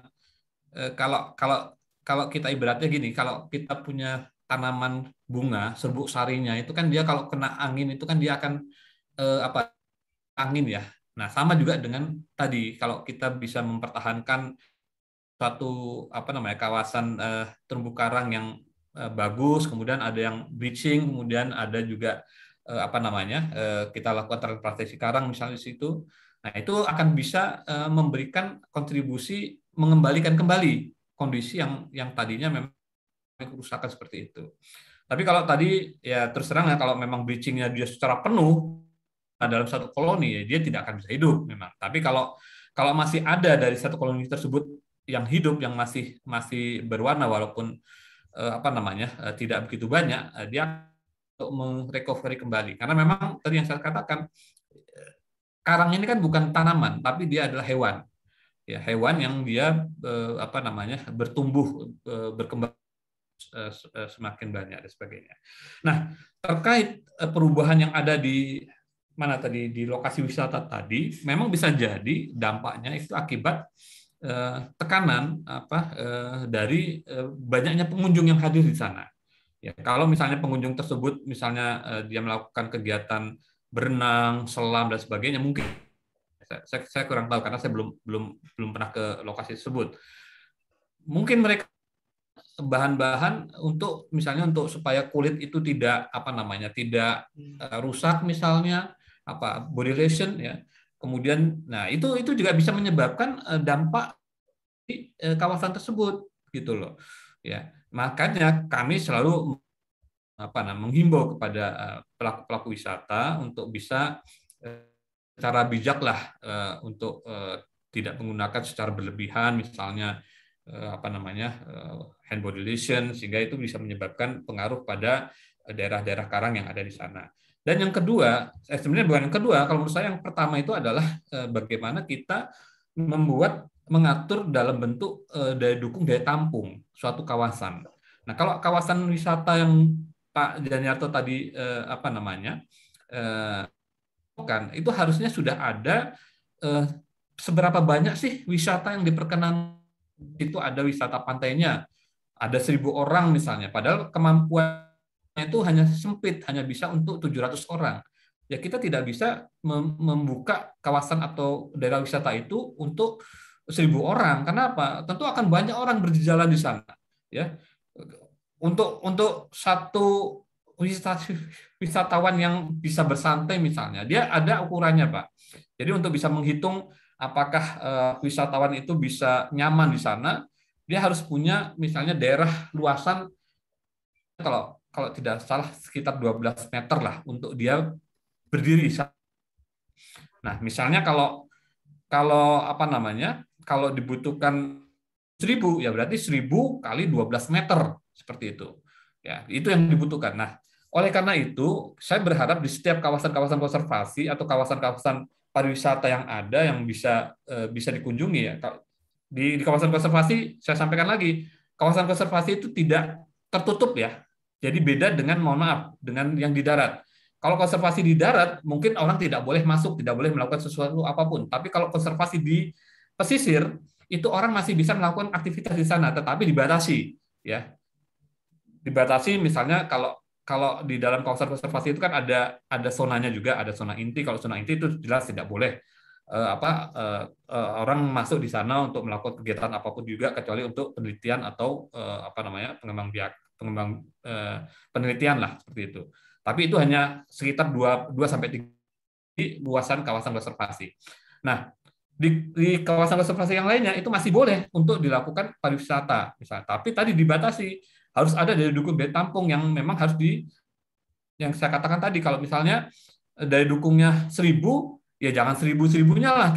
eh, kalau kalau kalau kita ibaratnya gini kalau kita punya tanaman bunga serbuk sarinya itu kan dia kalau kena angin itu kan dia akan eh, apa angin ya nah sama juga dengan tadi kalau kita bisa mempertahankan satu apa namanya kawasan eh, terumbu karang yang eh, bagus kemudian ada yang bleaching kemudian ada juga eh, apa namanya eh, kita lakukan transplantasi karang misalnya di situ nah itu akan bisa eh, memberikan kontribusi mengembalikan kembali kondisi yang yang tadinya memang kerusakan seperti itu. Tapi kalau tadi ya terus ya kalau memang bleachingnya dia secara penuh nah dalam satu koloni ya dia tidak akan bisa hidup memang. Tapi kalau kalau masih ada dari satu koloni tersebut yang hidup yang masih masih berwarna walaupun eh, apa namanya eh, tidak begitu banyak eh, dia untuk merecovery kembali karena memang tadi yang saya katakan eh, karang ini kan bukan tanaman tapi dia adalah hewan ya hewan yang dia eh, apa namanya bertumbuh eh, berkembang Eh, eh, semakin banyak dan sebagainya. Nah, terkait eh, perubahan yang ada di mana tadi di lokasi wisata tadi, memang bisa jadi dampaknya itu akibat tekanan apa dari banyaknya pengunjung yang hadir di sana. Ya, kalau misalnya pengunjung tersebut misalnya dia melakukan kegiatan berenang, selam dan sebagainya mungkin saya, saya kurang tahu karena saya belum belum belum pernah ke lokasi tersebut. Mungkin mereka bahan-bahan untuk misalnya untuk supaya kulit itu tidak apa namanya tidak hmm. eh, rusak misalnya apa body lotion ya kemudian nah itu itu juga bisa menyebabkan eh, dampak di eh, kawasan tersebut gitu loh ya makanya kami selalu apa nah, menghimbau kepada pelaku-pelaku wisata untuk bisa secara bijaklah untuk tidak menggunakan secara berlebihan misalnya Eh, apa namanya eh, hand body lesion sehingga itu bisa menyebabkan pengaruh pada eh, daerah-daerah karang yang ada di sana. Dan yang kedua, sebenarnya bukan yang kedua, kalau menurut saya yang pertama itu adalah bagaimana kita membuat mengatur dalam bentuk daya dukung daya tampung suatu kawasan. Nah, kalau kawasan wisata yang Pak Janiarto tadi apa namanya kan itu harusnya sudah ada seberapa banyak sih wisata yang diperkenankan itu ada wisata pantainya, ada seribu orang misalnya, padahal kemampuannya itu hanya sempit, hanya bisa untuk 700 orang. Ya kita tidak bisa membuka kawasan atau daerah wisata itu untuk seribu orang. Kenapa? Tentu akan banyak orang berjalan di sana. Ya, untuk untuk satu wisatawan yang bisa bersantai misalnya, dia ada ukurannya pak. Jadi untuk bisa menghitung apakah uh, wisatawan itu bisa nyaman di sana, dia harus punya misalnya daerah luasan kalau gitu kalau tidak salah sekitar 12 meter lah untuk dia berdiri. Nah, misalnya kalau kalau apa namanya? kalau dibutuhkan 1000 ya berarti 1000 kali 12 meter seperti itu. Ya, itu yang dibutuhkan. Nah, oleh karena itu, saya berharap di setiap kawasan-kawasan konservasi atau kawasan-kawasan pariwisata yang ada yang bisa eh, bisa dikunjungi ya. Di, di kawasan konservasi saya sampaikan lagi, kawasan konservasi itu tidak tertutup ya. Jadi beda dengan mohon maaf dengan yang di darat. Kalau konservasi di darat mungkin orang tidak boleh masuk, tidak boleh melakukan sesuatu apapun. Tapi kalau konservasi di pesisir itu orang masih bisa melakukan aktivitas di sana tetapi dibatasi ya. Dibatasi misalnya kalau kalau di dalam kawasan konservasi itu kan ada ada zonanya juga, ada zona inti. Kalau zona inti itu jelas tidak boleh uh, apa uh, orang masuk di sana untuk melakukan kegiatan apapun juga kecuali untuk penelitian atau uh, apa namanya pengembang biak pengembang uh, penelitian lah seperti itu. Tapi itu hanya sekitar 2 2 sampai 3 di luasan kawasan konservasi. Nah, di, di kawasan konservasi yang lainnya itu masih boleh untuk dilakukan pariwisata misalnya, tapi tadi dibatasi harus ada dari dukung biaya tampung yang memang harus di yang saya katakan tadi kalau misalnya eh, dari dukungnya seribu ya jangan seribu seribunya lah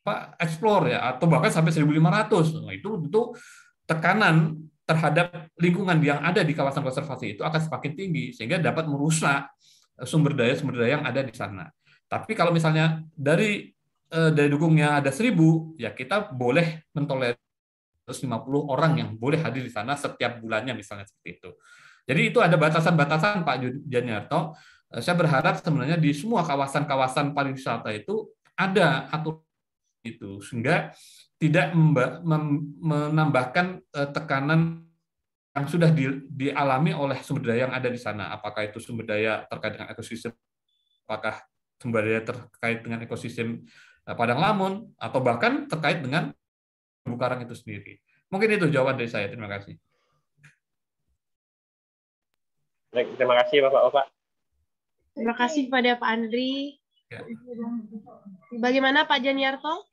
pak explore ya atau bahkan sampai seribu lima ratus nah, itu tentu tekanan terhadap lingkungan yang ada di kawasan konservasi itu akan semakin tinggi sehingga dapat merusak eh, sumber daya sumber daya yang ada di sana tapi kalau misalnya dari eh, dari dukungnya ada seribu ya kita boleh mentolerir 150 orang yang boleh hadir di sana setiap bulannya misalnya seperti itu. Jadi itu ada batasan-batasan Pak Janiarto. Eh, saya berharap sebenarnya di semua kawasan-kawasan pariwisata itu ada atur itu sehingga tidak menambahkan eh, tekanan yang sudah dialami oleh sumber daya yang ada di sana. Apakah itu sumber daya terkait dengan ekosistem, apakah sumber daya terkait dengan ekosistem eh, padang lamun, atau bahkan terkait dengan terumbu karang itu sendiri. Mungkin itu jawaban dari saya. Terima kasih. Baik, terima kasih Bapak-Bapak. Terima kasih kepada Pak Andri. Ya. Bagaimana Pak Janiarto?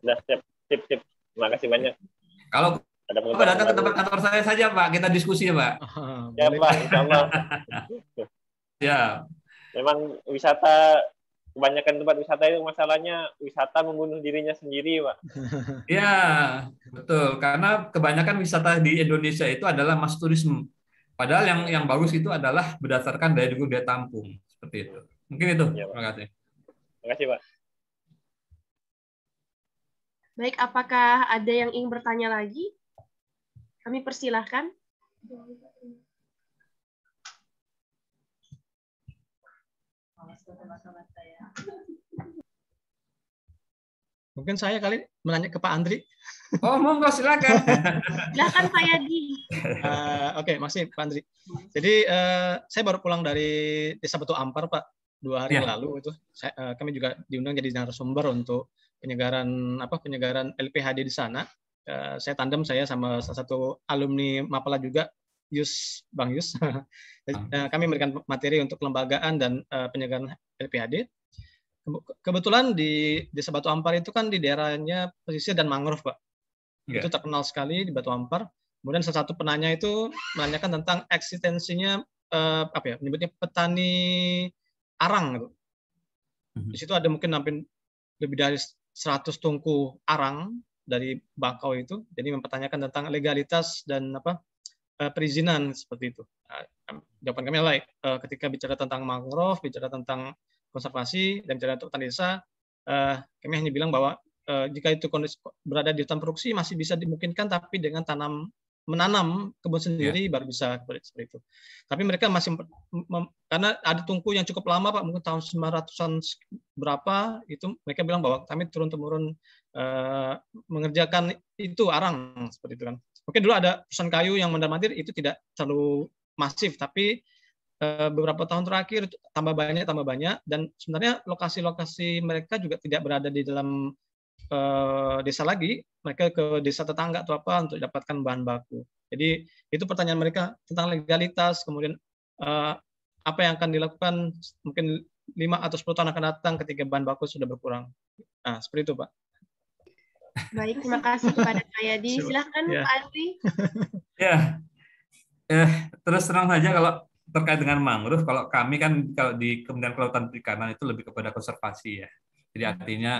Sudah siap, siap, siap. Terima kasih banyak. Kalau ada Bapak datang ke tempat kantor saya saja Pak, kita diskusi Pak. [LAUGHS] Ya Pak, insya [LAUGHS] ya. Memang wisata kebanyakan tempat wisata itu masalahnya wisata membunuh dirinya sendiri, Pak. [LAUGHS] Iya, betul. Karena kebanyakan wisata di Indonesia itu adalah mas turisme. Padahal yang yang bagus itu adalah berdasarkan daya dukung daya tampung, seperti itu. Mungkin itu. Ya, Terima kasih. Terima kasih, Pak. Baik, apakah ada yang ingin bertanya lagi? Kami persilahkan. Terima kasih. Mungkin saya kali menanya ke Pak Andri. Oh, monggo silakan. [LAUGHS] silakan Pak Yadi. Uh, Oke, okay, masih Pak Andri. Jadi uh, saya baru pulang dari Desa Batu Ampar, Pak, dua hari ya. lalu itu. Saya, uh, kami juga diundang jadi narasumber untuk penyegaran apa penyegaran LPHD di sana. Uh, saya tandem saya sama salah satu alumni Mapala juga Yus Bang Yus. uh, [LAUGHS] kami memberikan materi untuk kelembagaan dan uh, penyegaran LPHD kebetulan di di Batu Ampar itu kan di daerahnya pesisir dan mangrove, Pak. Yeah. Itu terkenal sekali di Batu Ampar. Kemudian salah satu penanya itu menanyakan tentang eksistensinya eh, apa ya, menyebutnya petani arang gitu. Mhm. Di situ ada mungkin hampir lebih dari 100 tungku arang dari bakau itu. Jadi mempertanyakan tentang legalitas dan apa eh, perizinan seperti itu. Nah, jawaban kami adalah eh, ketika bicara tentang mangrove, bicara tentang konservasi dan jalan untuk hutan desa, eh, kami hanya bilang bahwa eh, jika itu kondisi berada di hutan produksi masih bisa dimungkinkan, tapi dengan tanam menanam kebun iya. sendiri yeah. baru bisa seperti itu. Tapi mereka masih karena ada tungku yang cukup lama Pak, mungkin tahun 900-an berapa itu mereka bilang bahwa kami turun temurun uh, eh, mengerjakan itu arang seperti itu kan. Oke dulu ada pesan kayu yang mendalam itu tidak terlalu masif tapi Eh, beberapa tahun terakhir tambah banyak tambah banyak dan sebenarnya lokasi-lokasi mereka juga tidak berada di dalam uh, desa lagi mereka ke desa tetangga atau apa untuk dapatkan bahan baku jadi itu pertanyaan mereka tentang legalitas kemudian uh, apa yang akan dilakukan mungkin lima atau sepuluh tahun akan datang ketika bahan baku sudah berkurang nah seperti itu pak baik terima kasih kepada saya di silahkan yeah. Pak [LAUGHS] Andri ya eh, terus terang saja kalau terkait dengan mangrove, kalau kami kan kalau di Kementerian Kelautan Perikanan itu lebih kepada konservasi ya. Jadi hmm. artinya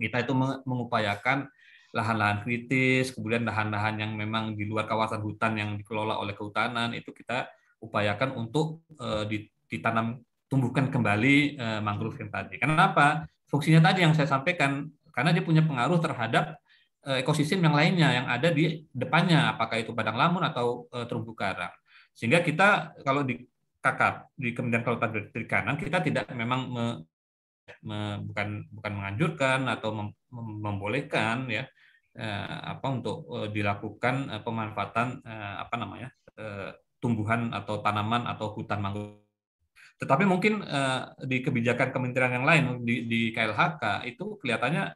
kita itu mengupayakan lahan-lahan kritis, kemudian lahan-lahan yang memang di luar kawasan hutan yang dikelola oleh kehutanan itu kita upayakan untuk eh, ditanam tumbuhkan kembali eh, mangrove yang tadi. Kenapa? Fungsinya tadi yang saya sampaikan karena dia punya pengaruh terhadap eh, ekosistem yang lainnya yang ada di depannya, apakah itu padang lamun atau terumbu karang. Sehingga kita kalau di KK di Kementerian Kelautan dan Perikanan kita tidak memang me, me, bukan bukan menganjurkan atau mem, membolehkan ya eh, apa untuk eh, dilakukan eh, pemanfaatan eh, apa namanya eh, tumbuhan atau tanaman atau hutan mangrove tetapi mungkin eh, di kebijakan kementerian yang lain di, di KLHK itu kelihatannya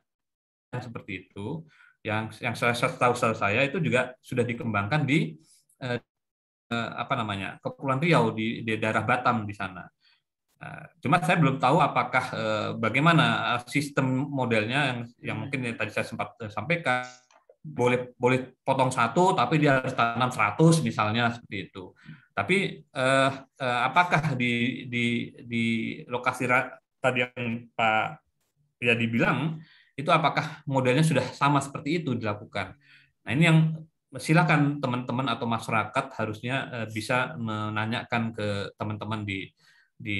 seperti itu. Yang yang saya, saya tahu saya itu juga sudah dikembangkan di eh, Eh, apa namanya Kepulauan Riau di, di daerah Batam di sana. Nah, cuma saya belum tahu apakah eh, bagaimana eh, sistem modelnya yang, yang mungkin yang tadi saya sempat sampaikan boleh boleh potong satu tapi dia harus tanam 100 misalnya seperti itu. Tapi eh, eh, apakah di di di lokasi tadi yang Pak ya dibilang itu apakah modelnya sudah sama seperti itu dilakukan. Nah, ini yang silakan teman-teman atau masyarakat harusnya eh, bisa menanyakan ke teman-teman di di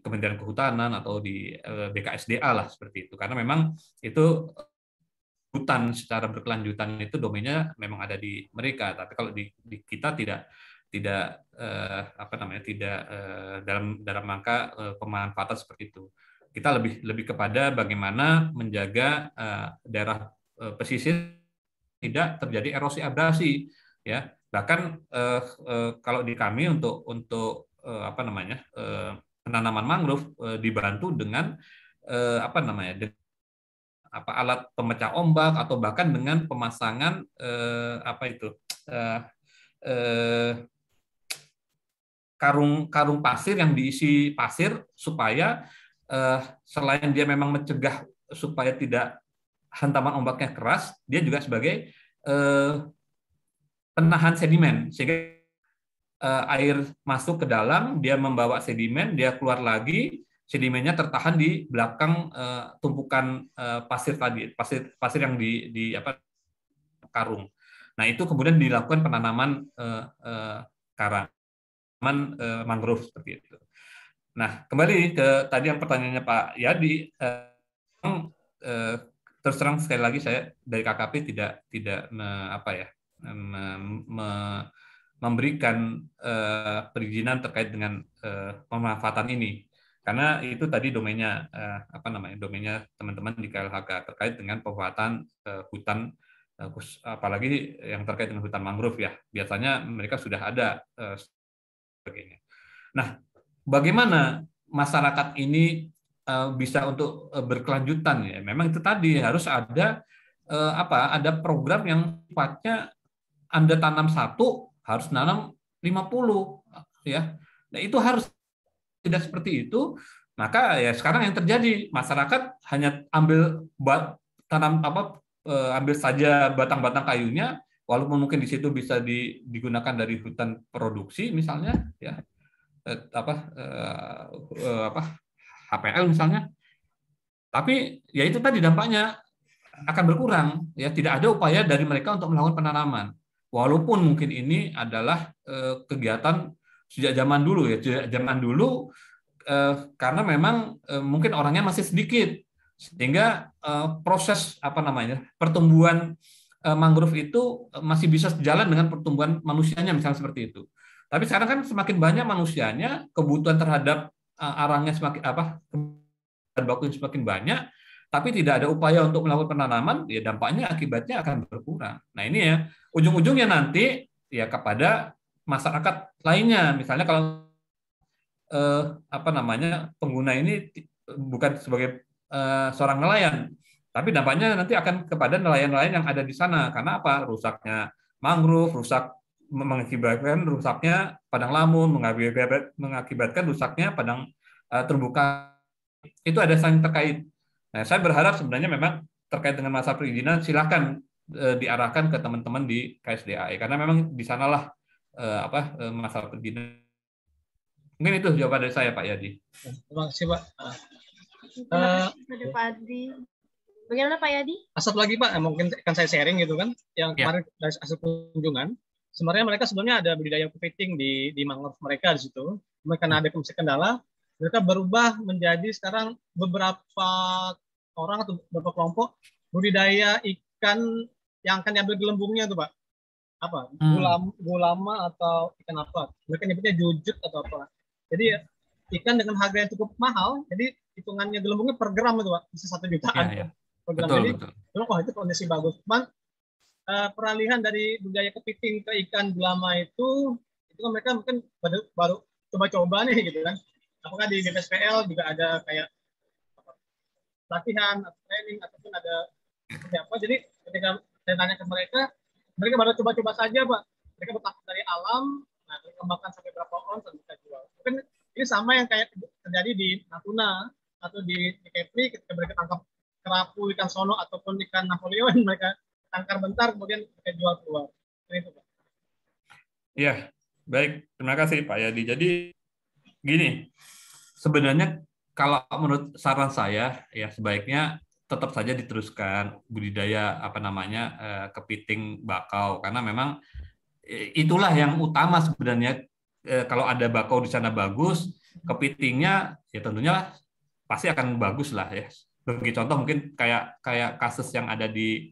Kementerian Kehutanan atau di eh, BKSDA lah seperti itu karena memang itu eh, hutan secara berkelanjutan itu domainnya memang ada di mereka tapi kalau di, di kita tidak tidak eh, apa namanya tidak eh, dalam dalam rangka eh, pemanfaatan seperti itu kita lebih lebih kepada bagaimana menjaga eh, daerah eh, pesisir tidak terjadi erosi abrasi ya bahkan eh, eh, kalau di kami untuk untuk eh, apa namanya eh, penanaman mangrove eh, dibantu dengan eh, apa namanya apa alat pemecah ombak atau bahkan dengan pemasangan eh, apa itu eh, eh, karung karung pasir yang diisi pasir supaya eh, selain dia memang mencegah supaya tidak hantaman ombaknya keras, dia juga sebagai eh, penahan sedimen sehingga eh, air masuk ke dalam, dia membawa sedimen, dia keluar lagi, sedimennya tertahan di belakang eh, tumpukan eh, pasir tadi, pasir pasir yang di, di apa karung. Nah itu kemudian dilakukan penanaman eh, eh, karang, penanaman eh, mangrove seperti itu. Nah kembali ke tadi yang pertanyaannya Pak Yadi, eh, eh, terus terang sekali lagi saya dari KKP tidak tidak me, apa ya me, me, memberikan uh, perizinan terkait dengan uh, pemanfaatan ini karena itu tadi domainnya uh, apa namanya domainnya teman-teman di KLHK terkait dengan pemanfaatan uh, hutan uh, apalagi yang terkait dengan hutan mangrove ya biasanya mereka sudah ada uh, sebagainya. Nah, bagaimana masyarakat ini Eh, bisa untuk eh, berkelanjutan ya. Memang itu tadi hmm. harus ada eh, apa? Ada program yang sifatnya Anda tanam satu harus nanam 50 ya. Nah, itu harus tidak seperti itu, maka ya sekarang yang terjadi masyarakat hanya ambil bat, tanam apa ambil saja batang-batang kayunya walaupun mungkin di situ bisa digunakan dari hutan produksi misalnya ya apa apa KPL misalnya. Tapi ya itu tadi dampaknya akan berkurang ya tidak ada upaya dari mereka untuk melakukan penanaman walaupun mungkin ini adalah eh, kegiatan sejak zaman dulu ya sejak zaman dulu eh, karena memang eh, mungkin orangnya masih sedikit sehingga proses apa namanya pertumbuhan mangrove itu masih bisa sejalan dengan pertumbuhan manusianya misalnya seperti itu tapi sekarang kan semakin banyak manusianya kebutuhan terhadap Eh, arangnya semakin apa dan baku semakin banyak tapi tidak ada upaya untuk melakukan penanaman ya dampaknya akibatnya akan berkurang nah ini ya ujung-ujungnya nanti ya kepada masyarakat lainnya misalnya kalau eh, apa namanya pengguna ini bukan sebagai eh, seorang nelayan tapi dampaknya nanti akan kepada nelayan-nelayan yang ada di sana karena apa rusaknya mangrove rusak mengakibatkan rusaknya padang lamun, mengakibatkan rusaknya padang eh, terbuka. Itu ada saling terkait. Nah, saya berharap sebenarnya memang terkait dengan masa perizinan silakan eh, diarahkan ke teman-teman di KSDAE karena memang di sanalah eh, apa masalah perizinan. Mungkin itu jawaban dari saya Pak Yadi. Terima kasih Pak. Terima kasih Pak Bagaimana Pak Yadi? Asap lagi Pak, mungkin kan saya sharing gitu kan, yang ya. kemarin dari hasil kunjungan sebenarnya mereka sebelumnya ada budidaya kepiting di di mangrove mereka di situ. mereka karena ada kemisi kendala, mereka berubah menjadi sekarang beberapa orang atau beberapa kelompok budidaya ikan yang akan diambil gelembungnya tuh pak apa hmm. gulam gulama atau ikan apa mereka nyebutnya jujut atau apa jadi ikan dengan harga yang cukup mahal jadi hitungannya gelembungnya per gram itu pak bisa satu jutaan ya, ya. per gram betul, jadi betul. Memang, itu kondisi bagus cuman Eh, peralihan dari budaya kepiting ke ikan belama itu itu kan mereka mungkin baru, baru coba-coba nih gitu kan apakah di BPSPL juga ada kayak latihan atau training ataupun ada apa jadi ketika saya tanya ke mereka mereka baru coba-coba saja pak mereka bertakut dari alam nah dikembangkan sampai berapa ons dan bisa jual mungkin ini sama yang kayak terjadi di Natuna atau di, di Kepri ketika mereka tangkap kerapu ikan sono ataupun ikan Napoleon mereka tangkar bentar kemudian kita jual keluar. Itu, Pak. Iya, baik. Terima kasih Pak Yadi. Jadi gini, sebenarnya kalau menurut saran saya ya sebaiknya tetap saja diteruskan budidaya apa namanya eh, kepiting bakau karena memang eh, itulah yang utama sebenarnya eh, kalau ada bakau di sana bagus kepitingnya ya tentunya pasti akan bagus lah ya bagi contoh mungkin kayak kayak kasus yang ada di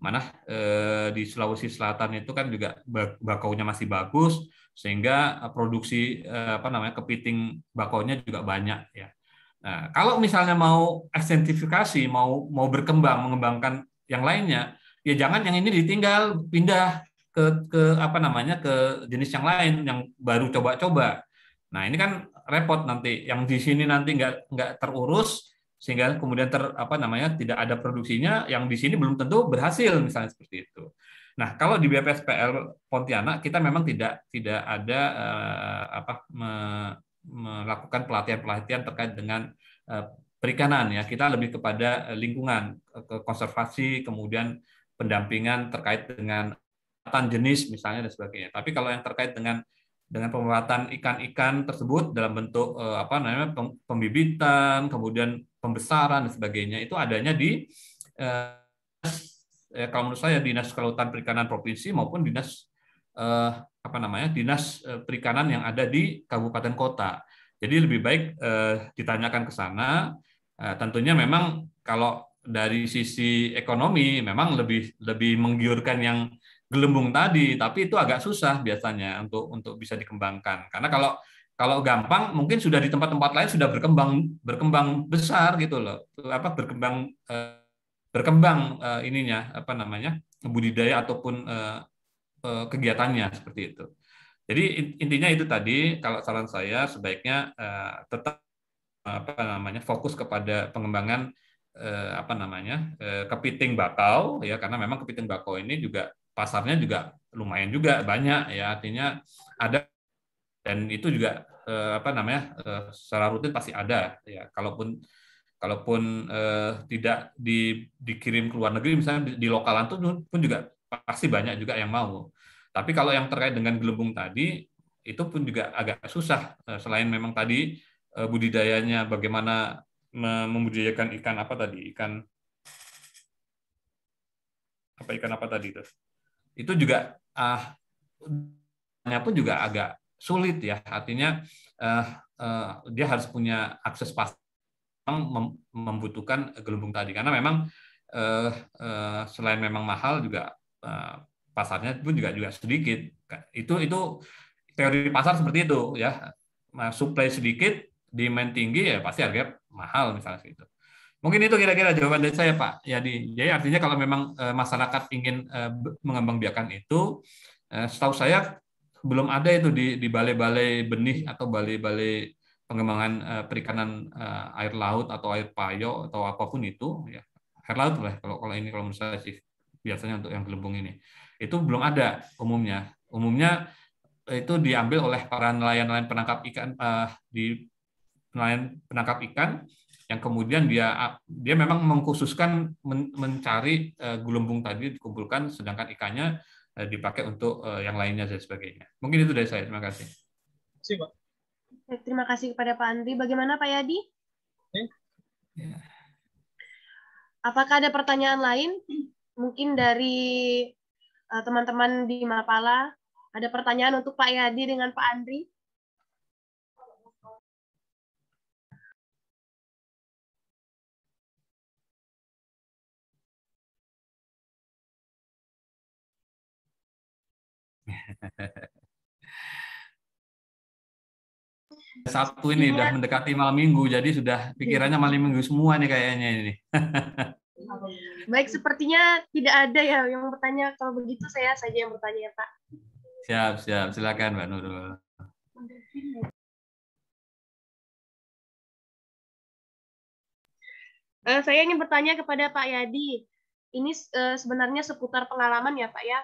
mana eh, di Sulawesi Selatan itu kan juga bakaunya masih bagus sehingga eh, produksi eh, apa namanya kepiting bakaunya juga banyak ya. Nah, kalau misalnya mau ekstensifikasi, mau mau berkembang mengembangkan yang lainnya, ya jangan yang ini ditinggal pindah ke ke apa namanya ke jenis yang lain yang baru coba-coba. Nah, ini kan repot nanti yang di sini nanti nggak nggak terurus sehingga kemudian ter apa namanya tidak ada produksinya yang di sini belum tentu berhasil misalnya seperti itu. Nah, kalau di BPSPL Pontianak kita memang tidak tidak ada eh, apa me, melakukan pelatihan-pelatihan terkait dengan eh, perikanan ya. Kita lebih kepada eh, lingkungan, ke konservasi, kemudian pendampingan terkait dengan jenis misalnya dan sebagainya. Tapi kalau yang terkait dengan dengan pemerataan ikan-ikan tersebut dalam bentuk eh, apa namanya pembibitan, kemudian pembesaran dan sebagainya itu adanya di eh, ya, kalau menurut saya dinas kelautan perikanan provinsi maupun dinas eh, apa namanya dinas eh, perikanan yang ada di kabupaten kota. Jadi lebih baik eh, ditanyakan ke sana. Eh, tentunya memang kalau dari sisi ekonomi memang lebih lebih menggiurkan yang gelembung tadi, tapi itu agak susah biasanya untuk untuk bisa dikembangkan. Karena kalau kalau gampang mungkin sudah di tempat-tempat lain sudah berkembang berkembang besar gitu loh. Apa berkembang eh, berkembang eh, ininya apa namanya? budidaya ataupun eh, kegiatannya seperti itu. Jadi intinya itu tadi kalau saran saya sebaiknya tetap apa namanya fokus kepada pengembangan apa namanya kepiting bakau ya karena memang kepiting bakau ini juga pasarnya juga lumayan juga banyak ya artinya ada dan itu juga eh, apa namanya eh, secara rutin pasti ada ya kalaupun kalaupun eh, tidak di, dikirim ke luar negeri misalnya di, di lokalan itu pun juga pasti banyak juga yang mau tapi kalau yang terkait dengan gelembung tadi itu pun juga agak susah eh, selain memang tadi eh, budidayanya bagaimana membudidayakan ikan apa tadi ikan apa ikan apa tadi itu itu juga ah pun juga agak sulit ya artinya uh, uh, dia harus punya akses pasang membutuhkan gelembung tadi karena memang uh, uh, selain memang mahal juga uh, pasarnya pun juga juga sedikit itu itu teori pasar seperti itu ya nah, supply sedikit demand tinggi ya pasti harga mahal misalnya itu Mungkin itu kira-kira jawaban dari saya, Pak. Ya, jadi artinya kalau memang eh, masyarakat ingin eh, mengembangbiakan itu, eh, setahu saya belum ada itu di, balai-balai benih atau balai-balai pengembangan perikanan air laut atau air payo atau apapun itu, ya air laut lah. Kalau kalau ini kalau misalnya sih biasanya untuk yang gelembung ini itu belum ada umumnya. Umumnya itu diambil oleh para nelayan-nelayan penangkap ikan di nelayan penangkap ikan yang kemudian dia ah, dia memang mengkhususkan mencari uh, gelembung tadi dikumpulkan sedangkan ikannya eh, dipakai untuk eh, yang lainnya dan sebagainya. Mungkin itu dari saya. Terima kasih. Terima kasih, kepada Pak Andri. Bagaimana Pak Yadi? Ya. Apakah ada pertanyaan lain? Mungkin dari teman -teman di Mapala ada pertanyaan untuk Pak Yadi dengan Pak Andri? Sabtu ini udah iya. mendekati malam minggu, jadi sudah iya. pikirannya malam minggu semua nih kayaknya ini. Baik, sepertinya tidak ada ya yang bertanya. Kalau begitu saya saja yang bertanya ya, Pak. Siap, siap. Silakan Mbak Nurul. Eh, saya ingin bertanya kepada Pak Yadi. Ini eh, sebenarnya seputar pengalaman ya Pak ya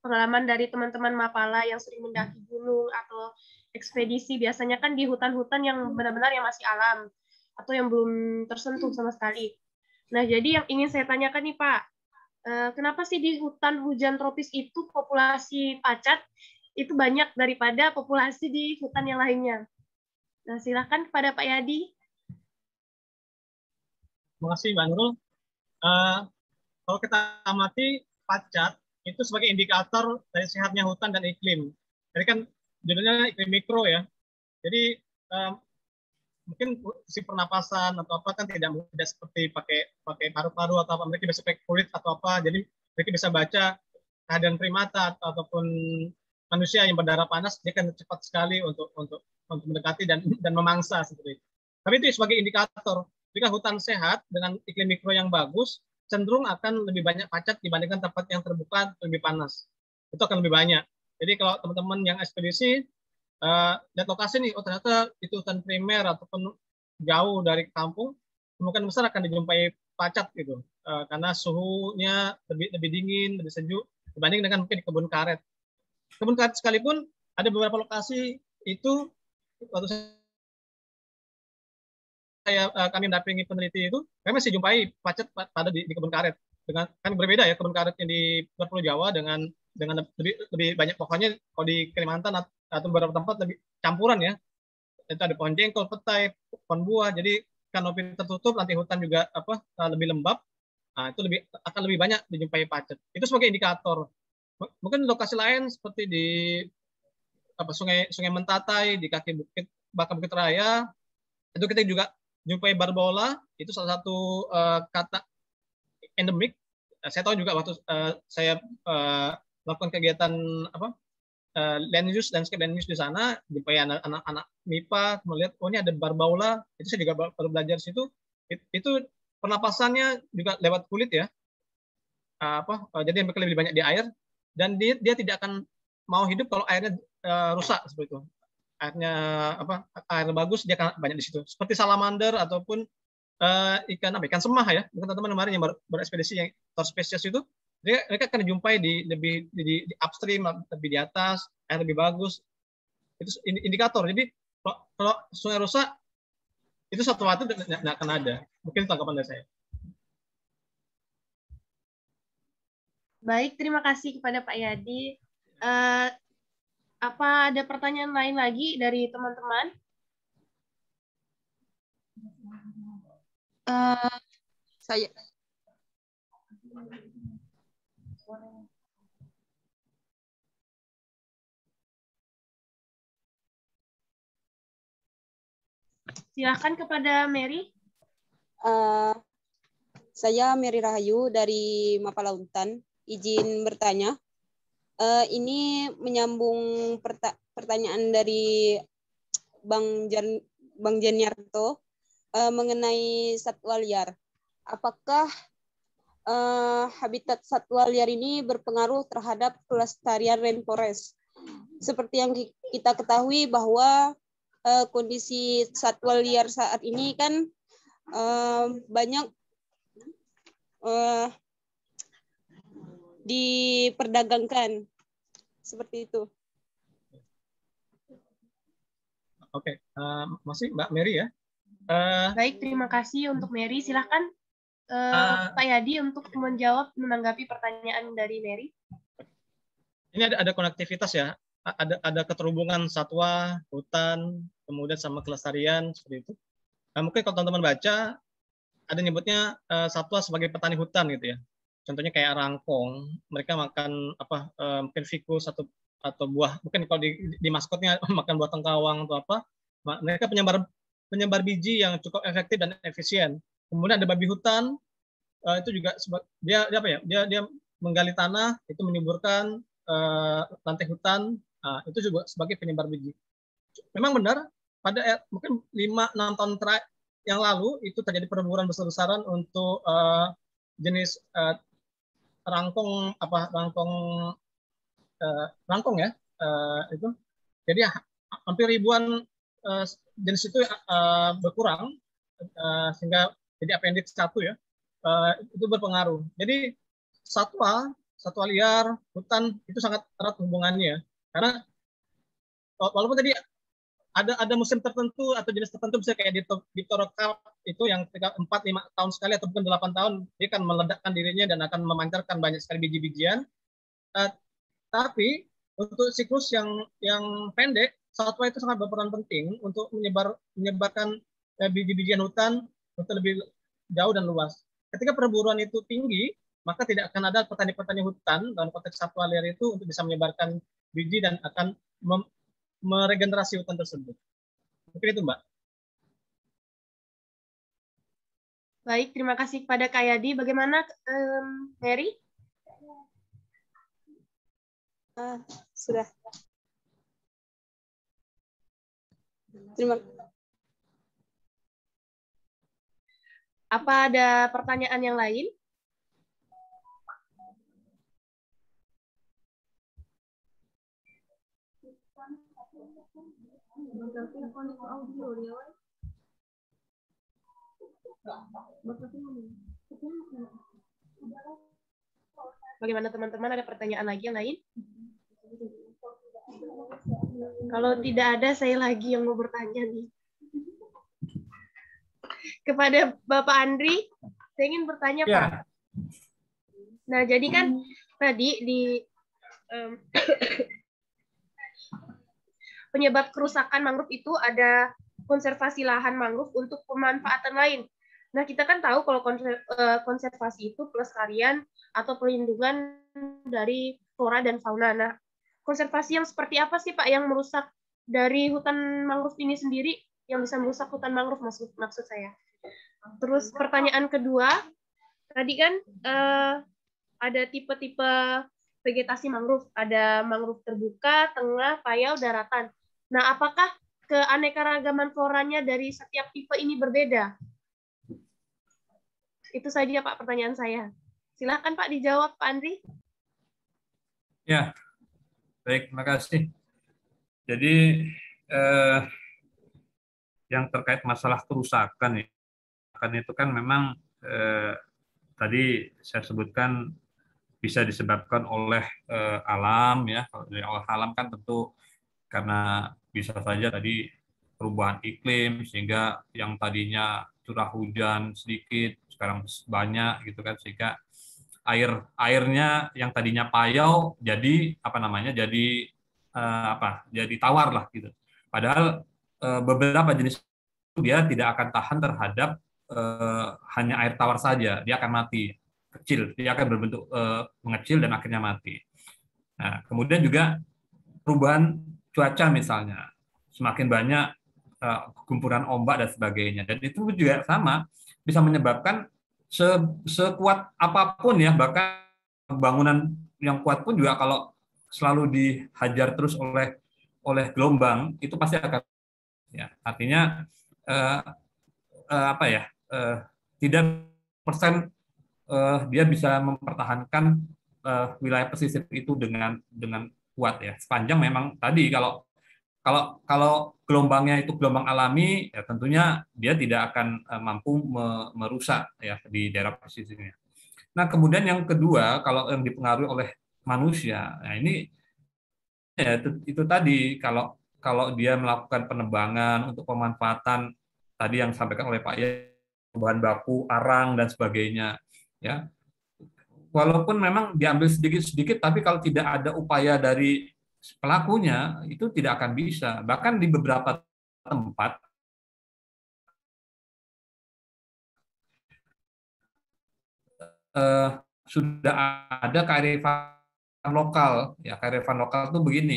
pengalaman dari teman-teman Mapala yang sering mendaki gunung atau ekspedisi biasanya kan di hutan-hutan yang hmm. benar-benar yang masih alam atau yang belum tersentuh sama sekali. Nah, jadi yang ingin saya tanyakan nih Pak, eh, kenapa sih di hutan hujan tropis itu populasi pacat itu banyak daripada populasi di hutan yang lainnya? Nah, silahkan kepada Pak Yadi. Terima kasih, Bang Nurul. Uh, kalau kita amati pacat itu sebagai indikator dari sehatnya hutan dan iklim. Jadi kan judulnya iklim mikro ya. Jadi um, mungkin si pernapasan atau apa kan tidak mudah seperti pakai pakai paru-paru atau apa mereka bisa pakai kulit atau apa. Jadi mereka bisa baca keadaan primata ataupun manusia yang berdarah panas dia kan cepat sekali untuk untuk untuk mendekati dan dan memangsa seperti itu. Tapi itu sebagai indikator jika hutan sehat dengan iklim mikro yang bagus cenderung akan lebih banyak pacat dibandingkan tempat yang terbuka lebih panas. Itu akan lebih banyak. Jadi kalau teman-teman yang ekspedisi uh, lihat lokasi nih, oh ternyata itu hutan primer ataupun jauh dari kampung, kemungkinan besar akan dijumpai pacat gitu. Uh, karena suhunya lebih lebih dingin, lebih sejuk dibanding dengan mungkin di kebun karet. Kebun karet sekalipun ada beberapa lokasi itu waktu saya uh, eh, kami mendampingi peneliti itu, kami masih jumpai macet pada di, di kebun karet. Dengan kan berbeda ya kebun karet yang di Pulau Jawa dengan dengan lebih lebih banyak pokoknya kalau di Kalimantan atau beberapa tempat lebih campuran ya. Itu ada pohon jengkol, petai, pohon buah. Jadi kanopi tertutup, nanti hutan juga apa eh, lebih lembab. Nah, itu lebih akan lebih banyak dijumpai pacet. Itu sebagai indikator. Mungkin lokasi lain seperti di apa sungai Sungai Mentatai di kaki bukit bakal Bukit Raya itu kita juga nyupai barbola itu salah satu uh, kata endemik. Nah, saya tahu juga waktu uh, saya uh, melakukan kegiatan apa uh, land use dan land use di sana, jumpai anak-anak MIPA, melihat oh ini ada barbaula, itu saya juga baru belajar di situ. It, itu pernapasannya juga lewat kulit ya, uh, apa? Uh, jadi lebih banyak di air dan dia, dia tidak akan mau hidup kalau airnya uh, rusak seperti itu airnya apa air bagus dia banyak di situ. Seperti salamander ataupun uh, ikan apa ikan semah ya. Mungkin teman-teman kemarin yang berekspedisi yang spesies itu mereka, mereka akan jumpai di lebih di, di, di upstream lebih di atas air lebih bagus itu indikator jadi kalau, kalau sungai rusak itu satu waktu tidak akan ada mungkin tanggapan dari saya baik terima kasih kepada Pak Yadi uh, apa ada pertanyaan lain lagi dari teman-teman? Uh, saya Silahkan kepada Mary. Uh, saya Mary Rahayu dari Mapalautan. Izin bertanya. Uh, ini menyambung perta pertanyaan dari Bang Jan Bang Janiarto uh, eh, mengenai satwa liar. Apakah uh, habitat satwa liar ini berpengaruh terhadap kelestarian rainforest? Seperti yang kita ketahui bahwa uh, kondisi satwa liar saat ini kan uh, banyak uh, diperdagangkan seperti itu. Oke, okay. uh, eh, masih Mbak Mary ya. Uh, Baik, terima kasih untuk Mary. Silahkan uh, uh, Pak Yadi untuk menjawab, menanggapi pertanyaan dari Mary. Ini ada, ada konektivitas ya, ada ada keterhubungan satwa, hutan, kemudian sama kelestarian seperti itu. Nah, mungkin kalau teman-teman baca ada nyebutnya uh, satwa sebagai petani hutan gitu ya contohnya kayak rangkong mereka makan apa uh, mungkin fikus atau atau buah mungkin kalau di, di maskotnya [LAUGHS] makan buah tengkawang atau apa mereka penyebar penyebar biji yang cukup efektif dan efisien kemudian ada babi hutan uh, itu juga dia, dia apa ya dia dia menggali tanah itu menimbulkan uh, eh, lantai hutan uh, itu juga sebagai penyebar biji memang benar pada er, mungkin lima 6 tahun terakhir yang lalu itu terjadi perburuan besar-besaran untuk uh, jenis uh, rangkong apa rangkong eh, rangkong ya eh, itu. Jadi hampir ribuan eh, jenis itu eh, berkurang eh, sehingga jadi appendix satu ya eh, itu berpengaruh. Jadi satwa satwa liar hutan itu sangat erat hubungannya karena walaupun tadi ada ada musim tertentu atau jenis tertentu bisa kayak di di Torokal itu yang 4 5 tahun sekali atau bukan delapan tahun dia akan meledakkan dirinya dan akan memancarkan banyak sekali biji-bijian. Uh, tapi untuk siklus yang yang pendek satwa itu sangat berperan penting untuk menyebar menyebarkan uh, biji-bijian hutan untuk lebih jauh dan luas. Ketika perburuan itu tinggi, maka tidak akan ada petani-petani hutan dalam konteks satwa liar itu untuk bisa menyebarkan biji dan akan meregenerasi hutan tersebut. Oke itu Mbak. Baik, terima kasih kepada Kak Yadi. Bagaimana um, Mary? Uh, sudah. Terima Apa ada pertanyaan yang lain? Bagaimana teman-teman ada pertanyaan lagi yang lain? Kalau tidak ada saya lagi yang mau bertanya nih. Kepada Bapak Andri, saya ingin bertanya ya. Pak. Nah, jadi kan tadi di um, penyebab kerusakan mangrove itu ada konservasi lahan mangrove untuk pemanfaatan lain. Nah, kita kan tahu kalau eh, konservasi itu pelestarian atau perlindungan dari flora dan fauna. Nah, konservasi yang seperti apa sih Pak yang merusak dari hutan mangrove ini sendiri yang bisa merusak hutan mangrove maksud maksud saya. Terus pertanyaan kedua, tadi kan eh, ada tipe-tipe vegetasi mangrove, ada mangrove terbuka, tengah, payau, daratan. Nah, apakah keanekaragaman floranya dari setiap tipe ini berbeda? Itu saja Pak pertanyaan saya. Silahkan Pak dijawab Pak Andri. Ya, baik, terima kasih. Jadi eh, yang terkait masalah kerusakan ya, kan itu kan memang eh, tadi saya sebutkan bisa disebabkan oleh eh, alam ya, oleh alam kan tentu karena bisa saja tadi perubahan iklim sehingga yang tadinya curah hujan sedikit sekarang banyak gitu kan sehingga air airnya yang tadinya payau jadi apa namanya jadi uh, apa jadi tawar lah gitu padahal uh, beberapa jenis dia tidak akan tahan terhadap uh, hanya air tawar saja dia akan mati kecil dia akan berbentuk uh, mengecil dan akhirnya mati nah kemudian juga perubahan cuaca misalnya semakin banyak uh, ombak dan sebagainya dan itu juga sama bisa menyebabkan se sekuat apapun ya bahkan bangunan yang kuat pun juga kalau selalu dihajar terus oleh oleh gelombang itu pasti akan ya artinya uh, uh, apa ya uh, tidak persen uh, dia bisa mempertahankan uh, wilayah pesisir itu dengan dengan kuat ya. Sepanjang hmm. memang tadi kalau kalau kalau gelombangnya itu gelombang alami ya tentunya dia tidak akan eh, mampu merusak ya di daerah pesisirnya. Nah, kemudian yang kedua kalau yang dipengaruhi oleh manusia. Nah, ini ya itu, itu tadi kalau kalau dia melakukan penebangan untuk pemanfaatan tadi yang disampaikan oleh Pak ya bahan baku arang dan sebagainya ya walaupun memang diambil sedikit-sedikit, tapi kalau tidak ada upaya dari pelakunya, itu tidak akan bisa. Bahkan di beberapa tempat, eh, sudah ada kearifan lokal. Ya, kearifan lokal itu begini.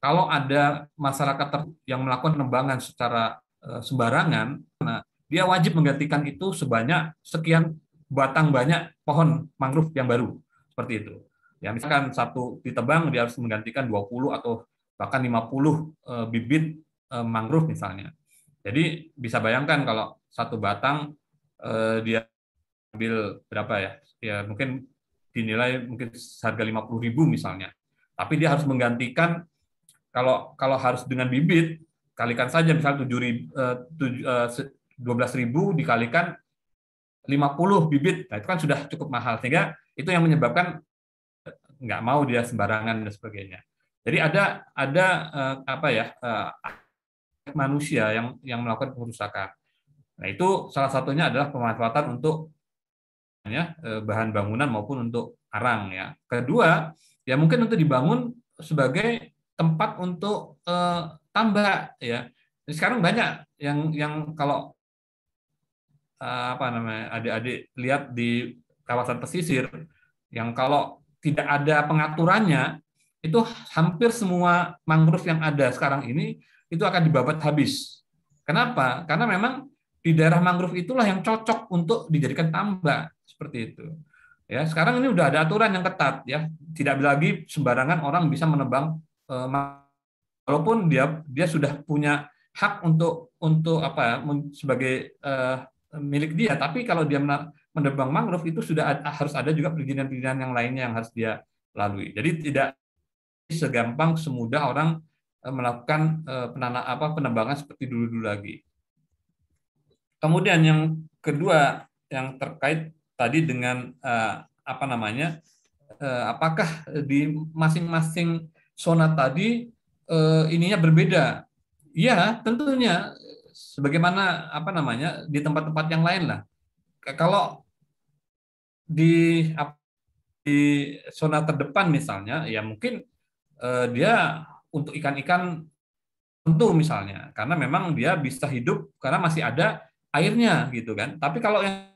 Kalau ada masyarakat yang melakukan penembangan secara eh, sembarangan, nah, dia wajib menggantikan itu sebanyak sekian batang banyak pohon mangrove yang baru seperti itu. Ya misalkan satu ditebang dia harus menggantikan 20 atau bahkan 50 eh, bibit eh, mangrove misalnya. Jadi bisa bayangkan kalau satu batang eh, dia ambil berapa ya? Ya mungkin dinilai mungkin harga 50 ribu misalnya. Tapi dia harus menggantikan kalau kalau harus dengan bibit kalikan saja misalnya tujuh 12.000 ribu dikalikan 50 bibit, nah itu kan sudah cukup mahal sehingga itu yang menyebabkan eh, nggak mau dia sembarangan dan sebagainya. Jadi ada ada eh, apa ya eh, manusia yang yang melakukan pengerusakan. Nah itu salah satunya adalah pemanfaatan untuk ya, bahan bangunan maupun untuk arang ya. Kedua ya mungkin untuk dibangun sebagai tempat untuk eh, tambak ya. Sekarang banyak yang yang kalau Eh, apa namanya adik-adik lihat di kawasan pesisir yang kalau tidak ada pengaturannya itu hampir semua mangrove yang ada sekarang ini itu akan dibabat habis. Kenapa? Karena memang di daerah mangrove itulah yang cocok untuk dijadikan tambak seperti itu. Ya, sekarang ini sudah ada aturan yang ketat ya. Tidak lagi sembarangan orang bisa menebang eh, walaupun dia dia sudah punya hak untuk untuk apa ya sebagai eh, milik dia. Tapi kalau dia menebang mangrove itu sudah harus ada juga perizinan-perizinan yang lainnya yang harus dia lalui. Jadi tidak segampang semudah orang e, melakukan e, penana apa penebangan seperti dulu-dulu lagi. Kemudian yang kedua yang terkait tadi dengan e, apa namanya apakah di masing-masing zona tadi ininya berbeda? Ya tentunya sebagaimana apa namanya di tempat-tempat yang lain lah. Kalau di di zona terdepan misalnya, ya mungkin eh, dia untuk ikan-ikan tentu misalnya, karena memang dia bisa hidup karena masih ada airnya gitu kan. Tapi kalau yang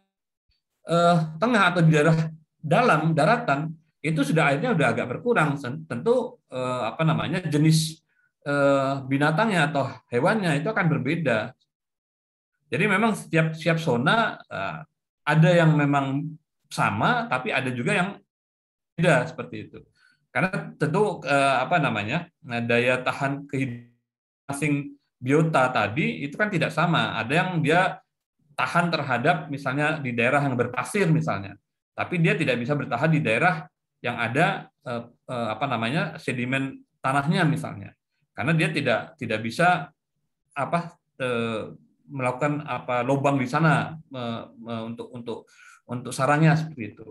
eh, tengah atau di daerah dalam daratan itu sudah airnya sudah agak berkurang. Tentu eh, apa namanya jenis Eh, binatangnya atau hewannya itu akan berbeda. Jadi memang setiap setiap zona eh, ada yang memang sama, tapi ada juga yang beda seperti itu. Karena tentu eh, apa namanya nah, daya tahan kehidupan masing biota tadi itu kan tidak sama. Ada yang dia tahan terhadap misalnya di daerah yang berpasir misalnya, tapi dia tidak bisa bertahan di daerah yang ada apa namanya sedimen tanahnya misalnya karena dia tidak tidak bisa apa e, melakukan apa lubang di sana e, e, untuk untuk untuk sarangnya seperti itu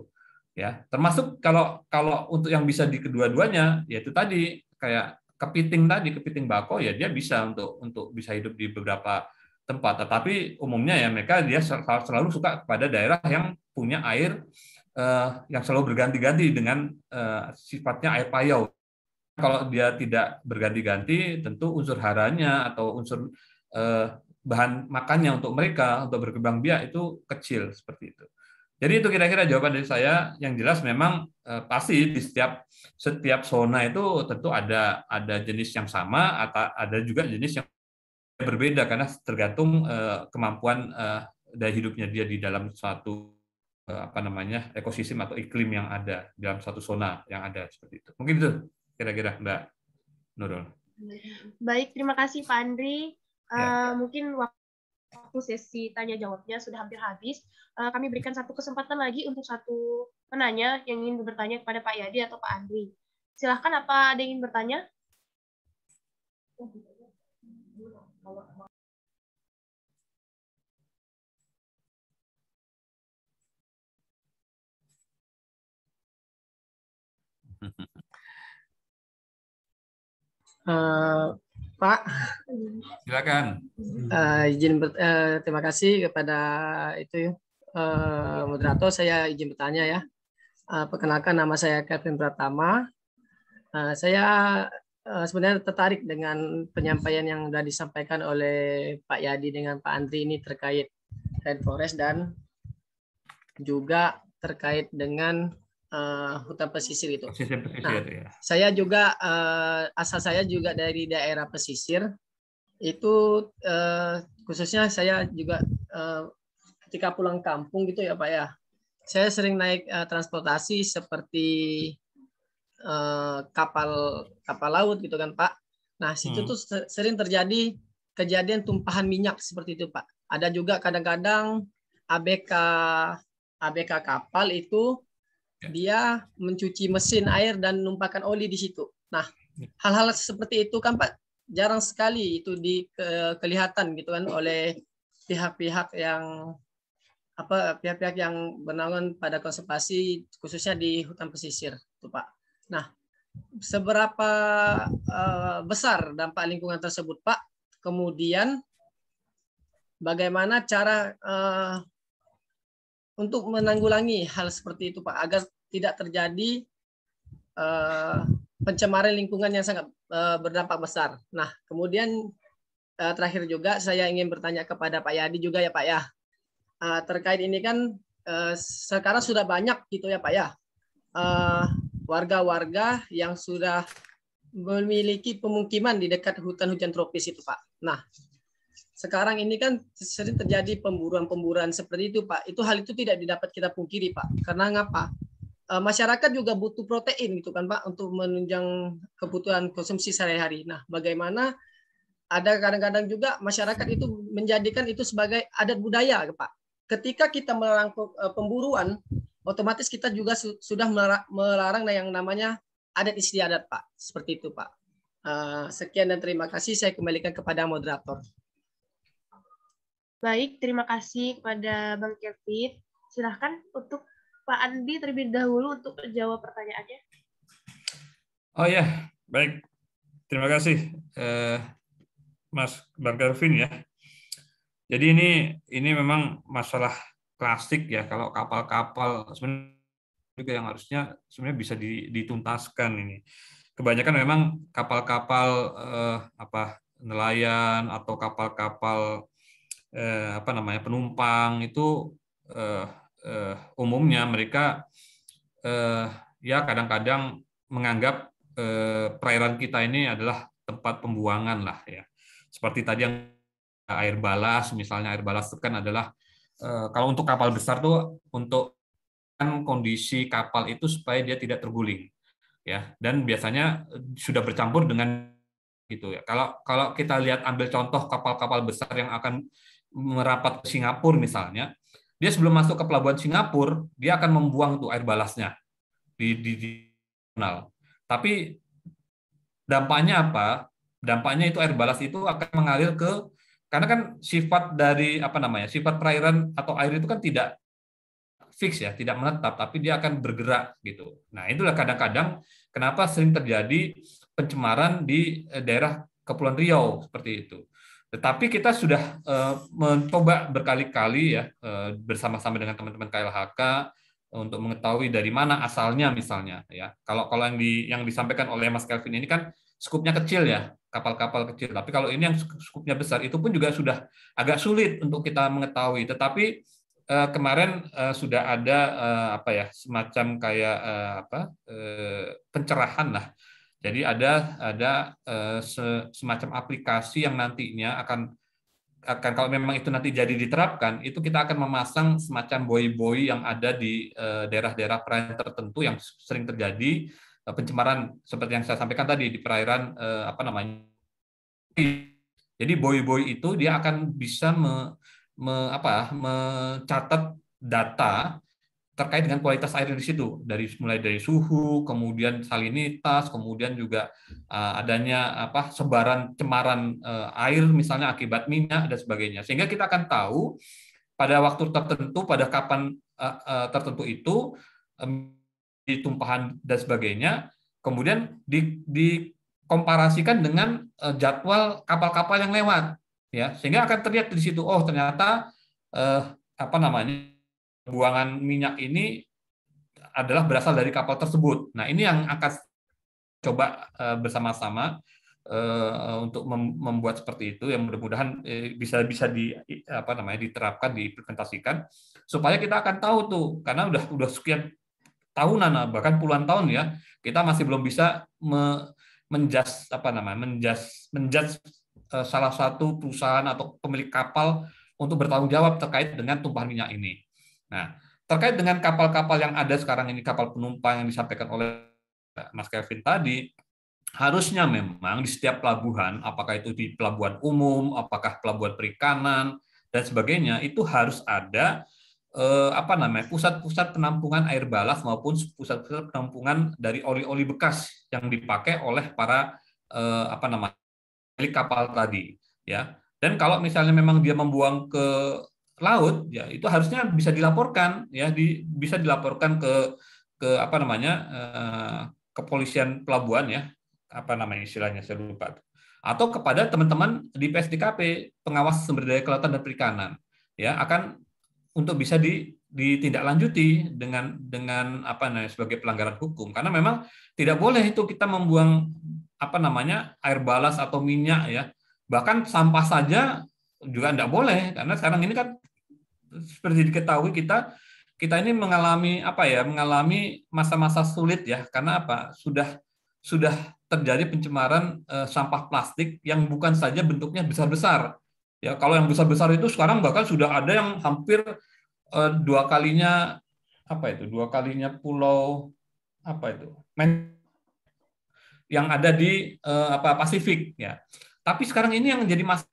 ya termasuk kalau kalau untuk yang bisa di kedua-duanya yaitu tadi kayak kepiting tadi kepiting bako ya dia bisa untuk untuk bisa hidup di beberapa tempat tetapi umumnya ya mereka dia selalu suka kepada daerah yang punya air eh, yang selalu berganti-ganti dengan eh, sifatnya air payau kalau dia tidak berganti-ganti, tentu unsur haranya atau unsur eh, bahan makannya untuk mereka untuk berkembang biak itu kecil seperti itu. Jadi itu kira-kira jawaban dari saya. Yang jelas memang eh, pasti di setiap setiap zona itu tentu ada ada jenis yang sama atau ada juga jenis yang berbeda karena tergantung eh, kemampuan eh, daya hidupnya dia di dalam suatu eh, apa namanya ekosistem atau iklim yang ada dalam satu zona yang ada seperti itu. Mungkin itu kira-kira Mbak Nurul. Baik, terima kasih Pak Andri. Ya. Uh, mungkin waktu sesi tanya jawabnya sudah hampir habis. Uh, kami berikan satu kesempatan lagi untuk satu penanya yang ingin bertanya kepada Pak Yadi atau Pak Andri. Silahkan, apa ada yang ingin bertanya? [LAUGHS] Eh, Pak. Silakan. Uh, izin uh, terima kasih kepada itu Uh, moderator saya izin bertanya ya. Uh, perkenalkan nama saya Kevin Pratama. Uh, saya uh, sebenarnya tertarik dengan penyampaian yang sudah disampaikan oleh Pak Yadi dengan Pak Andri ini terkait rainforest dan juga terkait dengan uh, hutan pesisir itu. Pesisir, pesisir nah, ya. Saya juga uh, asal saya juga dari daerah pesisir itu uh, khususnya saya juga uh, ketika pulang kampung gitu ya Pak ya. Saya sering naik uh, transportasi seperti uh, kapal kapal laut gitu kan Pak. Nah, situ hmm. tuh sering terjadi kejadian tumpahan minyak seperti itu Pak. Ada juga kadang-kadang ABK ABK kapal itu Ya. dia mencuci mesin air dan menumpahkan oli di situ. Nah, ya. hal-hal seperti itu kan Pak jarang sekali itu di ke, kelihatan gitu kan oleh pihak-pihak yang apa pihak-pihak yang bernaung pada konservasi khususnya di hutan pesisir itu Pak. Nah, seberapa uh, besar dampak lingkungan tersebut Pak? Kemudian bagaimana cara uh, untuk menanggulangi hal seperti itu Pak agar tidak terjadi eh, pencemaran lingkungan yang sangat eh, berdampak besar. Nah, kemudian eh, terakhir juga saya ingin bertanya kepada Pak Yadi juga ya Pak ya terkait ini kan sekarang sudah banyak gitu ya Pak ya warga-warga yang sudah memiliki pemukiman di dekat hutan hujan tropis itu Pak. Nah sekarang ini kan sering terjadi pemburuan-pemburuan seperti itu Pak. Itu hal itu tidak didapat kita pungkiri Pak. Karena ngapa? Eh, masyarakat juga butuh protein gitu kan Pak untuk menunjang kebutuhan konsumsi sehari-hari. Nah, bagaimana ada kadang-kadang juga masyarakat itu menjadikan itu sebagai adat budaya, Pak. Ketika kita melarang eh, pemburuan, otomatis kita juga sudah melarang yang namanya adat istiadat, Pak. Seperti itu, Pak. Eh, sekian dan terima kasih. Saya kembalikan kepada moderator. Baik, terima kasih kepada Bang Kevin. Silahkan untuk Pak Andi terlebih dahulu untuk menjawab pertanyaannya. Oh ya, baik. Terima kasih, eh, Mas Bang Kelvin ya. Jadi ini ini memang masalah klasik ya kalau kapal-kapal sebenarnya juga yang harusnya sebenarnya bisa dituntaskan ini. Kebanyakan memang kapal-kapal eh, apa nelayan atau kapal-kapal eh, apa namanya penumpang itu eh, Eh, umumnya mereka eh, ya kadang-kadang menganggap eh, perairan kita ini adalah tempat pembuangan lah ya. Seperti tadi yang air balas misalnya air balas itu kan adalah kalau untuk kapal besar tuh untuk kan kondisi kapal itu supaya dia tidak terguling ya dan biasanya sudah bercampur dengan gitu ya. Kalau kalau kita lihat ambil contoh kapal-kapal besar yang akan merapat ke Singapura misalnya, dia sebelum masuk ke pelabuhan Singapura, dia akan membuang tuh air balasnya di di, di kanal. Tapi dampaknya apa? Dampaknya itu air balas itu akan mengalir ke karena kan sifat dari apa namanya? sifat perairan atau air itu kan tidak fix ya, tidak menetap, tapi dia akan bergerak gitu. Nah, itulah kadang-kadang kenapa sering terjadi pencemaran di eh, daerah Kepulauan Riau seperti itu. Tetapi kita sudah uh, mencoba berkali-kali ya uh, bersama-sama dengan teman-teman KLHK eh, untuk mengetahui dari mana asalnya misalnya ya. Kalau kalau yang di yang disampaikan oleh Mas Kelvin ini kan skupnya kecil ya, kapal-kapal kecil. Tapi kalau ini yang skupnya besar itu pun juga sudah agak sulit untuk kita mengetahui. Tetapi uh, kemarin uh, sudah ada uh, apa ya semacam kayak uh, apa uh, pencerahan lah jadi ada ada eh, semacam aplikasi yang nantinya akan akan kalau memang itu nanti jadi diterapkan, itu kita akan memasang semacam boy-boy yang ada di eh, daerah-daerah perairan tertentu yang sering terjadi eh, pencemaran seperti yang saya sampaikan tadi di perairan apa namanya. Jadi boy-boy itu dia akan bisa me, me, apa, mencatat data terkait dengan kualitas air di situ dari mulai dari suhu kemudian salinitas kemudian juga uh, adanya apa sebaran cemaran uh, air misalnya akibat minyak dan sebagainya sehingga kita akan tahu pada waktu tertentu pada kapan uh, uh, tertentu itu um, di tumpahan dan sebagainya kemudian di, dikomparasikan dengan jadwal kapal-kapal yang lewat ya sehingga akan terlihat di situ oh ternyata uh, apa namanya buangan minyak ini adalah berasal dari kapal tersebut. Nah, ini yang akan coba eh, bersama-sama eh, untuk membuat seperti itu yang mudah-mudahan eh, bisa bisa di apa namanya diterapkan diimplementasikan supaya kita akan tahu tuh karena udah udah sekian tahunan bahkan puluhan tahun ya kita masih belum bisa me, menjas apa namanya menjas menjas salah satu perusahaan atau pemilik kapal untuk bertanggung jawab terkait dengan tumpahan minyak ini Nah, terkait dengan kapal-kapal yang ada sekarang ini, kapal penumpang yang disampaikan oleh Mas Kevin tadi, harusnya memang di setiap pelabuhan, apakah itu di pelabuhan umum, apakah pelabuhan perikanan dan sebagainya, itu harus ada eh, apa namanya pusat-pusat penampungan air balas maupun pusat-pusat penampungan dari oli-oli bekas yang dipakai oleh para eh, apa namanya kapal tadi, ya. Dan kalau misalnya memang dia membuang ke laut ya itu harusnya bisa dilaporkan ya di, bisa dilaporkan ke ke apa namanya eh, kepolisian pelabuhan ya apa namanya istilahnya saya lupa atau kepada teman-teman di PSDKP pengawas sumber daya kelautan dan perikanan ya akan untuk bisa di, ditindaklanjuti dengan dengan apa namanya sebagai pelanggaran hukum karena memang tidak boleh itu kita membuang apa namanya air balas atau minyak ya bahkan sampah saja juga tidak boleh karena sekarang ini kan seperti diketahui kita kita ini mengalami apa ya mengalami masa-masa sulit ya karena apa sudah sudah terjadi pencemaran eh, sampah plastik yang bukan saja bentuknya besar-besar ya kalau yang besar-besar itu sekarang bahkan sudah ada yang hampir eh, dua kalinya apa itu dua kalinya pulau apa itu yang ada di eh, apa Pasifik ya tapi sekarang ini yang jadi masalah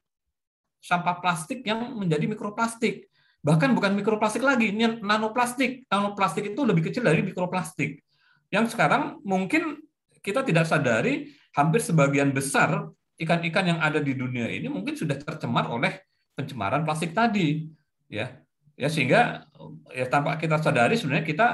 sampah plastik yang menjadi mikroplastik. Bahkan bukan mikroplastik lagi, ini nanoplastik. Nanoplastik itu lebih kecil dari mikroplastik. Yang sekarang mungkin kita tidak sadari hampir sebagian besar ikan-ikan yang ada di dunia ini mungkin sudah tercemar oleh pencemaran plastik tadi. Ya. Ya sehingga ya tampak kita sadari sebenarnya kita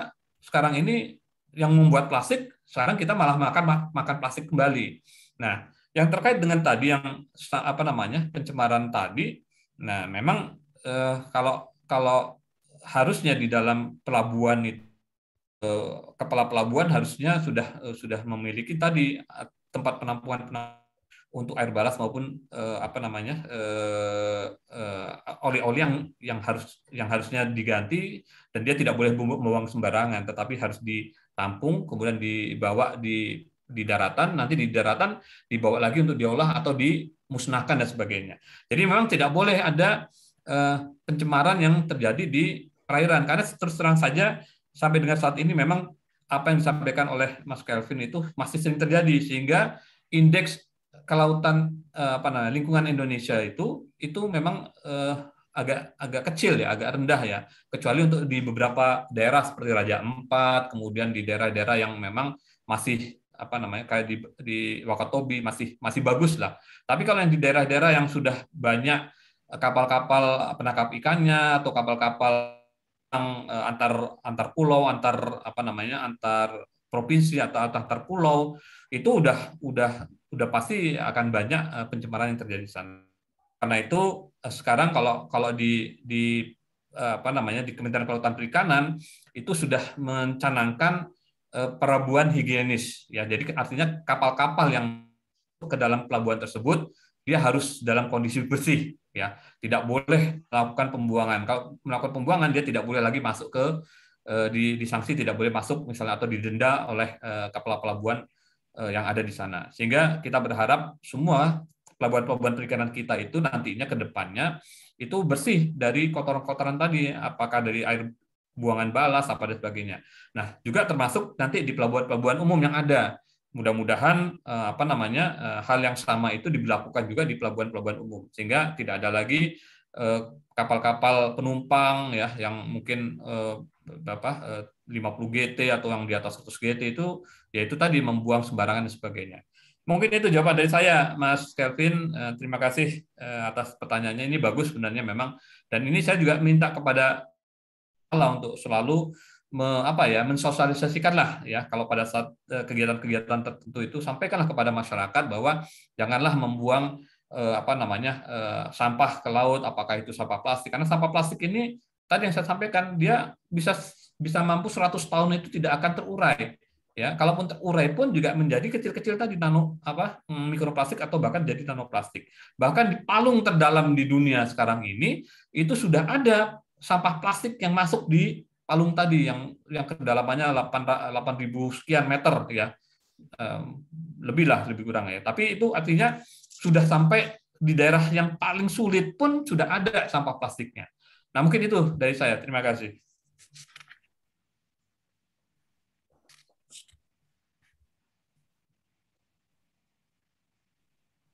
sekarang ini yang membuat plastik sekarang kita malah makan makan plastik kembali. Nah, yang terkait dengan tadi yang apa namanya pencemaran tadi, nah memang eh, kalau kalau harusnya di dalam pelabuhan itu eh, kepala pelabuhan harusnya sudah eh, sudah memiliki tadi tempat penampungan, untuk air balas maupun eh, apa namanya oli-oli yang yang harus yang harusnya diganti dan dia tidak boleh membuang sembarangan, tetapi harus ditampung kemudian dibawa di di daratan, nanti di daratan dibawa lagi untuk diolah atau dimusnahkan dan sebagainya. Jadi memang tidak boleh ada eh, pencemaran yang terjadi di perairan karena terus terang saja sampai dengan saat ini memang apa yang disampaikan oleh Mas Kelvin itu masih sering terjadi sehingga indeks kelautan eh, apa namanya lingkungan Indonesia itu itu memang eh, agak agak kecil ya agak rendah ya kecuali untuk di beberapa daerah seperti Raja Empat kemudian di daerah-daerah yang memang masih apa namanya kayak di di Wakatobi masih masih bagus lah. Tapi kalau yang di daerah-daerah yang sudah banyak eh, kapal-kapal eh, penangkap ikannya atau kapal-kapal yang eh, antar antar pulau, antar apa namanya, antar provinsi atau antar pulau itu udah udah udah pasti akan banyak pencemaran yang terjadi di sana. Karena itu sekarang kalau kalau di di apa namanya di Kementerian Kelautan Perikanan itu sudah mencanangkan Eh, perabuan higienis ya jadi artinya kapal-kapal yang ke dalam pelabuhan tersebut dia harus dalam kondisi bersih ya tidak boleh melakukan pembuangan kalau melakukan pembuangan dia tidak boleh lagi masuk ke eh, di disanksi tidak boleh masuk misalnya atau didenda oleh eh, kapal pelabuhan yang ada di sana sehingga kita berharap semua pelabuhan-pelabuhan perikanan kita itu nantinya ke depannya itu bersih dari kotoran-kotoran tadi apakah dari air buangan balas apa dan sebagainya. Nah, juga termasuk nanti di pelabuhan-pelabuhan umum yang ada. Mudah-mudahan eh, apa namanya eh, hal yang sama itu dilakukan juga di pelabuhan-pelabuhan umum sehingga tidak ada lagi eh, kapal-kapal penumpang ya yang mungkin apa 50 GT atau yang di atas 100 GT itu yaitu tadi membuang sembarangan dan sebagainya. Mungkin itu jawaban dari saya, Mas Kelvin. Terima kasih atas pertanyaannya. Ini bagus sebenarnya memang. Dan ini saya juga minta kepada Allah hmm. untuk selalu me, apa ya mensosialisasikanlah ya kalau pada saat eh, kegiatan-kegiatan tertentu itu sampaikanlah kepada masyarakat bahwa janganlah membuang eh, apa namanya eh, sampah ke laut apakah itu sampah plastik karena sampah plastik ini tadi yang saya sampaikan dia bisa bisa mampu 100 tahun itu tidak akan terurai ya kalaupun terurai pun juga menjadi kecil-kecil tadi nano apa hmm, mikroplastik atau bahkan jadi nanoplastik bahkan di palung terdalam di dunia sekarang ini itu sudah ada sampah plastik yang masuk di palung tadi yang yang kedalamannya 8 ribu sekian meter ya. lebih lah lebih kurang ya. Tapi itu artinya sudah sampai di daerah yang paling sulit pun sudah ada sampah plastiknya. Nah, mungkin itu dari saya. Terima kasih.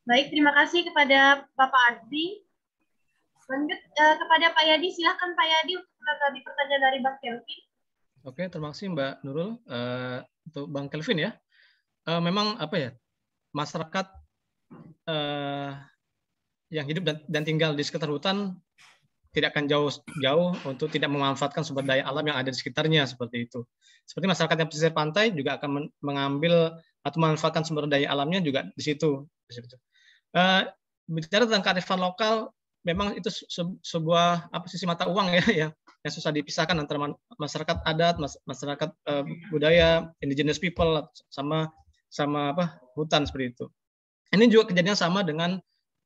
Baik, terima kasih kepada Bapak Ardi Lanjut eh, kepada Pak Yadi, silahkan Pak Yadi untuk menanggapi pertanyaan dari Bang Kelvin. Oke, terima kasih Mbak Nurul. Uh, untuk Bang Kelvin ya, uh, memang apa ya, masyarakat uh, yang hidup dan, dan tinggal di sekitar hutan tidak akan jauh-jauh untuk tidak memanfaatkan sumber daya alam yang ada di sekitarnya seperti itu. Seperti masyarakat yang pesisir pantai juga akan mengambil atau memanfaatkan sumber daya alamnya juga di situ. Uh, bicara tentang kearifan lokal, memang itu sebuah apa sisi mata uang ya [LAUGHS] yang, yang susah dipisahkan antara masyarakat adat, masyarakat uh, budaya, indigenous people sama sama apa hutan seperti itu. Ini juga kejadian sama dengan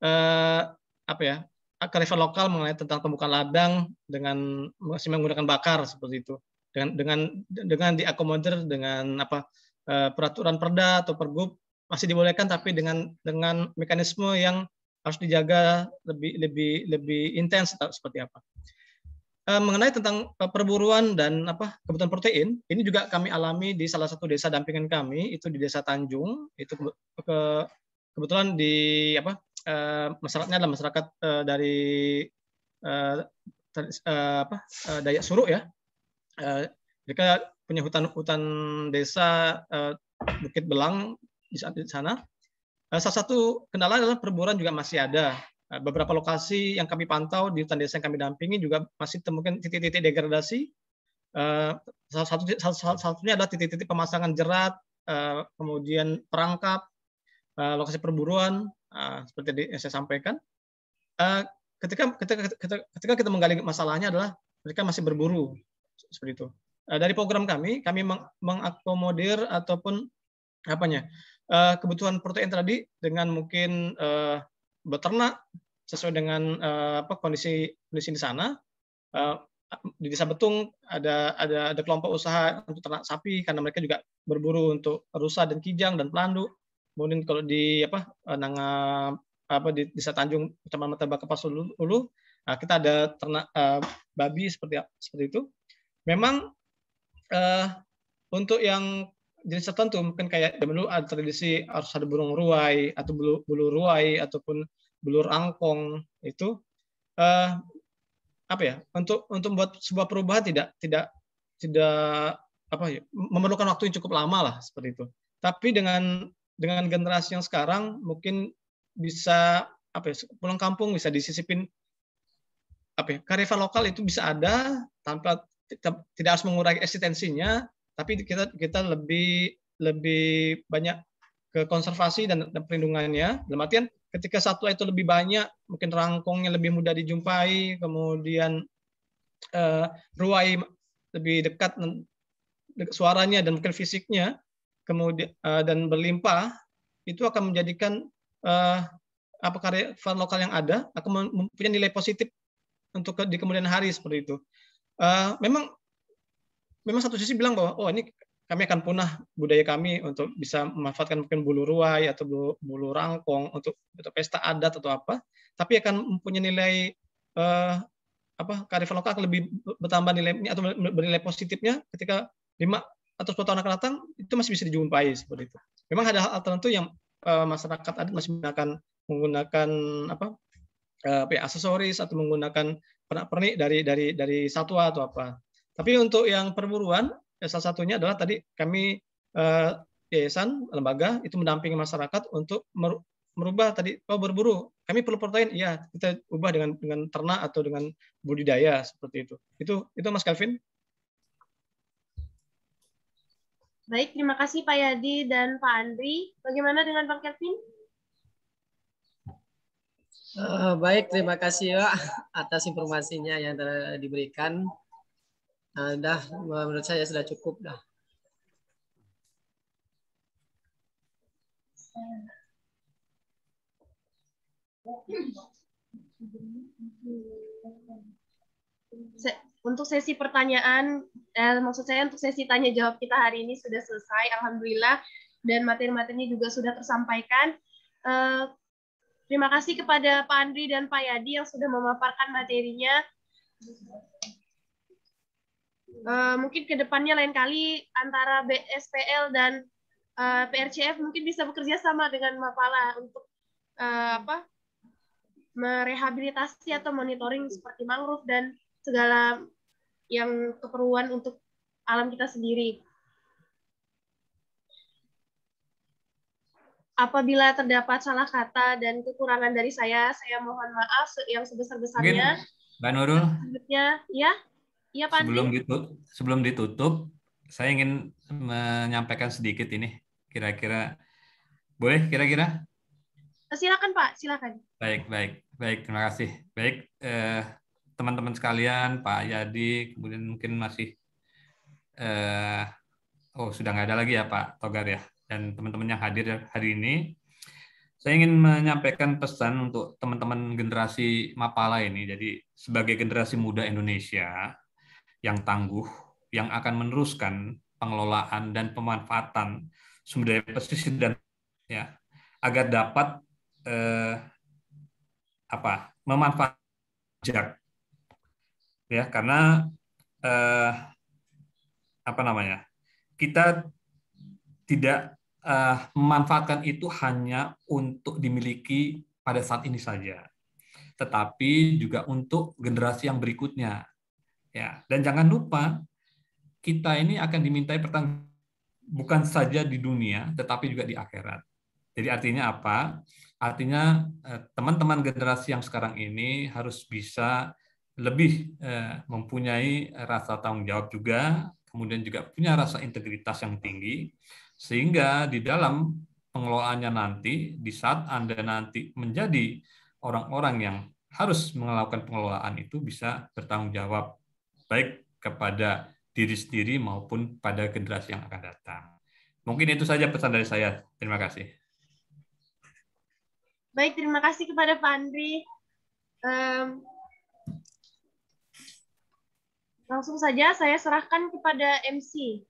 uh, apa ya kearifan lokal mengenai tentang pembukaan ladang dengan masih menggunakan bakar seperti itu dengan dengan dengan diakomodir dengan apa eh, peraturan perda atau pergub masih dibolehkan tapi dengan dengan mekanisme yang harus dijaga lebih lebih lebih intens seperti apa. Eh, mengenai tentang eh, perburuan dan apa kebutuhan protein, ini juga kami alami di salah satu desa dampingan kami itu di Desa Tanjung, itu ke, kebetulan di apa eh, masyarakatnya adalah masyarakat dari apa Dayak Suruk ya. E, mereka punya hutan-hutan desa Bukit Belang di sana Eh, salah satu kendala adalah perburuan juga masih ada. Eh, beberapa lokasi yang kami pantau di hutan desa yang kami dampingi juga masih temukan titik-titik degradasi. Eh, salah satu salah satunya adalah titik-titik pemasangan jerat, kemudian perangkap, lokasi perburuan, seperti yang saya sampaikan. Ketika ketika ketika kita menggali masalahnya adalah mereka masih berburu seperti itu. Dari program kami, kami mengakomodir ataupun apanya uh, kebutuhan protein tadi dengan mungkin uh, beternak sesuai dengan uh, apa kondisi kondisi di sana. Uh, di desa Betung ada ada ada kelompok usaha untuk ternak sapi karena mereka juga berburu untuk rusa dan kijang dan pelandu. Kemudian kalau di apa Nanga apa di desa Tanjung Kecamatan Mertabak Kapas Ulu, nah, kita ada ternak uh, babi seperti seperti itu. Memang uh, untuk yang jenis tertentu mungkin kayak zaman dulu ada tradisi harus ada burung ruai atau bulu, bulu ruai ataupun belur angkong itu eh, apa ya untuk untuk membuat sebuah perubahan tidak tidak tidak apa ya memerlukan waktu yang cukup lama lah seperti itu tapi dengan dengan generasi yang sekarang mungkin bisa apa ya pulang kampung bisa disisipin apa ya karya lokal itu bisa ada tanpa tidak harus mengurangi eksistensinya tapi kita kita lebih lebih banyak ke konservasi dan, dan perlindungannya. Dalam artian ketika satwa itu lebih banyak, mungkin rangkongnya lebih mudah dijumpai, kemudian uh, ruai lebih dekat suaranya dan mungkin fisiknya, kemudian uh, eh, dan berlimpah, itu akan menjadikan uh, apa karya lokal yang ada akan mempunyai nilai positif untuk di kemudian hari seperti itu. Uh, memang memang satu sisi bilang bahwa oh ini kami akan punah budaya kami untuk bisa memanfaatkan mungkin bulu ruai atau bulu, bulu rangkong untuk, untuk pesta adat atau apa, tapi akan mempunyai nilai eh, apa kearifan lokal akan lebih bertambah nilainya atau bernilai positifnya ketika lima atau sepuluh tahun akan datang itu masih bisa dijumpai seperti itu. Memang ada hal tertentu yang eh, masyarakat adat masih menggunakan menggunakan apa eh, ya, aksesoris atau menggunakan pernak-pernik dari dari dari satwa atau apa. Tapi untuk yang perburuan, ya salah satunya adalah tadi kami eh, yayasan lembaga itu mendampingi masyarakat untuk merubah tadi oh berburu. Kami perlu protein, ya kita ubah dengan dengan ternak atau dengan budidaya seperti itu. Itu itu Mas Calvin. Baik, terima kasih Pak Yadi dan Pak Andri. Bagaimana dengan Pak Kelvin? Uh, eh, baik, terima kasih Pak atas informasinya yang telah diberikan. Nah, dah menurut saya sudah cukup dah. Untuk sesi pertanyaan, eh, maksud saya untuk sesi tanya jawab kita hari ini sudah selesai, alhamdulillah, dan materi-materinya juga sudah tersampaikan. Eh, terima kasih kepada Pak Andri dan Pak Yadi yang sudah memaparkan materinya uh, mungkin depannya lain kali antara BSPL dan uh, eh, PRCF mungkin bisa bekerja sama dengan Mapala untuk uh, apa merehabilitasi atau monitoring seperti mangrove dan segala yang keperluan untuk alam kita sendiri. Apabila terdapat salah kata dan kekurangan dari saya, saya mohon maaf yang sebesar-besarnya. Mbak Nurul. Selanjutnya, ya. Iya, Pak. Sebelum ditutup, sebelum ditutup, saya ingin menyampaikan sedikit ini. Kira-kira boleh kira-kira? Silakan, Pak. Silakan. Baik, baik. Baik, terima kasih. Baik, eh, teman-teman sekalian, Pak Yadi, kemudian mungkin masih eh, oh sudah nggak ada lagi ya Pak Togar ya, dan teman-teman yang hadir hari ini. Saya ingin menyampaikan pesan untuk teman-teman generasi Mapala ini. Jadi sebagai generasi muda Indonesia, yang tangguh yang akan meneruskan pengelolaan dan pemanfaatan sumber daya pesisir dan ya agar dapat eh, apa memanfaatkan ya karena eh, apa namanya kita tidak eh, memanfaatkan itu hanya untuk dimiliki pada saat ini saja, tetapi juga untuk generasi yang berikutnya. Ya, dan jangan lupa kita ini akan dimintai pertanggung bukan saja di dunia tetapi juga di akhirat. Jadi artinya apa? Artinya eh, teman-teman generasi yang sekarang ini harus bisa lebih eh, mempunyai rasa tanggung jawab juga, kemudian juga punya rasa integritas yang tinggi sehingga di dalam pengelolaannya nanti di saat Anda nanti menjadi orang-orang yang harus melakukan pengelolaan itu bisa bertanggung jawab baik kepada diri sendiri maupun pada generasi yang akan datang. Mungkin itu saja pesan dari saya. Terima kasih. Baik, terima kasih kepada Pak Andri. Um, langsung saja saya serahkan kepada MC.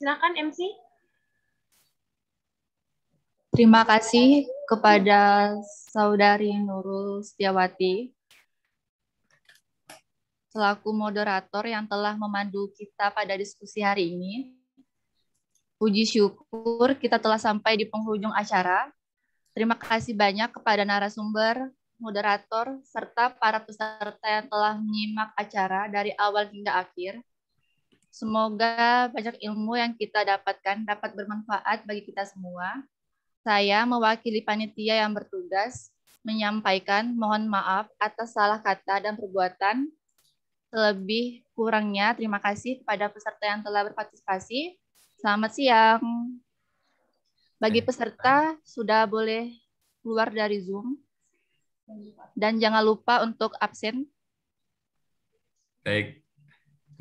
Silakan MC. Terima kasih kepada saudari Nurul Setiawati selaku moderator yang telah memandu kita pada diskusi hari ini. Puji syukur kita telah sampai di penghujung acara. Terima kasih banyak kepada narasumber, moderator, serta para peserta yang telah menyimak acara dari awal hingga akhir. Semoga banyak ilmu yang kita dapatkan dapat bermanfaat bagi kita semua. Saya mewakili panitia yang bertugas menyampaikan mohon maaf atas salah kata dan perbuatan lebih kurangnya, terima kasih kepada peserta yang telah berpartisipasi. Selamat siang. Bagi eh, peserta, sudah boleh keluar dari Zoom. Dan jangan lupa untuk absen. Baik.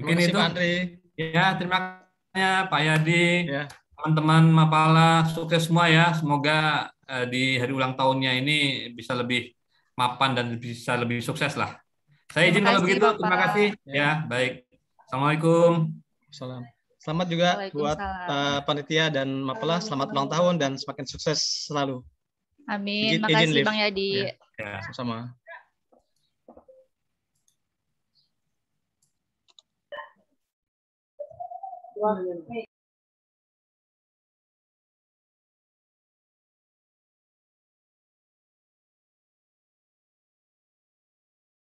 Mungkin itu. Ya, terima kasih ya, Pak Yadi. teman ya. Teman-teman Mapala, sukses semua ya. Semoga eh, di hari ulang tahunnya ini bisa lebih mapan dan bisa lebih sukses lah. Saya izin kalau begitu. Bapak. Terima kasih. Ya, baik. Assalamualaikum. Salam. Selamat juga buat uh, panitia dan Mapela. Selamat ulang tahun dan semakin sukses selalu. Amin. Terima kasih, Bang Yadi. Iya. Ya. ya. Sama. -sama.